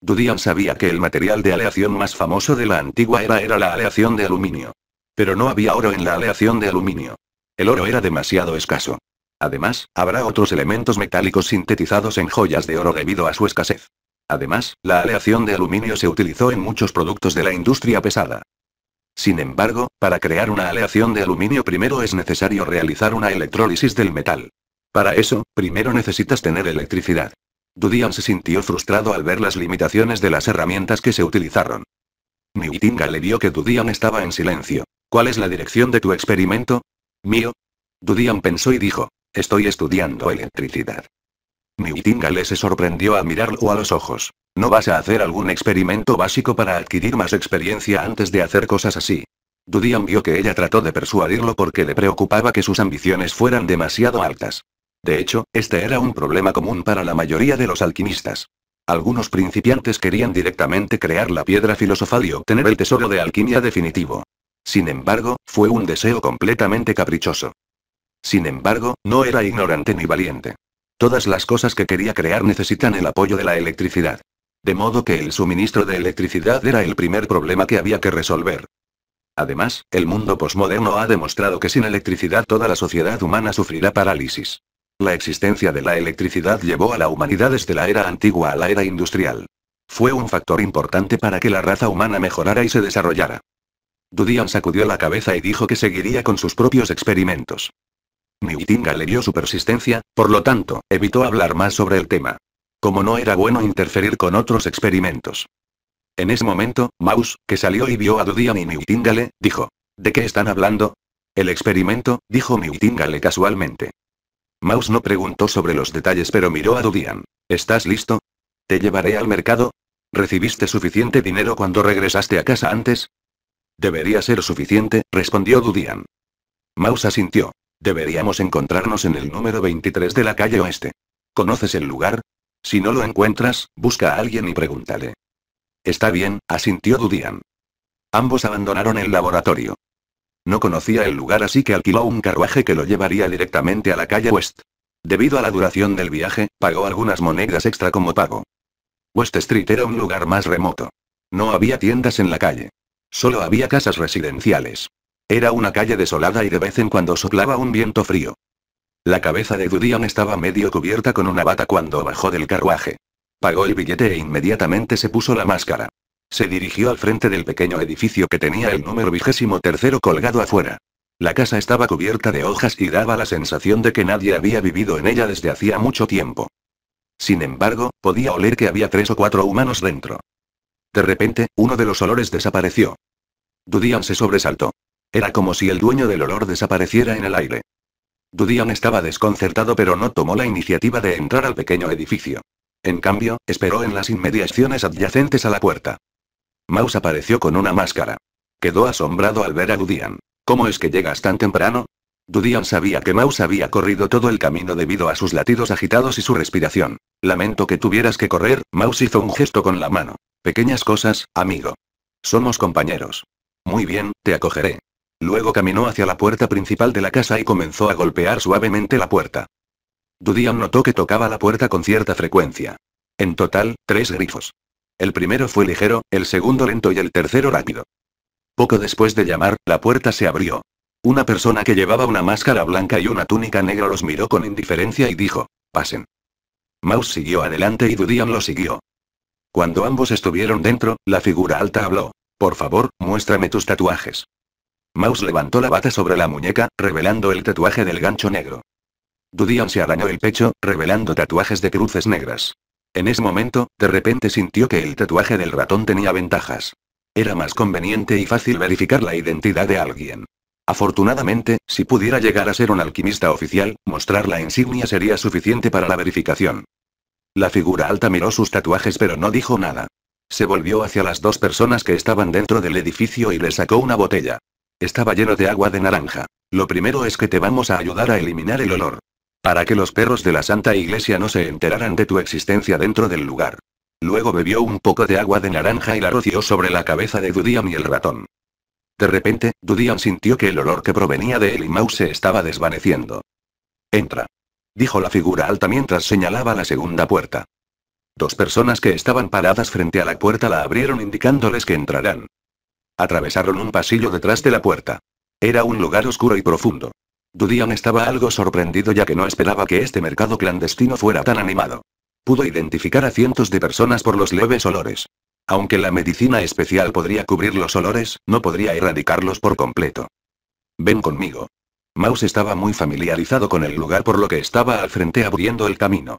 Dudian sabía que el material de aleación más famoso de la antigua era era la aleación de aluminio. Pero no había oro en la aleación de aluminio. El oro era demasiado escaso. Además, habrá otros elementos metálicos sintetizados en joyas de oro debido a su escasez. Además, la aleación de aluminio se utilizó en muchos productos de la industria pesada. Sin embargo, para crear una aleación de aluminio primero es necesario realizar una electrólisis del metal. Para eso, primero necesitas tener electricidad. Dudian se sintió frustrado al ver las limitaciones de las herramientas que se utilizaron. Niutinga le vio que Dudian estaba en silencio. ¿Cuál es la dirección de tu experimento? ¿Mío? Dudian pensó y dijo, estoy estudiando electricidad. Niutinga le se sorprendió al mirarlo a los ojos. ¿No vas a hacer algún experimento básico para adquirir más experiencia antes de hacer cosas así? Dudian vio que ella trató de persuadirlo porque le preocupaba que sus ambiciones fueran demasiado altas. De hecho, este era un problema común para la mayoría de los alquimistas. Algunos principiantes querían directamente crear la piedra filosofal y obtener el tesoro de alquimia definitivo. Sin embargo, fue un deseo completamente caprichoso. Sin embargo, no era ignorante ni valiente. Todas las cosas que quería crear necesitan el apoyo de la electricidad. De modo que el suministro de electricidad era el primer problema que había que resolver. Además, el mundo posmoderno ha demostrado que sin electricidad toda la sociedad humana sufrirá parálisis. La existencia de la electricidad llevó a la humanidad desde la era antigua a la era industrial. Fue un factor importante para que la raza humana mejorara y se desarrollara. Dudian sacudió la cabeza y dijo que seguiría con sus propios experimentos. Newtinga le dio su persistencia, por lo tanto, evitó hablar más sobre el tema como no era bueno interferir con otros experimentos. En ese momento, Mouse, que salió y vio a Dudian y Newtingale, dijo. ¿De qué están hablando? El experimento, dijo Newtingale casualmente. Mouse no preguntó sobre los detalles pero miró a Dudian. ¿Estás listo? ¿Te llevaré al mercado? ¿Recibiste suficiente dinero cuando regresaste a casa antes? Debería ser suficiente, respondió Dudian. Mouse asintió. Deberíamos encontrarnos en el número 23 de la calle oeste. ¿Conoces el lugar? Si no lo encuentras, busca a alguien y pregúntale. Está bien, asintió Dudian. Ambos abandonaron el laboratorio. No conocía el lugar así que alquiló un carruaje que lo llevaría directamente a la calle West. Debido a la duración del viaje, pagó algunas monedas extra como pago. West Street era un lugar más remoto. No había tiendas en la calle. Solo había casas residenciales. Era una calle desolada y de vez en cuando soplaba un viento frío. La cabeza de Dudian estaba medio cubierta con una bata cuando bajó del carruaje. Pagó el billete e inmediatamente se puso la máscara. Se dirigió al frente del pequeño edificio que tenía el número vigésimo tercero colgado afuera. La casa estaba cubierta de hojas y daba la sensación de que nadie había vivido en ella desde hacía mucho tiempo. Sin embargo, podía oler que había tres o cuatro humanos dentro. De repente, uno de los olores desapareció. Dudian se sobresaltó. Era como si el dueño del olor desapareciera en el aire. Dudian estaba desconcertado pero no tomó la iniciativa de entrar al pequeño edificio. En cambio, esperó en las inmediaciones adyacentes a la puerta. Mouse apareció con una máscara. Quedó asombrado al ver a Dudian. ¿Cómo es que llegas tan temprano? Dudian sabía que Mouse había corrido todo el camino debido a sus latidos agitados y su respiración. Lamento que tuvieras que correr, Mouse hizo un gesto con la mano. Pequeñas cosas, amigo. Somos compañeros. Muy bien, te acogeré. Luego caminó hacia la puerta principal de la casa y comenzó a golpear suavemente la puerta. Dudian notó que tocaba la puerta con cierta frecuencia. En total, tres grifos. El primero fue ligero, el segundo lento y el tercero rápido. Poco después de llamar, la puerta se abrió. Una persona que llevaba una máscara blanca y una túnica negra los miró con indiferencia y dijo, pasen. Mouse siguió adelante y Dudian lo siguió. Cuando ambos estuvieron dentro, la figura alta habló. Por favor, muéstrame tus tatuajes. Mouse levantó la bata sobre la muñeca, revelando el tatuaje del gancho negro. Dudian se arañó el pecho, revelando tatuajes de cruces negras. En ese momento, de repente sintió que el tatuaje del ratón tenía ventajas. Era más conveniente y fácil verificar la identidad de alguien. Afortunadamente, si pudiera llegar a ser un alquimista oficial, mostrar la insignia sería suficiente para la verificación. La figura alta miró sus tatuajes pero no dijo nada. Se volvió hacia las dos personas que estaban dentro del edificio y le sacó una botella. Estaba lleno de agua de naranja. Lo primero es que te vamos a ayudar a eliminar el olor. Para que los perros de la Santa Iglesia no se enteraran de tu existencia dentro del lugar. Luego bebió un poco de agua de naranja y la roció sobre la cabeza de Dudian y el ratón. De repente, Dudian sintió que el olor que provenía de él y se estaba desvaneciendo. Entra. Dijo la figura alta mientras señalaba la segunda puerta. Dos personas que estaban paradas frente a la puerta la abrieron indicándoles que entrarán. Atravesaron un pasillo detrás de la puerta. Era un lugar oscuro y profundo. Dudian estaba algo sorprendido ya que no esperaba que este mercado clandestino fuera tan animado. Pudo identificar a cientos de personas por los leves olores. Aunque la medicina especial podría cubrir los olores, no podría erradicarlos por completo. Ven conmigo. Mouse estaba muy familiarizado con el lugar por lo que estaba al frente abriendo el camino.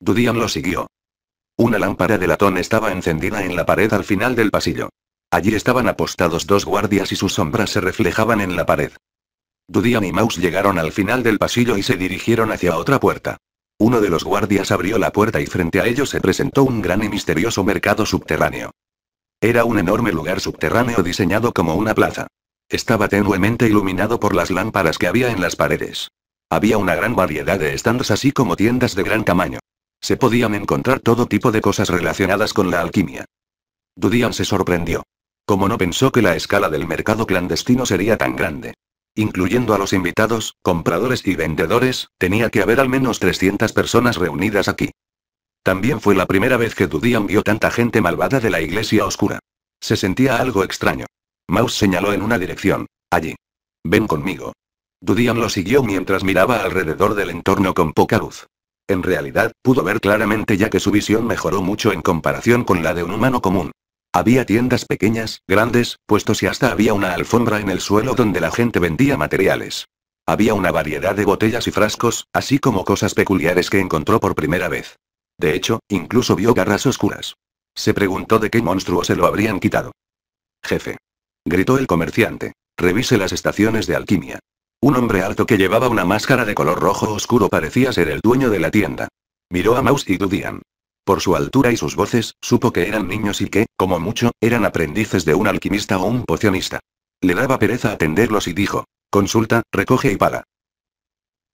Dudian lo siguió. Una lámpara de latón estaba encendida en la pared al final del pasillo. Allí estaban apostados dos guardias y sus sombras se reflejaban en la pared. Dudian y Maus llegaron al final del pasillo y se dirigieron hacia otra puerta. Uno de los guardias abrió la puerta y frente a ellos se presentó un gran y misterioso mercado subterráneo. Era un enorme lugar subterráneo diseñado como una plaza. Estaba tenuemente iluminado por las lámparas que había en las paredes. Había una gran variedad de stands así como tiendas de gran tamaño. Se podían encontrar todo tipo de cosas relacionadas con la alquimia. Dudian se sorprendió como no pensó que la escala del mercado clandestino sería tan grande. Incluyendo a los invitados, compradores y vendedores, tenía que haber al menos 300 personas reunidas aquí. También fue la primera vez que Dudian vio tanta gente malvada de la iglesia oscura. Se sentía algo extraño. Mouse señaló en una dirección. Allí. Ven conmigo. Dudian lo siguió mientras miraba alrededor del entorno con poca luz. En realidad, pudo ver claramente ya que su visión mejoró mucho en comparación con la de un humano común. Había tiendas pequeñas, grandes, puestos y hasta había una alfombra en el suelo donde la gente vendía materiales. Había una variedad de botellas y frascos, así como cosas peculiares que encontró por primera vez. De hecho, incluso vio garras oscuras. Se preguntó de qué monstruo se lo habrían quitado. Jefe. Gritó el comerciante. Revise las estaciones de alquimia. Un hombre alto que llevaba una máscara de color rojo oscuro parecía ser el dueño de la tienda. Miró a Mouse y Dudian. Por su altura y sus voces, supo que eran niños y que, como mucho, eran aprendices de un alquimista o un pocionista. Le daba pereza atenderlos y dijo, consulta, recoge y paga.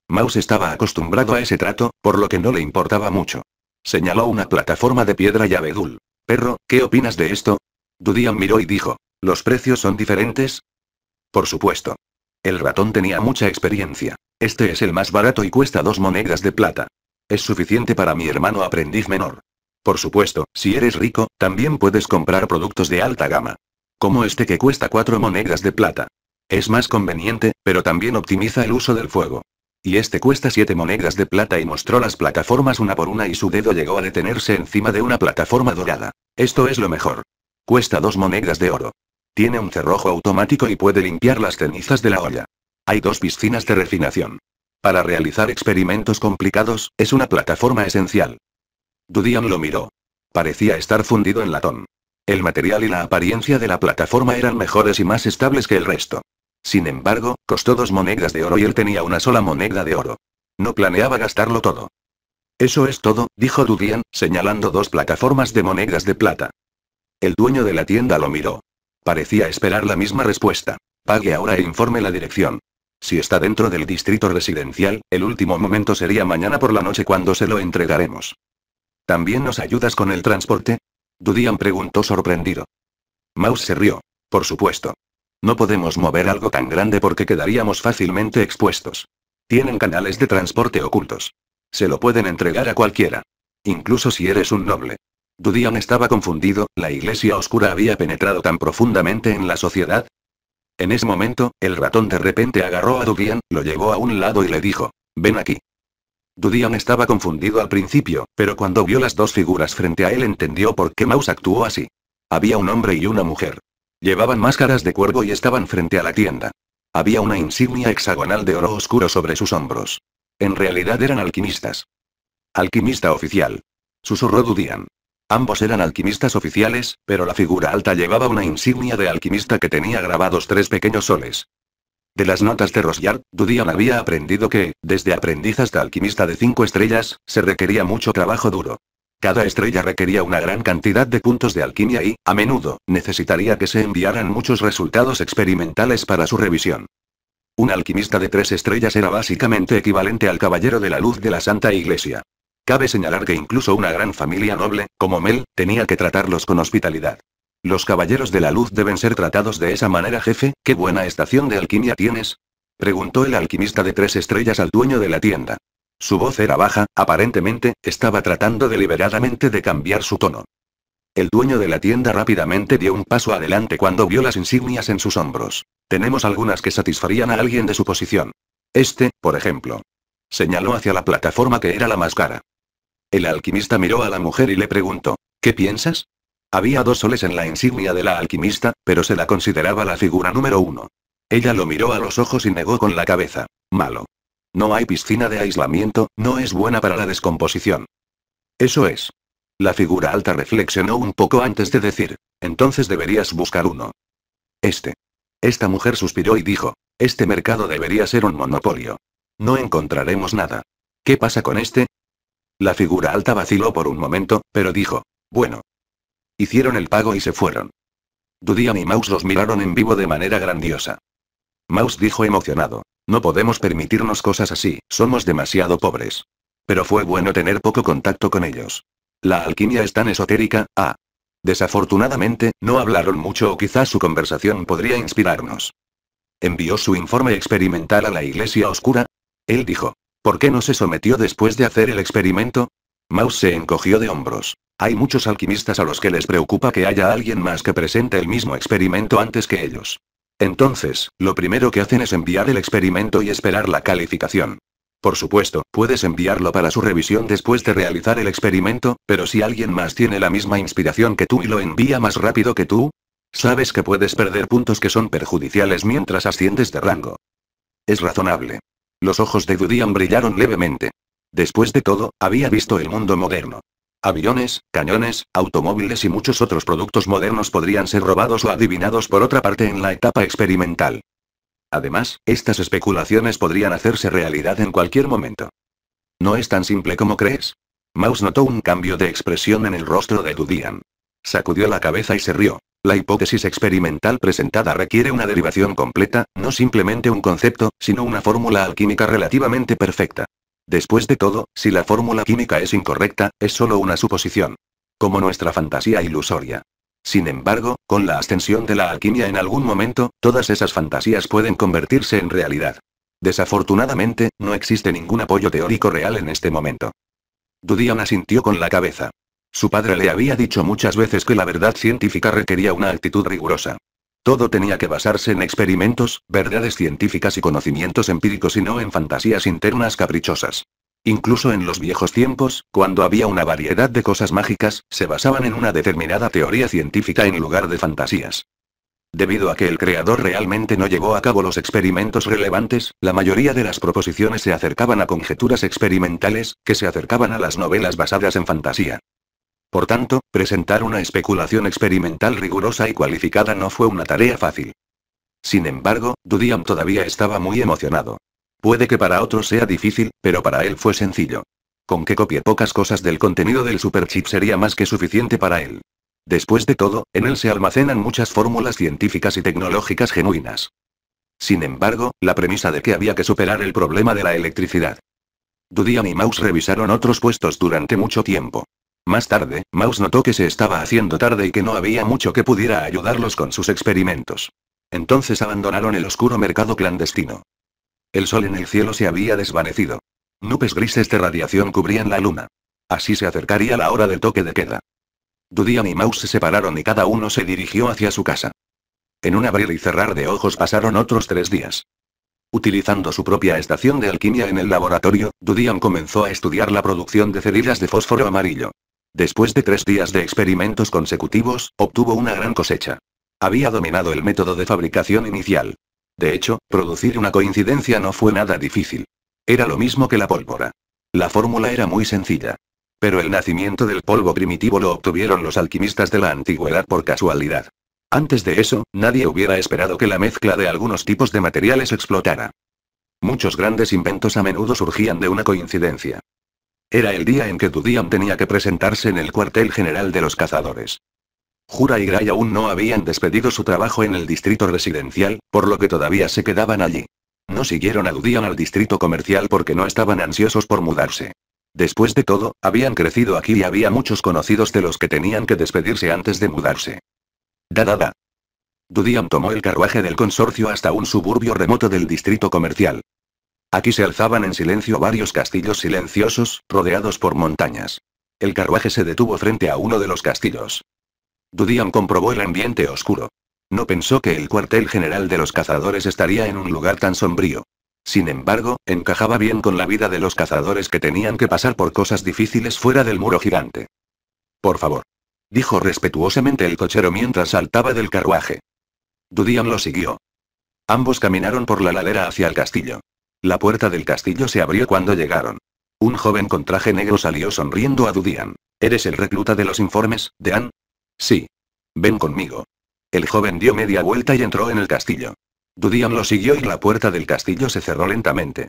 Mouse estaba acostumbrado a ese trato, por lo que no le importaba mucho. Señaló una plataforma de piedra y abedul. Perro, ¿qué opinas de esto? Dudian miró y dijo, ¿los precios son diferentes? Por supuesto. El ratón tenía mucha experiencia. Este es el más barato y cuesta dos monedas de plata. Es suficiente para mi hermano aprendiz menor. Por supuesto, si eres rico, también puedes comprar productos de alta gama. Como este que cuesta 4 monedas de plata. Es más conveniente, pero también optimiza el uso del fuego. Y este cuesta 7 monedas de plata y mostró las plataformas una por una y su dedo llegó a detenerse encima de una plataforma dorada. Esto es lo mejor. Cuesta dos monedas de oro. Tiene un cerrojo automático y puede limpiar las cenizas de la olla. Hay dos piscinas de refinación. Para realizar experimentos complicados, es una plataforma esencial. Dudian lo miró. Parecía estar fundido en latón. El material y la apariencia de la plataforma eran mejores y más estables que el resto. Sin embargo, costó dos monedas de oro y él tenía una sola moneda de oro. No planeaba gastarlo todo. Eso es todo, dijo Dudian, señalando dos plataformas de monedas de plata. El dueño de la tienda lo miró. Parecía esperar la misma respuesta. Pague ahora e informe la dirección. Si está dentro del distrito residencial, el último momento sería mañana por la noche cuando se lo entregaremos. ¿También nos ayudas con el transporte? Dudian preguntó sorprendido. Mouse se rió. Por supuesto. No podemos mover algo tan grande porque quedaríamos fácilmente expuestos. Tienen canales de transporte ocultos. Se lo pueden entregar a cualquiera. Incluso si eres un noble. Dudian estaba confundido, la iglesia oscura había penetrado tan profundamente en la sociedad, en ese momento, el ratón de repente agarró a Dudian, lo llevó a un lado y le dijo, ven aquí. Dudian estaba confundido al principio, pero cuando vio las dos figuras frente a él entendió por qué Maus actuó así. Había un hombre y una mujer. Llevaban máscaras de cuervo y estaban frente a la tienda. Había una insignia hexagonal de oro oscuro sobre sus hombros. En realidad eran alquimistas. Alquimista oficial. Susurró Dudian. Ambos eran alquimistas oficiales, pero la figura alta llevaba una insignia de alquimista que tenía grabados tres pequeños soles. De las notas de Rosyard, Dudian había aprendido que, desde aprendiz hasta alquimista de cinco estrellas, se requería mucho trabajo duro. Cada estrella requería una gran cantidad de puntos de alquimia y, a menudo, necesitaría que se enviaran muchos resultados experimentales para su revisión. Un alquimista de tres estrellas era básicamente equivalente al caballero de la luz de la Santa Iglesia. Cabe señalar que incluso una gran familia noble, como Mel, tenía que tratarlos con hospitalidad. Los caballeros de la luz deben ser tratados de esa manera, jefe. ¿Qué buena estación de alquimia tienes? Preguntó el alquimista de tres estrellas al dueño de la tienda. Su voz era baja, aparentemente, estaba tratando deliberadamente de cambiar su tono. El dueño de la tienda rápidamente dio un paso adelante cuando vio las insignias en sus hombros. Tenemos algunas que satisfarían a alguien de su posición. Este, por ejemplo. Señaló hacia la plataforma que era la más cara. El alquimista miró a la mujer y le preguntó, ¿qué piensas? Había dos soles en la insignia de la alquimista, pero se la consideraba la figura número uno. Ella lo miró a los ojos y negó con la cabeza. Malo. No hay piscina de aislamiento, no es buena para la descomposición. Eso es. La figura alta reflexionó un poco antes de decir, entonces deberías buscar uno. Este. Esta mujer suspiró y dijo, este mercado debería ser un monopolio. No encontraremos nada. ¿Qué pasa con este? La figura alta vaciló por un momento, pero dijo. Bueno. Hicieron el pago y se fueron. Dudian y Mouse los miraron en vivo de manera grandiosa. Mouse dijo emocionado. No podemos permitirnos cosas así, somos demasiado pobres. Pero fue bueno tener poco contacto con ellos. La alquimia es tan esotérica, ah. Desafortunadamente, no hablaron mucho o quizás su conversación podría inspirarnos. Envió su informe experimental a la Iglesia Oscura. Él dijo, ¿Por qué no se sometió después de hacer el experimento? Mouse se encogió de hombros. Hay muchos alquimistas a los que les preocupa que haya alguien más que presente el mismo experimento antes que ellos. Entonces, lo primero que hacen es enviar el experimento y esperar la calificación. Por supuesto, puedes enviarlo para su revisión después de realizar el experimento, pero si alguien más tiene la misma inspiración que tú y lo envía más rápido que tú, sabes que puedes perder puntos que son perjudiciales mientras asciendes de rango. Es razonable. Los ojos de Dudian brillaron levemente. Después de todo, había visto el mundo moderno. Aviones, cañones, automóviles y muchos otros productos modernos podrían ser robados o adivinados por otra parte en la etapa experimental. Además, estas especulaciones podrían hacerse realidad en cualquier momento. No es tan simple como crees. Mouse notó un cambio de expresión en el rostro de Dudian. Sacudió la cabeza y se rió. La hipótesis experimental presentada requiere una derivación completa, no simplemente un concepto, sino una fórmula alquímica relativamente perfecta. Después de todo, si la fórmula química es incorrecta, es solo una suposición. Como nuestra fantasía ilusoria. Sin embargo, con la ascensión de la alquimia en algún momento, todas esas fantasías pueden convertirse en realidad. Desafortunadamente, no existe ningún apoyo teórico real en este momento. Dudian asintió con la cabeza. Su padre le había dicho muchas veces que la verdad científica requería una actitud rigurosa. Todo tenía que basarse en experimentos, verdades científicas y conocimientos empíricos y no en fantasías internas caprichosas. Incluso en los viejos tiempos, cuando había una variedad de cosas mágicas, se basaban en una determinada teoría científica en lugar de fantasías. Debido a que el creador realmente no llevó a cabo los experimentos relevantes, la mayoría de las proposiciones se acercaban a conjeturas experimentales, que se acercaban a las novelas basadas en fantasía. Por tanto, presentar una especulación experimental rigurosa y cualificada no fue una tarea fácil. Sin embargo, Dudiam todavía estaba muy emocionado. Puede que para otros sea difícil, pero para él fue sencillo. Con que copie pocas cosas del contenido del superchip sería más que suficiente para él. Después de todo, en él se almacenan muchas fórmulas científicas y tecnológicas genuinas. Sin embargo, la premisa de que había que superar el problema de la electricidad. Dudian y Maus revisaron otros puestos durante mucho tiempo. Más tarde, Mouse notó que se estaba haciendo tarde y que no había mucho que pudiera ayudarlos con sus experimentos. Entonces abandonaron el oscuro mercado clandestino. El sol en el cielo se había desvanecido. Nubes grises de radiación cubrían la luna. Así se acercaría la hora del toque de queda. Dudian y Mouse se separaron y cada uno se dirigió hacia su casa. En un abrir y cerrar de ojos pasaron otros tres días. Utilizando su propia estación de alquimia en el laboratorio, Dudian comenzó a estudiar la producción de cerillas de fósforo amarillo. Después de tres días de experimentos consecutivos, obtuvo una gran cosecha. Había dominado el método de fabricación inicial. De hecho, producir una coincidencia no fue nada difícil. Era lo mismo que la pólvora. La fórmula era muy sencilla. Pero el nacimiento del polvo primitivo lo obtuvieron los alquimistas de la antigüedad por casualidad. Antes de eso, nadie hubiera esperado que la mezcla de algunos tipos de materiales explotara. Muchos grandes inventos a menudo surgían de una coincidencia. Era el día en que Dudian tenía que presentarse en el cuartel general de los cazadores. Jura y Gray aún no habían despedido su trabajo en el distrito residencial, por lo que todavía se quedaban allí. No siguieron a Dudian al distrito comercial porque no estaban ansiosos por mudarse. Después de todo, habían crecido aquí y había muchos conocidos de los que tenían que despedirse antes de mudarse. Da da tomó el carruaje del consorcio hasta un suburbio remoto del distrito comercial. Aquí se alzaban en silencio varios castillos silenciosos, rodeados por montañas. El carruaje se detuvo frente a uno de los castillos. Dudian comprobó el ambiente oscuro. No pensó que el cuartel general de los cazadores estaría en un lugar tan sombrío. Sin embargo, encajaba bien con la vida de los cazadores que tenían que pasar por cosas difíciles fuera del muro gigante. Por favor. Dijo respetuosamente el cochero mientras saltaba del carruaje. Dudian lo siguió. Ambos caminaron por la ladera hacia el castillo. La puerta del castillo se abrió cuando llegaron. Un joven con traje negro salió sonriendo a Dudian. ¿Eres el recluta de los informes, Dean? Sí. Ven conmigo. El joven dio media vuelta y entró en el castillo. Dudian lo siguió y la puerta del castillo se cerró lentamente.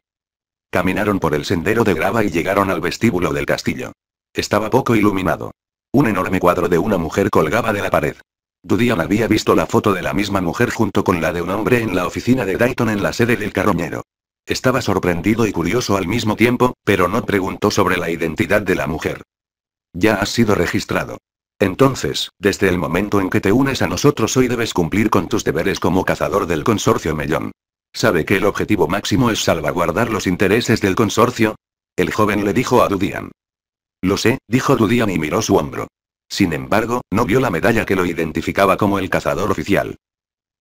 Caminaron por el sendero de grava y llegaron al vestíbulo del castillo. Estaba poco iluminado. Un enorme cuadro de una mujer colgaba de la pared. Dudian había visto la foto de la misma mujer junto con la de un hombre en la oficina de Dayton en la sede del carroñero. Estaba sorprendido y curioso al mismo tiempo, pero no preguntó sobre la identidad de la mujer. Ya has sido registrado. Entonces, desde el momento en que te unes a nosotros hoy debes cumplir con tus deberes como cazador del consorcio Mellón. ¿Sabe que el objetivo máximo es salvaguardar los intereses del consorcio? El joven le dijo a Dudian. Lo sé, dijo Dudian y miró su hombro. Sin embargo, no vio la medalla que lo identificaba como el cazador oficial.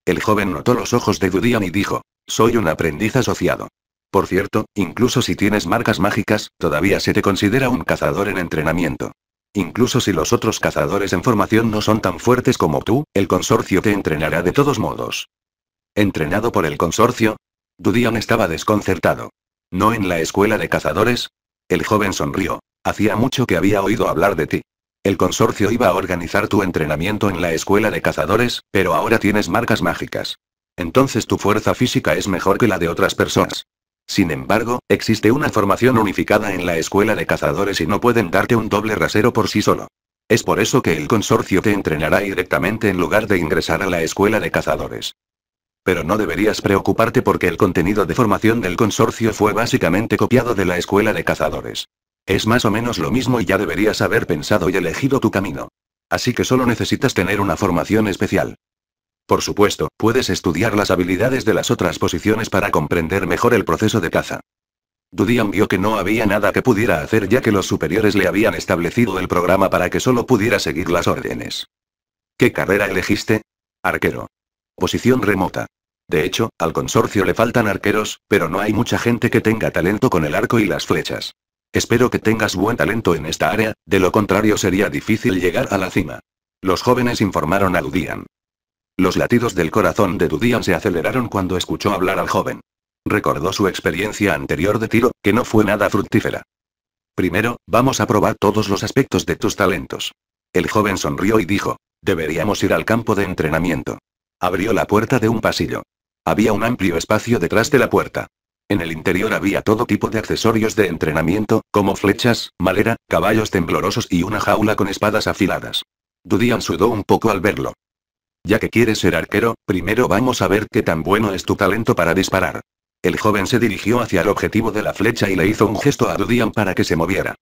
El joven notó los ojos de Dudian y dijo, soy un aprendiz asociado. Por cierto, incluso si tienes marcas mágicas, todavía se te considera un cazador en entrenamiento. Incluso si los otros cazadores en formación no son tan fuertes como tú, el consorcio te entrenará de todos modos. ¿Entrenado por el consorcio? Dudian estaba desconcertado. ¿No en la escuela de cazadores? El joven sonrió. Hacía mucho que había oído hablar de ti. El consorcio iba a organizar tu entrenamiento en la escuela de cazadores, pero ahora tienes marcas mágicas entonces tu fuerza física es mejor que la de otras personas. Sin embargo, existe una formación unificada en la escuela de cazadores y no pueden darte un doble rasero por sí solo. Es por eso que el consorcio te entrenará directamente en lugar de ingresar a la escuela de cazadores. Pero no deberías preocuparte porque el contenido de formación del consorcio fue básicamente copiado de la escuela de cazadores. Es más o menos lo mismo y ya deberías haber pensado y elegido tu camino. Así que solo necesitas tener una formación especial. Por supuesto, puedes estudiar las habilidades de las otras posiciones para comprender mejor el proceso de caza. Dudian vio que no había nada que pudiera hacer ya que los superiores le habían establecido el programa para que solo pudiera seguir las órdenes. ¿Qué carrera elegiste? Arquero. Posición remota. De hecho, al consorcio le faltan arqueros, pero no hay mucha gente que tenga talento con el arco y las flechas. Espero que tengas buen talento en esta área, de lo contrario sería difícil llegar a la cima. Los jóvenes informaron a Dudian. Los latidos del corazón de Dudian se aceleraron cuando escuchó hablar al joven. Recordó su experiencia anterior de tiro, que no fue nada fructífera. Primero, vamos a probar todos los aspectos de tus talentos. El joven sonrió y dijo, deberíamos ir al campo de entrenamiento. Abrió la puerta de un pasillo. Había un amplio espacio detrás de la puerta. En el interior había todo tipo de accesorios de entrenamiento, como flechas, malera, caballos temblorosos y una jaula con espadas afiladas. Dudian sudó un poco al verlo. Ya que quieres ser arquero, primero vamos a ver qué tan bueno es tu talento para disparar. El joven se dirigió hacia el objetivo de la flecha y le hizo un gesto a Dudian para que se moviera.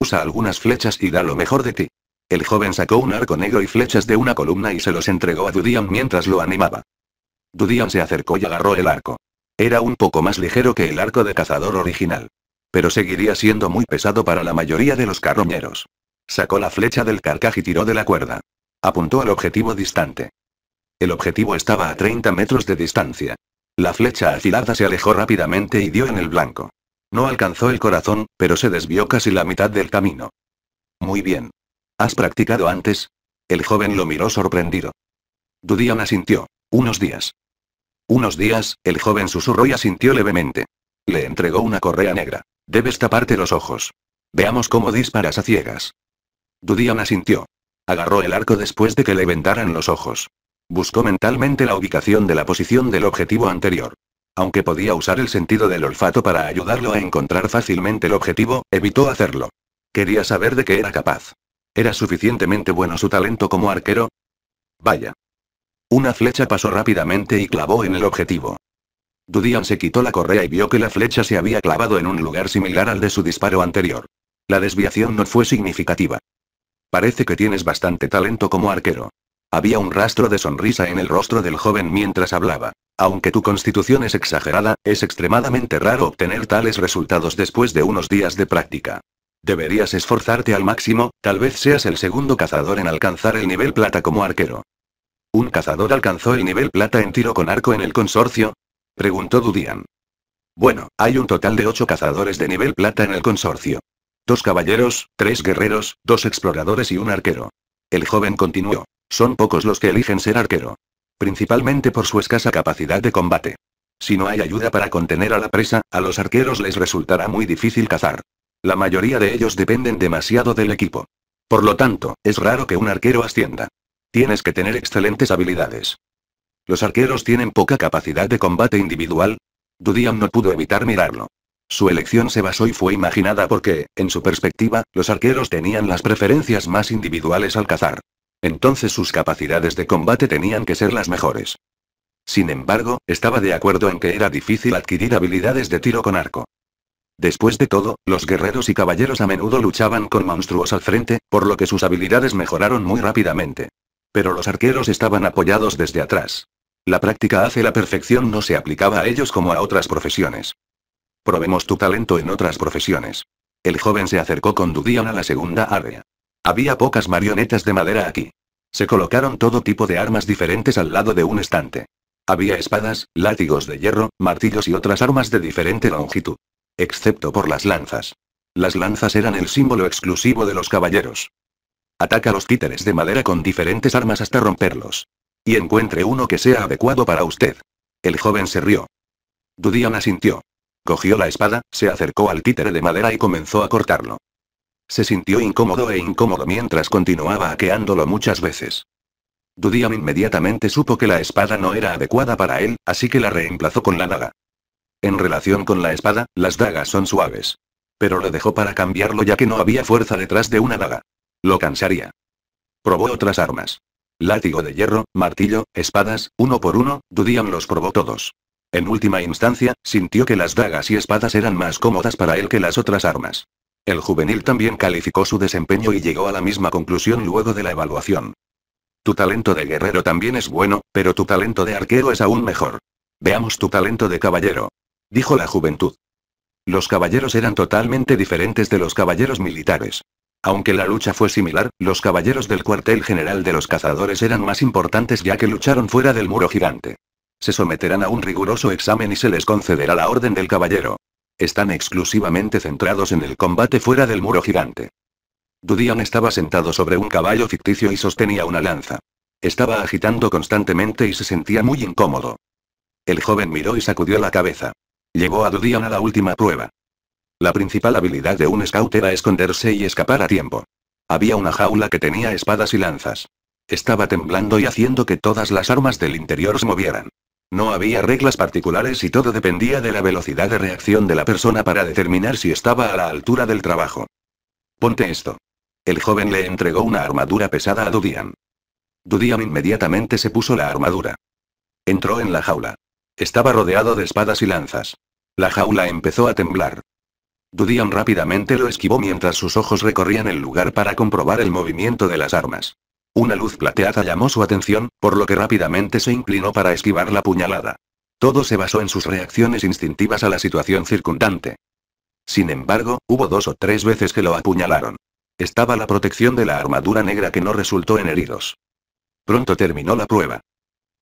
Usa algunas flechas y da lo mejor de ti. El joven sacó un arco negro y flechas de una columna y se los entregó a Dudian mientras lo animaba. Dudian se acercó y agarró el arco. Era un poco más ligero que el arco de cazador original. Pero seguiría siendo muy pesado para la mayoría de los carroñeros. Sacó la flecha del carcaj y tiró de la cuerda. Apuntó al objetivo distante. El objetivo estaba a 30 metros de distancia. La flecha afilada se alejó rápidamente y dio en el blanco. No alcanzó el corazón, pero se desvió casi la mitad del camino. Muy bien. ¿Has practicado antes? El joven lo miró sorprendido. Dudian asintió. Unos días. Unos días, el joven susurró y asintió levemente. Le entregó una correa negra. Debes taparte los ojos. Veamos cómo disparas a ciegas. Dudian asintió. Agarró el arco después de que le vendaran los ojos. Buscó mentalmente la ubicación de la posición del objetivo anterior. Aunque podía usar el sentido del olfato para ayudarlo a encontrar fácilmente el objetivo, evitó hacerlo. Quería saber de qué era capaz. ¿Era suficientemente bueno su talento como arquero? Vaya. Una flecha pasó rápidamente y clavó en el objetivo. Dudian se quitó la correa y vio que la flecha se había clavado en un lugar similar al de su disparo anterior. La desviación no fue significativa. Parece que tienes bastante talento como arquero. Había un rastro de sonrisa en el rostro del joven mientras hablaba. Aunque tu constitución es exagerada, es extremadamente raro obtener tales resultados después de unos días de práctica. Deberías esforzarte al máximo, tal vez seas el segundo cazador en alcanzar el nivel plata como arquero. ¿Un cazador alcanzó el nivel plata en tiro con arco en el consorcio? Preguntó Dudian. Bueno, hay un total de ocho cazadores de nivel plata en el consorcio dos caballeros, tres guerreros, dos exploradores y un arquero. El joven continuó. Son pocos los que eligen ser arquero. Principalmente por su escasa capacidad de combate. Si no hay ayuda para contener a la presa, a los arqueros les resultará muy difícil cazar. La mayoría de ellos dependen demasiado del equipo. Por lo tanto, es raro que un arquero ascienda. Tienes que tener excelentes habilidades. Los arqueros tienen poca capacidad de combate individual. Dudian no pudo evitar mirarlo. Su elección se basó y fue imaginada porque, en su perspectiva, los arqueros tenían las preferencias más individuales al cazar. Entonces sus capacidades de combate tenían que ser las mejores. Sin embargo, estaba de acuerdo en que era difícil adquirir habilidades de tiro con arco. Después de todo, los guerreros y caballeros a menudo luchaban con monstruos al frente, por lo que sus habilidades mejoraron muy rápidamente. Pero los arqueros estaban apoyados desde atrás. La práctica hace la perfección no se aplicaba a ellos como a otras profesiones. Probemos tu talento en otras profesiones. El joven se acercó con Dudion a la segunda área. Había pocas marionetas de madera aquí. Se colocaron todo tipo de armas diferentes al lado de un estante. Había espadas, látigos de hierro, martillos y otras armas de diferente longitud. Excepto por las lanzas. Las lanzas eran el símbolo exclusivo de los caballeros. Ataca los títeres de madera con diferentes armas hasta romperlos. Y encuentre uno que sea adecuado para usted. El joven se rió. Dudion asintió. Cogió la espada, se acercó al títere de madera y comenzó a cortarlo. Se sintió incómodo e incómodo mientras continuaba aqueándolo muchas veces. Dudian inmediatamente supo que la espada no era adecuada para él, así que la reemplazó con la daga. En relación con la espada, las dagas son suaves. Pero lo dejó para cambiarlo ya que no había fuerza detrás de una daga. Lo cansaría. Probó otras armas. Látigo de hierro, martillo, espadas, uno por uno, Dudian los probó todos. En última instancia, sintió que las dagas y espadas eran más cómodas para él que las otras armas. El juvenil también calificó su desempeño y llegó a la misma conclusión luego de la evaluación. Tu talento de guerrero también es bueno, pero tu talento de arquero es aún mejor. Veamos tu talento de caballero. Dijo la juventud. Los caballeros eran totalmente diferentes de los caballeros militares. Aunque la lucha fue similar, los caballeros del cuartel general de los cazadores eran más importantes ya que lucharon fuera del muro gigante. Se someterán a un riguroso examen y se les concederá la Orden del Caballero. Están exclusivamente centrados en el combate fuera del muro gigante. Dudian estaba sentado sobre un caballo ficticio y sostenía una lanza. Estaba agitando constantemente y se sentía muy incómodo. El joven miró y sacudió la cabeza. Llevó a Dudian a la última prueba. La principal habilidad de un scout era esconderse y escapar a tiempo. Había una jaula que tenía espadas y lanzas. Estaba temblando y haciendo que todas las armas del interior se movieran. No había reglas particulares y todo dependía de la velocidad de reacción de la persona para determinar si estaba a la altura del trabajo. Ponte esto. El joven le entregó una armadura pesada a Dudian. Dudian inmediatamente se puso la armadura. Entró en la jaula. Estaba rodeado de espadas y lanzas. La jaula empezó a temblar. Dudian rápidamente lo esquivó mientras sus ojos recorrían el lugar para comprobar el movimiento de las armas. Una luz plateada llamó su atención, por lo que rápidamente se inclinó para esquivar la puñalada. Todo se basó en sus reacciones instintivas a la situación circundante. Sin embargo, hubo dos o tres veces que lo apuñalaron. Estaba la protección de la armadura negra que no resultó en heridos. Pronto terminó la prueba.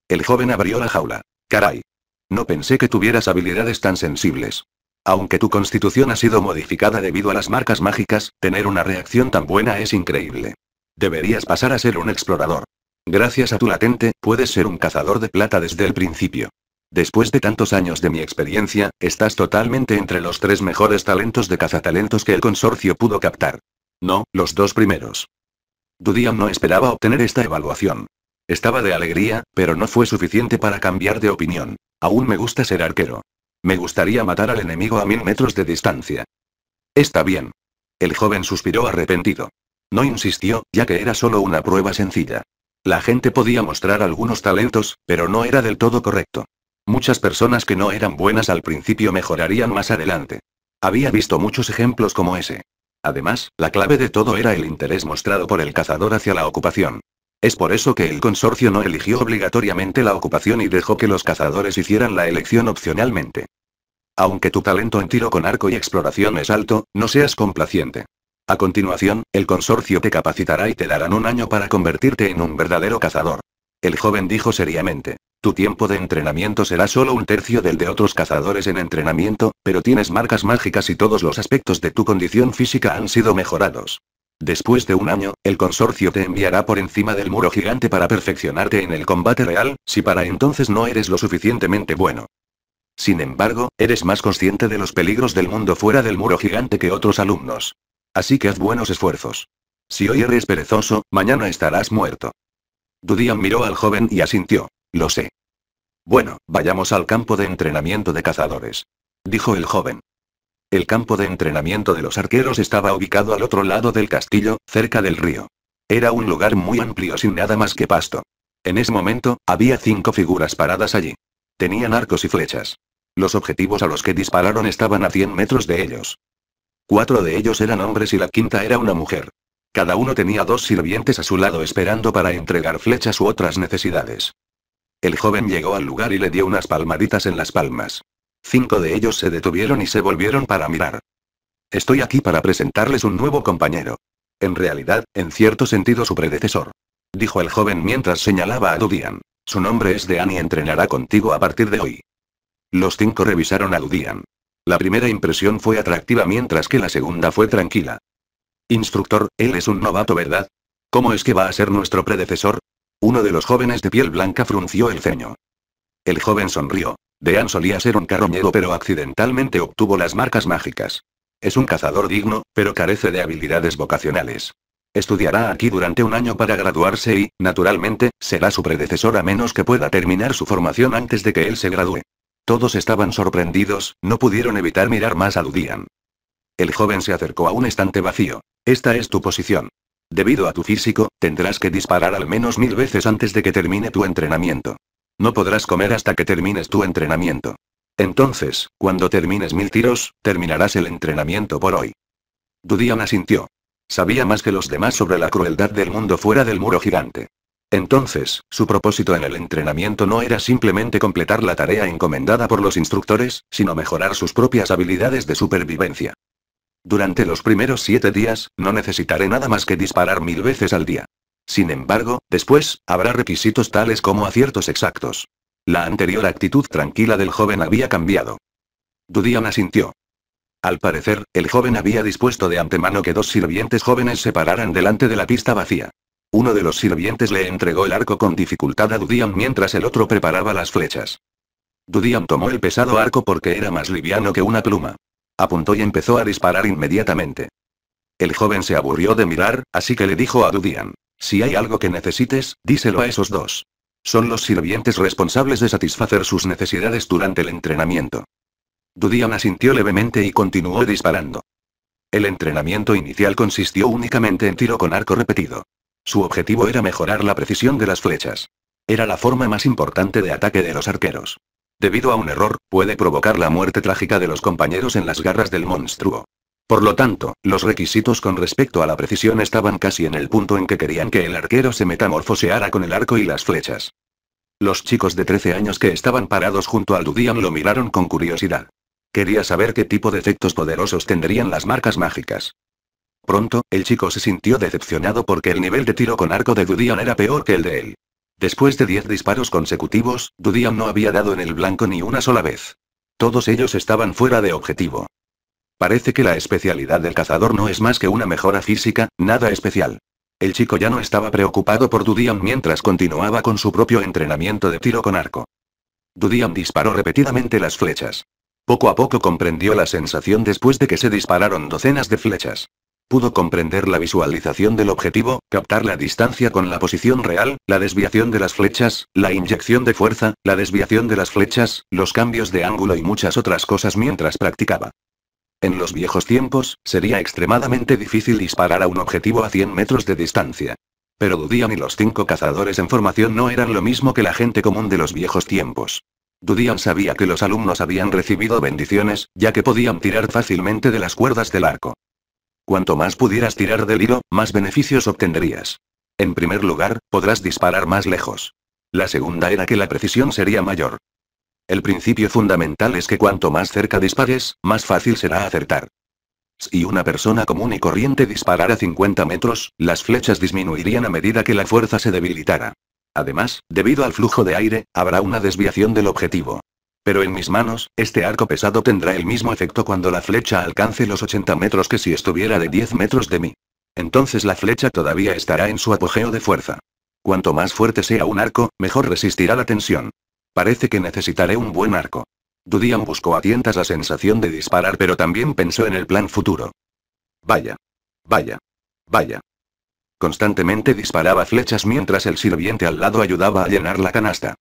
El joven abrió la jaula. Caray. No pensé que tuvieras habilidades tan sensibles. Aunque tu constitución ha sido modificada debido a las marcas mágicas, tener una reacción tan buena es increíble. Deberías pasar a ser un explorador. Gracias a tu latente, puedes ser un cazador de plata desde el principio. Después de tantos años de mi experiencia, estás totalmente entre los tres mejores talentos de cazatalentos que el consorcio pudo captar. No, los dos primeros. Dudiam no esperaba obtener esta evaluación. Estaba de alegría, pero no fue suficiente para cambiar de opinión. Aún me gusta ser arquero. Me gustaría matar al enemigo a mil metros de distancia. Está bien. El joven suspiró arrepentido. No insistió, ya que era solo una prueba sencilla. La gente podía mostrar algunos talentos, pero no era del todo correcto. Muchas personas que no eran buenas al principio mejorarían más adelante. Había visto muchos ejemplos como ese. Además, la clave de todo era el interés mostrado por el cazador hacia la ocupación. Es por eso que el consorcio no eligió obligatoriamente la ocupación y dejó que los cazadores hicieran la elección opcionalmente. Aunque tu talento en tiro con arco y exploración es alto, no seas complaciente. A continuación, el consorcio te capacitará y te darán un año para convertirte en un verdadero cazador. El joven dijo seriamente. Tu tiempo de entrenamiento será solo un tercio del de otros cazadores en entrenamiento, pero tienes marcas mágicas y todos los aspectos de tu condición física han sido mejorados. Después de un año, el consorcio te enviará por encima del muro gigante para perfeccionarte en el combate real, si para entonces no eres lo suficientemente bueno. Sin embargo, eres más consciente de los peligros del mundo fuera del muro gigante que otros alumnos. Así que haz buenos esfuerzos. Si hoy eres perezoso, mañana estarás muerto. Dudian miró al joven y asintió. Lo sé. Bueno, vayamos al campo de entrenamiento de cazadores. Dijo el joven. El campo de entrenamiento de los arqueros estaba ubicado al otro lado del castillo, cerca del río. Era un lugar muy amplio sin nada más que pasto. En ese momento, había cinco figuras paradas allí. Tenían arcos y flechas. Los objetivos a los que dispararon estaban a 100 metros de ellos. Cuatro de ellos eran hombres y la quinta era una mujer. Cada uno tenía dos sirvientes a su lado esperando para entregar flechas u otras necesidades. El joven llegó al lugar y le dio unas palmaditas en las palmas. Cinco de ellos se detuvieron y se volvieron para mirar. Estoy aquí para presentarles un nuevo compañero. En realidad, en cierto sentido su predecesor. Dijo el joven mientras señalaba a Dudian. Su nombre es Dean y entrenará contigo a partir de hoy. Los cinco revisaron a Dudian. La primera impresión fue atractiva mientras que la segunda fue tranquila. Instructor, él es un novato, ¿verdad? ¿Cómo es que va a ser nuestro predecesor? Uno de los jóvenes de piel blanca frunció el ceño. El joven sonrió. Dean solía ser un carroñero pero accidentalmente obtuvo las marcas mágicas. Es un cazador digno, pero carece de habilidades vocacionales. Estudiará aquí durante un año para graduarse y, naturalmente, será su predecesor a menos que pueda terminar su formación antes de que él se gradúe. Todos estaban sorprendidos, no pudieron evitar mirar más a Ludian. El joven se acercó a un estante vacío. Esta es tu posición. Debido a tu físico, tendrás que disparar al menos mil veces antes de que termine tu entrenamiento. No podrás comer hasta que termines tu entrenamiento. Entonces, cuando termines mil tiros, terminarás el entrenamiento por hoy. Dudian asintió. Sabía más que los demás sobre la crueldad del mundo fuera del muro gigante. Entonces, su propósito en el entrenamiento no era simplemente completar la tarea encomendada por los instructores, sino mejorar sus propias habilidades de supervivencia. Durante los primeros siete días, no necesitaré nada más que disparar mil veces al día. Sin embargo, después, habrá requisitos tales como aciertos exactos. La anterior actitud tranquila del joven había cambiado. Dudian asintió. Al parecer, el joven había dispuesto de antemano que dos sirvientes jóvenes se pararan delante de la pista vacía. Uno de los sirvientes le entregó el arco con dificultad a Dudian mientras el otro preparaba las flechas. Dudian tomó el pesado arco porque era más liviano que una pluma. Apuntó y empezó a disparar inmediatamente. El joven se aburrió de mirar, así que le dijo a Dudian, si hay algo que necesites, díselo a esos dos. Son los sirvientes responsables de satisfacer sus necesidades durante el entrenamiento. Dudian asintió levemente y continuó disparando. El entrenamiento inicial consistió únicamente en tiro con arco repetido. Su objetivo era mejorar la precisión de las flechas. Era la forma más importante de ataque de los arqueros. Debido a un error, puede provocar la muerte trágica de los compañeros en las garras del monstruo. Por lo tanto, los requisitos con respecto a la precisión estaban casi en el punto en que querían que el arquero se metamorfoseara con el arco y las flechas. Los chicos de 13 años que estaban parados junto al Dudian lo miraron con curiosidad. Quería saber qué tipo de efectos poderosos tendrían las marcas mágicas. Pronto, el chico se sintió decepcionado porque el nivel de tiro con arco de Dudian era peor que el de él. Después de 10 disparos consecutivos, Dudian no había dado en el blanco ni una sola vez. Todos ellos estaban fuera de objetivo. Parece que la especialidad del cazador no es más que una mejora física, nada especial. El chico ya no estaba preocupado por Dudian mientras continuaba con su propio entrenamiento de tiro con arco. Dudian disparó repetidamente las flechas. Poco a poco comprendió la sensación después de que se dispararon docenas de flechas. Pudo comprender la visualización del objetivo, captar la distancia con la posición real, la desviación de las flechas, la inyección de fuerza, la desviación de las flechas, los cambios de ángulo y muchas otras cosas mientras practicaba. En los viejos tiempos, sería extremadamente difícil disparar a un objetivo a 100 metros de distancia. Pero Dudian y los cinco cazadores en formación no eran lo mismo que la gente común de los viejos tiempos. Dudian sabía que los alumnos habían recibido bendiciones, ya que podían tirar fácilmente de las cuerdas del arco. Cuanto más pudieras tirar del hilo, más beneficios obtendrías. En primer lugar, podrás disparar más lejos. La segunda era que la precisión sería mayor. El principio fundamental es que cuanto más cerca dispares, más fácil será acertar. Si una persona común y corriente disparara 50 metros, las flechas disminuirían a medida que la fuerza se debilitara. Además, debido al flujo de aire, habrá una desviación del objetivo. Pero en mis manos, este arco pesado tendrá el mismo efecto cuando la flecha alcance los 80 metros que si estuviera de 10 metros de mí. Entonces la flecha todavía estará en su apogeo de fuerza. Cuanto más fuerte sea un arco, mejor resistirá la tensión. Parece que necesitaré un buen arco. Dudian buscó a tientas la sensación de disparar pero también pensó en el plan futuro. Vaya. Vaya. Vaya. Constantemente disparaba flechas mientras el sirviente al lado ayudaba a llenar la canasta.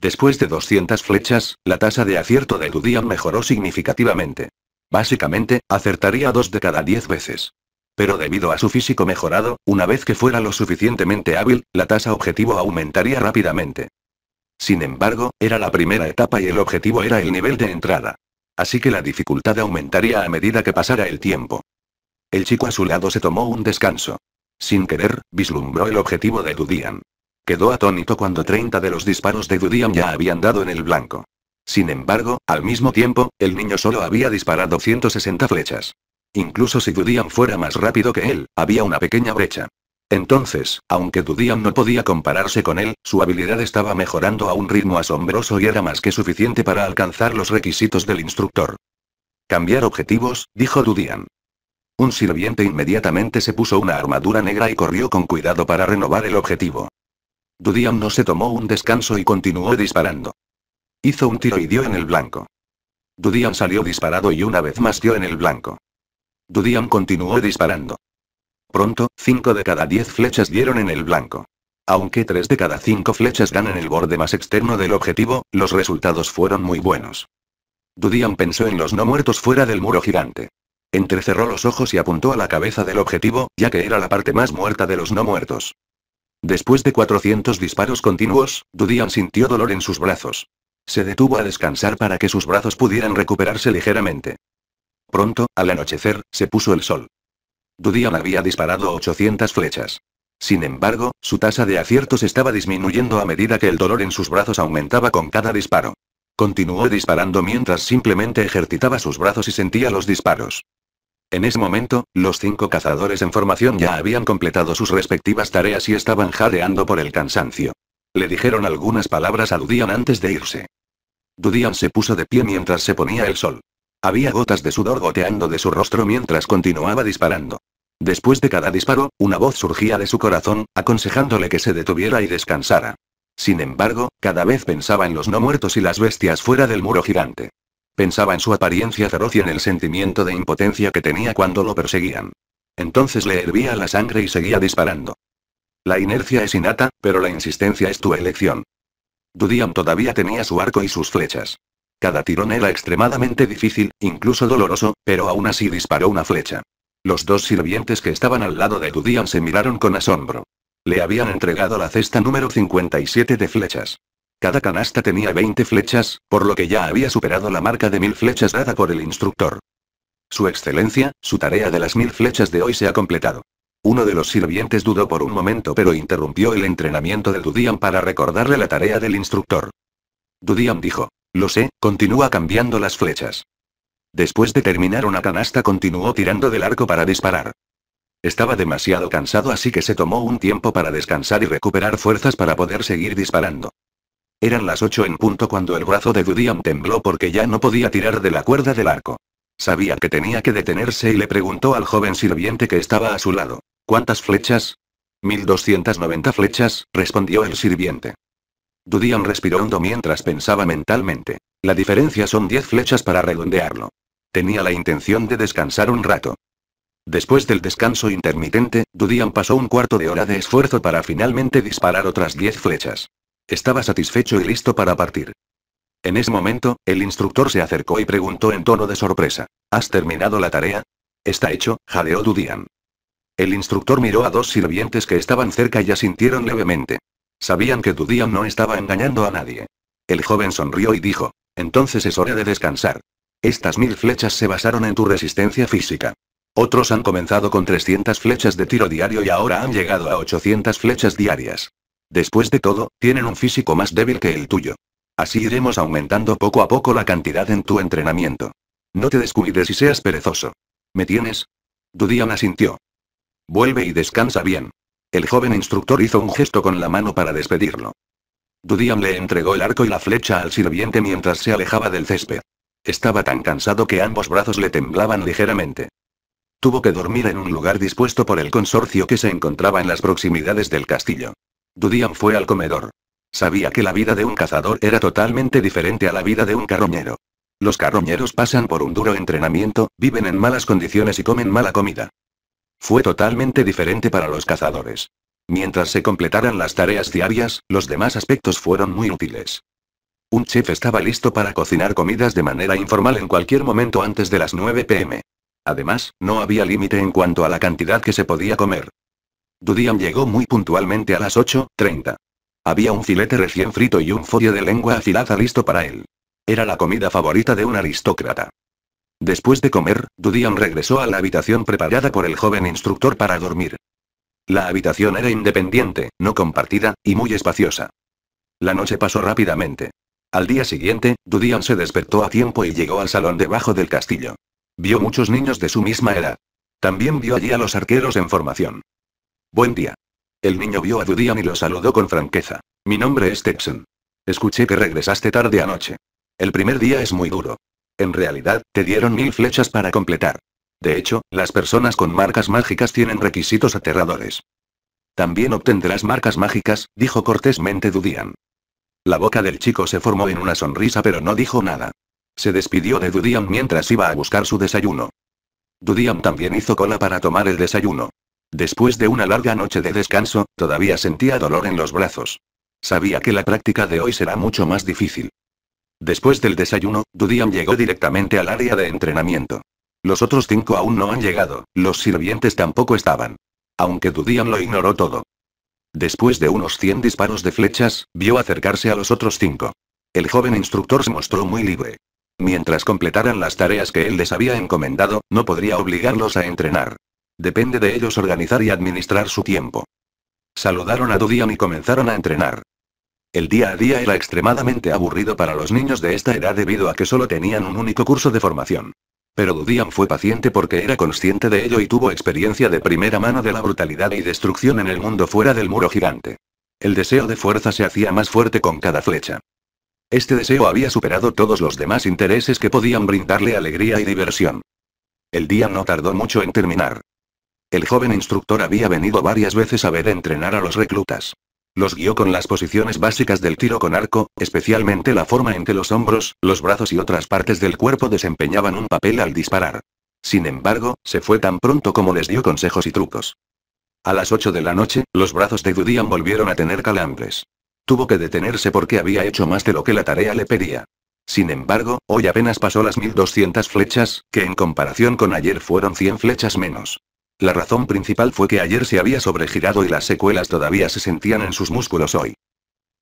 Después de 200 flechas, la tasa de acierto de Dudian mejoró significativamente. Básicamente, acertaría dos de cada 10 veces. Pero debido a su físico mejorado, una vez que fuera lo suficientemente hábil, la tasa objetivo aumentaría rápidamente. Sin embargo, era la primera etapa y el objetivo era el nivel de entrada. Así que la dificultad aumentaría a medida que pasara el tiempo. El chico a su lado se tomó un descanso. Sin querer, vislumbró el objetivo de Dudian. Quedó atónito cuando 30 de los disparos de Dudian ya habían dado en el blanco. Sin embargo, al mismo tiempo, el niño solo había disparado 160 flechas. Incluso si Dudian fuera más rápido que él, había una pequeña brecha. Entonces, aunque Dudian no podía compararse con él, su habilidad estaba mejorando a un ritmo asombroso y era más que suficiente para alcanzar los requisitos del instructor. Cambiar objetivos, dijo Dudian. Un sirviente inmediatamente se puso una armadura negra y corrió con cuidado para renovar el objetivo. Dudiam no se tomó un descanso y continuó disparando. Hizo un tiro y dio en el blanco. Dudiam salió disparado y una vez más dio en el blanco. Dudiam continuó disparando. Pronto, 5 de cada 10 flechas dieron en el blanco. Aunque 3 de cada 5 flechas ganan el borde más externo del objetivo, los resultados fueron muy buenos. Dudian pensó en los no muertos fuera del muro gigante. Entrecerró los ojos y apuntó a la cabeza del objetivo, ya que era la parte más muerta de los no muertos. Después de 400 disparos continuos, Dudian sintió dolor en sus brazos. Se detuvo a descansar para que sus brazos pudieran recuperarse ligeramente. Pronto, al anochecer, se puso el sol. Dudian había disparado 800 flechas. Sin embargo, su tasa de aciertos estaba disminuyendo a medida que el dolor en sus brazos aumentaba con cada disparo. Continuó disparando mientras simplemente ejercitaba sus brazos y sentía los disparos. En ese momento, los cinco cazadores en formación ya habían completado sus respectivas tareas y estaban jadeando por el cansancio. Le dijeron algunas palabras a Dudian antes de irse. Dudian se puso de pie mientras se ponía el sol. Había gotas de sudor goteando de su rostro mientras continuaba disparando. Después de cada disparo, una voz surgía de su corazón, aconsejándole que se detuviera y descansara. Sin embargo, cada vez pensaba en los no muertos y las bestias fuera del muro gigante. Pensaba en su apariencia feroz y en el sentimiento de impotencia que tenía cuando lo perseguían. Entonces le hervía la sangre y seguía disparando. La inercia es innata, pero la insistencia es tu elección. Dudiam todavía tenía su arco y sus flechas. Cada tirón era extremadamente difícil, incluso doloroso, pero aún así disparó una flecha. Los dos sirvientes que estaban al lado de Dudiam se miraron con asombro. Le habían entregado la cesta número 57 de flechas. Cada canasta tenía 20 flechas, por lo que ya había superado la marca de mil flechas dada por el instructor. Su excelencia, su tarea de las mil flechas de hoy se ha completado. Uno de los sirvientes dudó por un momento pero interrumpió el entrenamiento de Dudian para recordarle la tarea del instructor. Dudian dijo, lo sé, continúa cambiando las flechas. Después de terminar una canasta continuó tirando del arco para disparar. Estaba demasiado cansado así que se tomó un tiempo para descansar y recuperar fuerzas para poder seguir disparando. Eran las ocho en punto cuando el brazo de Dudiam tembló porque ya no podía tirar de la cuerda del arco. Sabía que tenía que detenerse y le preguntó al joven sirviente que estaba a su lado. ¿Cuántas flechas? 1290 flechas, respondió el sirviente. Dudian respiró hondo mientras pensaba mentalmente. La diferencia son 10 flechas para redondearlo. Tenía la intención de descansar un rato. Después del descanso intermitente, Dudian pasó un cuarto de hora de esfuerzo para finalmente disparar otras 10 flechas. Estaba satisfecho y listo para partir. En ese momento, el instructor se acercó y preguntó en tono de sorpresa. ¿Has terminado la tarea? Está hecho, jadeó Dudian. El instructor miró a dos sirvientes que estaban cerca y asintieron levemente. Sabían que Dudian no estaba engañando a nadie. El joven sonrió y dijo, entonces es hora de descansar. Estas mil flechas se basaron en tu resistencia física. Otros han comenzado con 300 flechas de tiro diario y ahora han llegado a 800 flechas diarias. Después de todo, tienen un físico más débil que el tuyo. Así iremos aumentando poco a poco la cantidad en tu entrenamiento. No te descuides y seas perezoso. ¿Me tienes? Dudian asintió. Vuelve y descansa bien. El joven instructor hizo un gesto con la mano para despedirlo. Dudian le entregó el arco y la flecha al sirviente mientras se alejaba del césped. Estaba tan cansado que ambos brazos le temblaban ligeramente. Tuvo que dormir en un lugar dispuesto por el consorcio que se encontraba en las proximidades del castillo. Dudian fue al comedor. Sabía que la vida de un cazador era totalmente diferente a la vida de un carroñero. Los carroñeros pasan por un duro entrenamiento, viven en malas condiciones y comen mala comida. Fue totalmente diferente para los cazadores. Mientras se completaran las tareas diarias, los demás aspectos fueron muy útiles. Un chef estaba listo para cocinar comidas de manera informal en cualquier momento antes de las 9 pm. Además, no había límite en cuanto a la cantidad que se podía comer. Dudian llegó muy puntualmente a las 8.30. Había un filete recién frito y un folio de lengua afilada listo para él. Era la comida favorita de un aristócrata. Después de comer, Dudian regresó a la habitación preparada por el joven instructor para dormir. La habitación era independiente, no compartida, y muy espaciosa. La noche pasó rápidamente. Al día siguiente, Dudian se despertó a tiempo y llegó al salón debajo del castillo. Vio muchos niños de su misma edad. También vio allí a los arqueros en formación. Buen día. El niño vio a Dudian y lo saludó con franqueza. Mi nombre es Tetson. Escuché que regresaste tarde anoche. El primer día es muy duro. En realidad, te dieron mil flechas para completar. De hecho, las personas con marcas mágicas tienen requisitos aterradores. También obtendrás marcas mágicas, dijo cortésmente Dudian. La boca del chico se formó en una sonrisa pero no dijo nada. Se despidió de Dudian mientras iba a buscar su desayuno. Dudian también hizo cola para tomar el desayuno. Después de una larga noche de descanso, todavía sentía dolor en los brazos. Sabía que la práctica de hoy será mucho más difícil. Después del desayuno, Dudian llegó directamente al área de entrenamiento. Los otros cinco aún no han llegado, los sirvientes tampoco estaban. Aunque Dudian lo ignoró todo. Después de unos 100 disparos de flechas, vio acercarse a los otros cinco. El joven instructor se mostró muy libre. Mientras completaran las tareas que él les había encomendado, no podría obligarlos a entrenar. Depende de ellos organizar y administrar su tiempo. Saludaron a Dudian y comenzaron a entrenar. El día a día era extremadamente aburrido para los niños de esta edad debido a que solo tenían un único curso de formación. Pero Dudian fue paciente porque era consciente de ello y tuvo experiencia de primera mano de la brutalidad y destrucción en el mundo fuera del muro gigante. El deseo de fuerza se hacía más fuerte con cada flecha. Este deseo había superado todos los demás intereses que podían brindarle alegría y diversión. El día no tardó mucho en terminar. El joven instructor había venido varias veces a ver entrenar a los reclutas. Los guió con las posiciones básicas del tiro con arco, especialmente la forma en que los hombros, los brazos y otras partes del cuerpo desempeñaban un papel al disparar. Sin embargo, se fue tan pronto como les dio consejos y trucos. A las 8 de la noche, los brazos de Dudian volvieron a tener calambres. Tuvo que detenerse porque había hecho más de lo que la tarea le pedía. Sin embargo, hoy apenas pasó las 1200 flechas, que en comparación con ayer fueron 100 flechas menos. La razón principal fue que ayer se había sobregirado y las secuelas todavía se sentían en sus músculos hoy.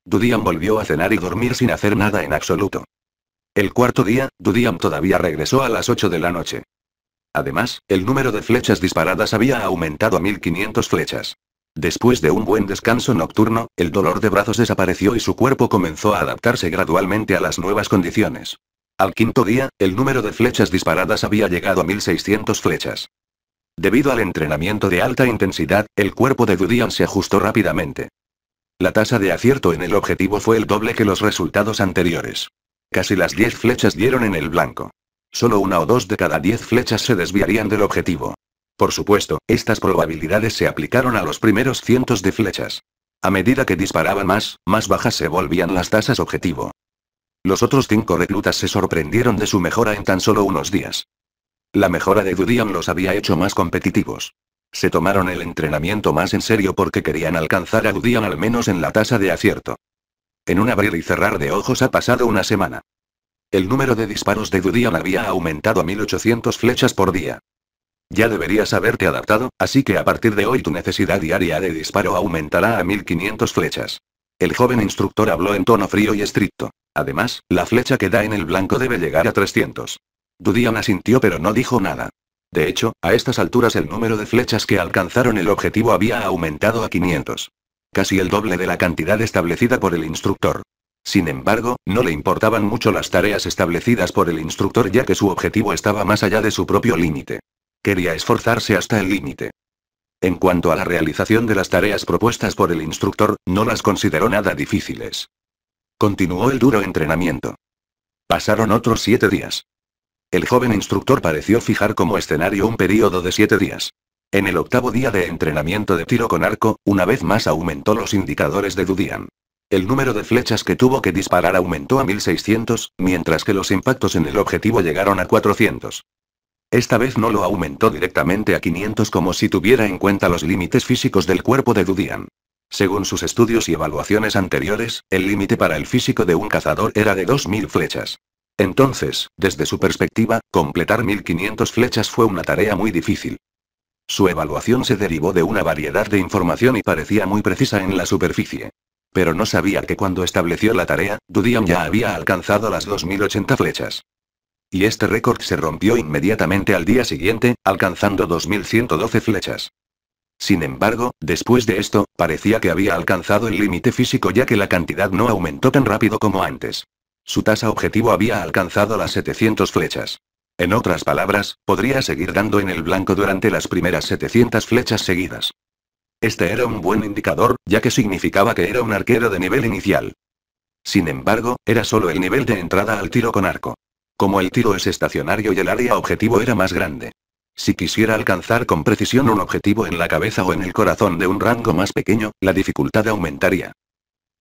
Dudiam volvió a cenar y dormir sin hacer nada en absoluto. El cuarto día, Dudiam todavía regresó a las 8 de la noche. Además, el número de flechas disparadas había aumentado a 1500 flechas. Después de un buen descanso nocturno, el dolor de brazos desapareció y su cuerpo comenzó a adaptarse gradualmente a las nuevas condiciones. Al quinto día, el número de flechas disparadas había llegado a 1600 flechas. Debido al entrenamiento de alta intensidad, el cuerpo de Dudian se ajustó rápidamente. La tasa de acierto en el objetivo fue el doble que los resultados anteriores. Casi las 10 flechas dieron en el blanco. Solo una o dos de cada 10 flechas se desviarían del objetivo. Por supuesto, estas probabilidades se aplicaron a los primeros cientos de flechas. A medida que disparaban más, más bajas se volvían las tasas objetivo. Los otros cinco reclutas se sorprendieron de su mejora en tan solo unos días. La mejora de Dudion los había hecho más competitivos. Se tomaron el entrenamiento más en serio porque querían alcanzar a Dudion al menos en la tasa de acierto. En un abrir y cerrar de ojos ha pasado una semana. El número de disparos de Dudion había aumentado a 1800 flechas por día. Ya deberías haberte adaptado, así que a partir de hoy tu necesidad diaria de disparo aumentará a 1500 flechas. El joven instructor habló en tono frío y estricto. Además, la flecha que da en el blanco debe llegar a 300. Dudian asintió pero no dijo nada. De hecho, a estas alturas el número de flechas que alcanzaron el objetivo había aumentado a 500. Casi el doble de la cantidad establecida por el instructor. Sin embargo, no le importaban mucho las tareas establecidas por el instructor ya que su objetivo estaba más allá de su propio límite. Quería esforzarse hasta el límite. En cuanto a la realización de las tareas propuestas por el instructor, no las consideró nada difíciles. Continuó el duro entrenamiento. Pasaron otros siete días. El joven instructor pareció fijar como escenario un periodo de siete días. En el octavo día de entrenamiento de tiro con arco, una vez más aumentó los indicadores de Dudian. El número de flechas que tuvo que disparar aumentó a 1600, mientras que los impactos en el objetivo llegaron a 400. Esta vez no lo aumentó directamente a 500 como si tuviera en cuenta los límites físicos del cuerpo de Dudian. Según sus estudios y evaluaciones anteriores, el límite para el físico de un cazador era de 2.000 flechas. Entonces, desde su perspectiva, completar 1500 flechas fue una tarea muy difícil. Su evaluación se derivó de una variedad de información y parecía muy precisa en la superficie. Pero no sabía que cuando estableció la tarea, Dudian ya había alcanzado las 2080 flechas. Y este récord se rompió inmediatamente al día siguiente, alcanzando 2112 flechas. Sin embargo, después de esto, parecía que había alcanzado el límite físico ya que la cantidad no aumentó tan rápido como antes. Su tasa objetivo había alcanzado las 700 flechas. En otras palabras, podría seguir dando en el blanco durante las primeras 700 flechas seguidas. Este era un buen indicador, ya que significaba que era un arquero de nivel inicial. Sin embargo, era solo el nivel de entrada al tiro con arco. Como el tiro es estacionario y el área objetivo era más grande. Si quisiera alcanzar con precisión un objetivo en la cabeza o en el corazón de un rango más pequeño, la dificultad aumentaría.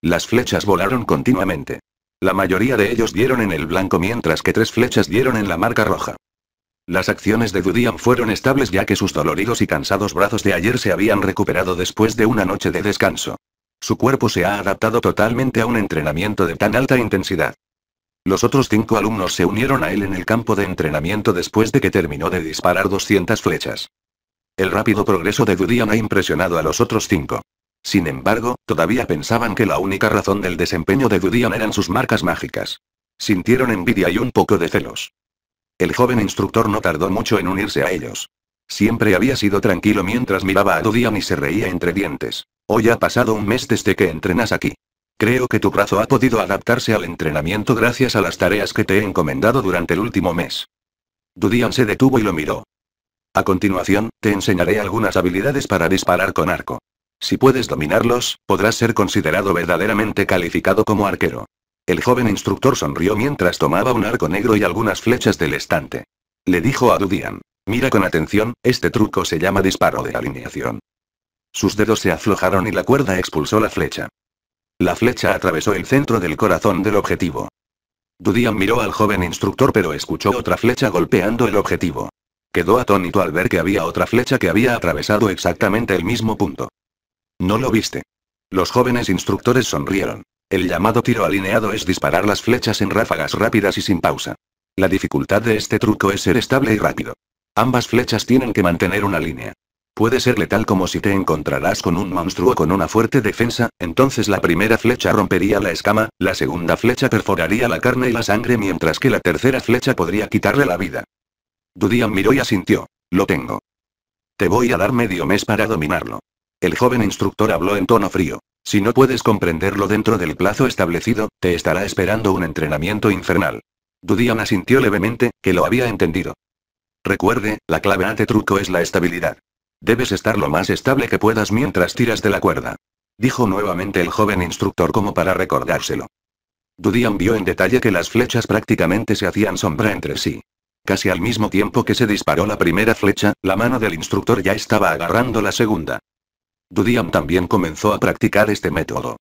Las flechas volaron continuamente. La mayoría de ellos dieron en el blanco mientras que tres flechas dieron en la marca roja. Las acciones de Dudian fueron estables ya que sus doloridos y cansados brazos de ayer se habían recuperado después de una noche de descanso. Su cuerpo se ha adaptado totalmente a un entrenamiento de tan alta intensidad. Los otros cinco alumnos se unieron a él en el campo de entrenamiento después de que terminó de disparar 200 flechas. El rápido progreso de Dudian ha impresionado a los otros cinco. Sin embargo, todavía pensaban que la única razón del desempeño de Dudian eran sus marcas mágicas. Sintieron envidia y un poco de celos. El joven instructor no tardó mucho en unirse a ellos. Siempre había sido tranquilo mientras miraba a Dudian y se reía entre dientes. Hoy ha pasado un mes desde que entrenas aquí. Creo que tu brazo ha podido adaptarse al entrenamiento gracias a las tareas que te he encomendado durante el último mes. Dudian se detuvo y lo miró. A continuación, te enseñaré algunas habilidades para disparar con arco. Si puedes dominarlos, podrás ser considerado verdaderamente calificado como arquero. El joven instructor sonrió mientras tomaba un arco negro y algunas flechas del estante. Le dijo a Dudian. Mira con atención, este truco se llama disparo de alineación. Sus dedos se aflojaron y la cuerda expulsó la flecha. La flecha atravesó el centro del corazón del objetivo. Dudian miró al joven instructor pero escuchó otra flecha golpeando el objetivo. Quedó atónito al ver que había otra flecha que había atravesado exactamente el mismo punto. No lo viste. Los jóvenes instructores sonrieron. El llamado tiro alineado es disparar las flechas en ráfagas rápidas y sin pausa. La dificultad de este truco es ser estable y rápido. Ambas flechas tienen que mantener una línea. Puede ser letal como si te encontrarás con un monstruo con una fuerte defensa, entonces la primera flecha rompería la escama, la segunda flecha perforaría la carne y la sangre mientras que la tercera flecha podría quitarle la vida. Dudian miró y asintió. Lo tengo. Te voy a dar medio mes para dominarlo. El joven instructor habló en tono frío. Si no puedes comprenderlo dentro del plazo establecido, te estará esperando un entrenamiento infernal. Dudian asintió levemente, que lo había entendido. Recuerde, la clave a truco es la estabilidad. Debes estar lo más estable que puedas mientras tiras de la cuerda. Dijo nuevamente el joven instructor como para recordárselo. Dudian vio en detalle que las flechas prácticamente se hacían sombra entre sí. Casi al mismo tiempo que se disparó la primera flecha, la mano del instructor ya estaba agarrando la segunda. Dudian también comenzó a practicar este método.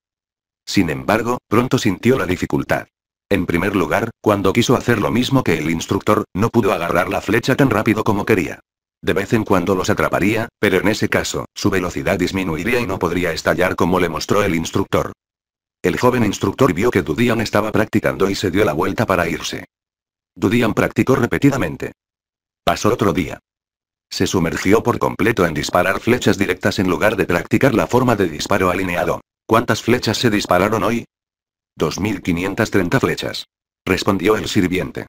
Sin embargo, pronto sintió la dificultad. En primer lugar, cuando quiso hacer lo mismo que el instructor, no pudo agarrar la flecha tan rápido como quería. De vez en cuando los atraparía, pero en ese caso, su velocidad disminuiría y no podría estallar como le mostró el instructor. El joven instructor vio que Dudian estaba practicando y se dio la vuelta para irse. Dudian practicó repetidamente. Pasó otro día. Se sumergió por completo en disparar flechas directas en lugar de practicar la forma de disparo alineado. ¿Cuántas flechas se dispararon hoy? 2.530 flechas. Respondió el sirviente.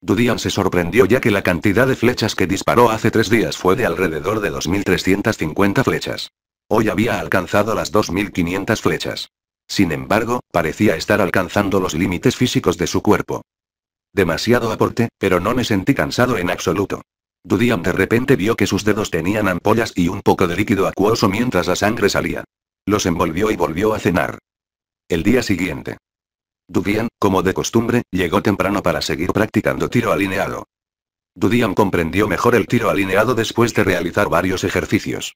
Dudian se sorprendió ya que la cantidad de flechas que disparó hace tres días fue de alrededor de 2.350 flechas. Hoy había alcanzado las 2.500 flechas. Sin embargo, parecía estar alcanzando los límites físicos de su cuerpo. Demasiado aporte, pero no me sentí cansado en absoluto. Dudiam de repente vio que sus dedos tenían ampollas y un poco de líquido acuoso mientras la sangre salía. Los envolvió y volvió a cenar. El día siguiente. Dudian, como de costumbre, llegó temprano para seguir practicando tiro alineado. Dudian comprendió mejor el tiro alineado después de realizar varios ejercicios.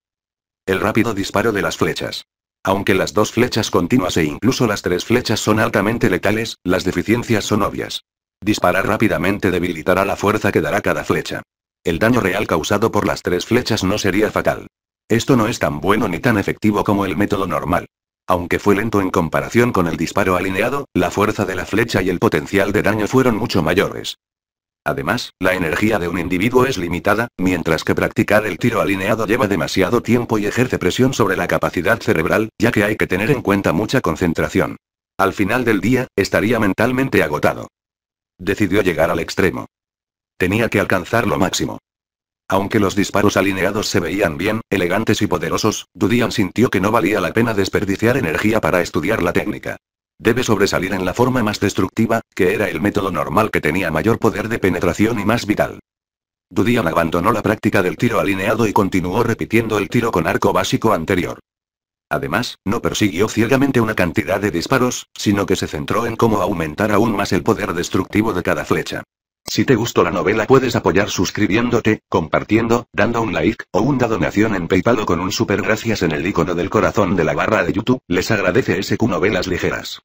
El rápido disparo de las flechas. Aunque las dos flechas continuas e incluso las tres flechas son altamente letales, las deficiencias son obvias. Disparar rápidamente debilitará la fuerza que dará cada flecha. El daño real causado por las tres flechas no sería fatal. Esto no es tan bueno ni tan efectivo como el método normal. Aunque fue lento en comparación con el disparo alineado, la fuerza de la flecha y el potencial de daño fueron mucho mayores. Además, la energía de un individuo es limitada, mientras que practicar el tiro alineado lleva demasiado tiempo y ejerce presión sobre la capacidad cerebral, ya que hay que tener en cuenta mucha concentración. Al final del día, estaría mentalmente agotado. Decidió llegar al extremo. Tenía que alcanzar lo máximo. Aunque los disparos alineados se veían bien, elegantes y poderosos, Dudian sintió que no valía la pena desperdiciar energía para estudiar la técnica. Debe sobresalir en la forma más destructiva, que era el método normal que tenía mayor poder de penetración y más vital. Dudian abandonó la práctica del tiro alineado y continuó repitiendo el tiro con arco básico anterior. Además, no persiguió ciegamente una cantidad de disparos, sino que se centró en cómo aumentar aún más el poder destructivo de cada flecha. Si te gustó la novela puedes apoyar suscribiéndote, compartiendo, dando un like, o una donación en Paypal o con un super gracias en el icono del corazón de la barra de YouTube, les agradece SQ Novelas Ligeras.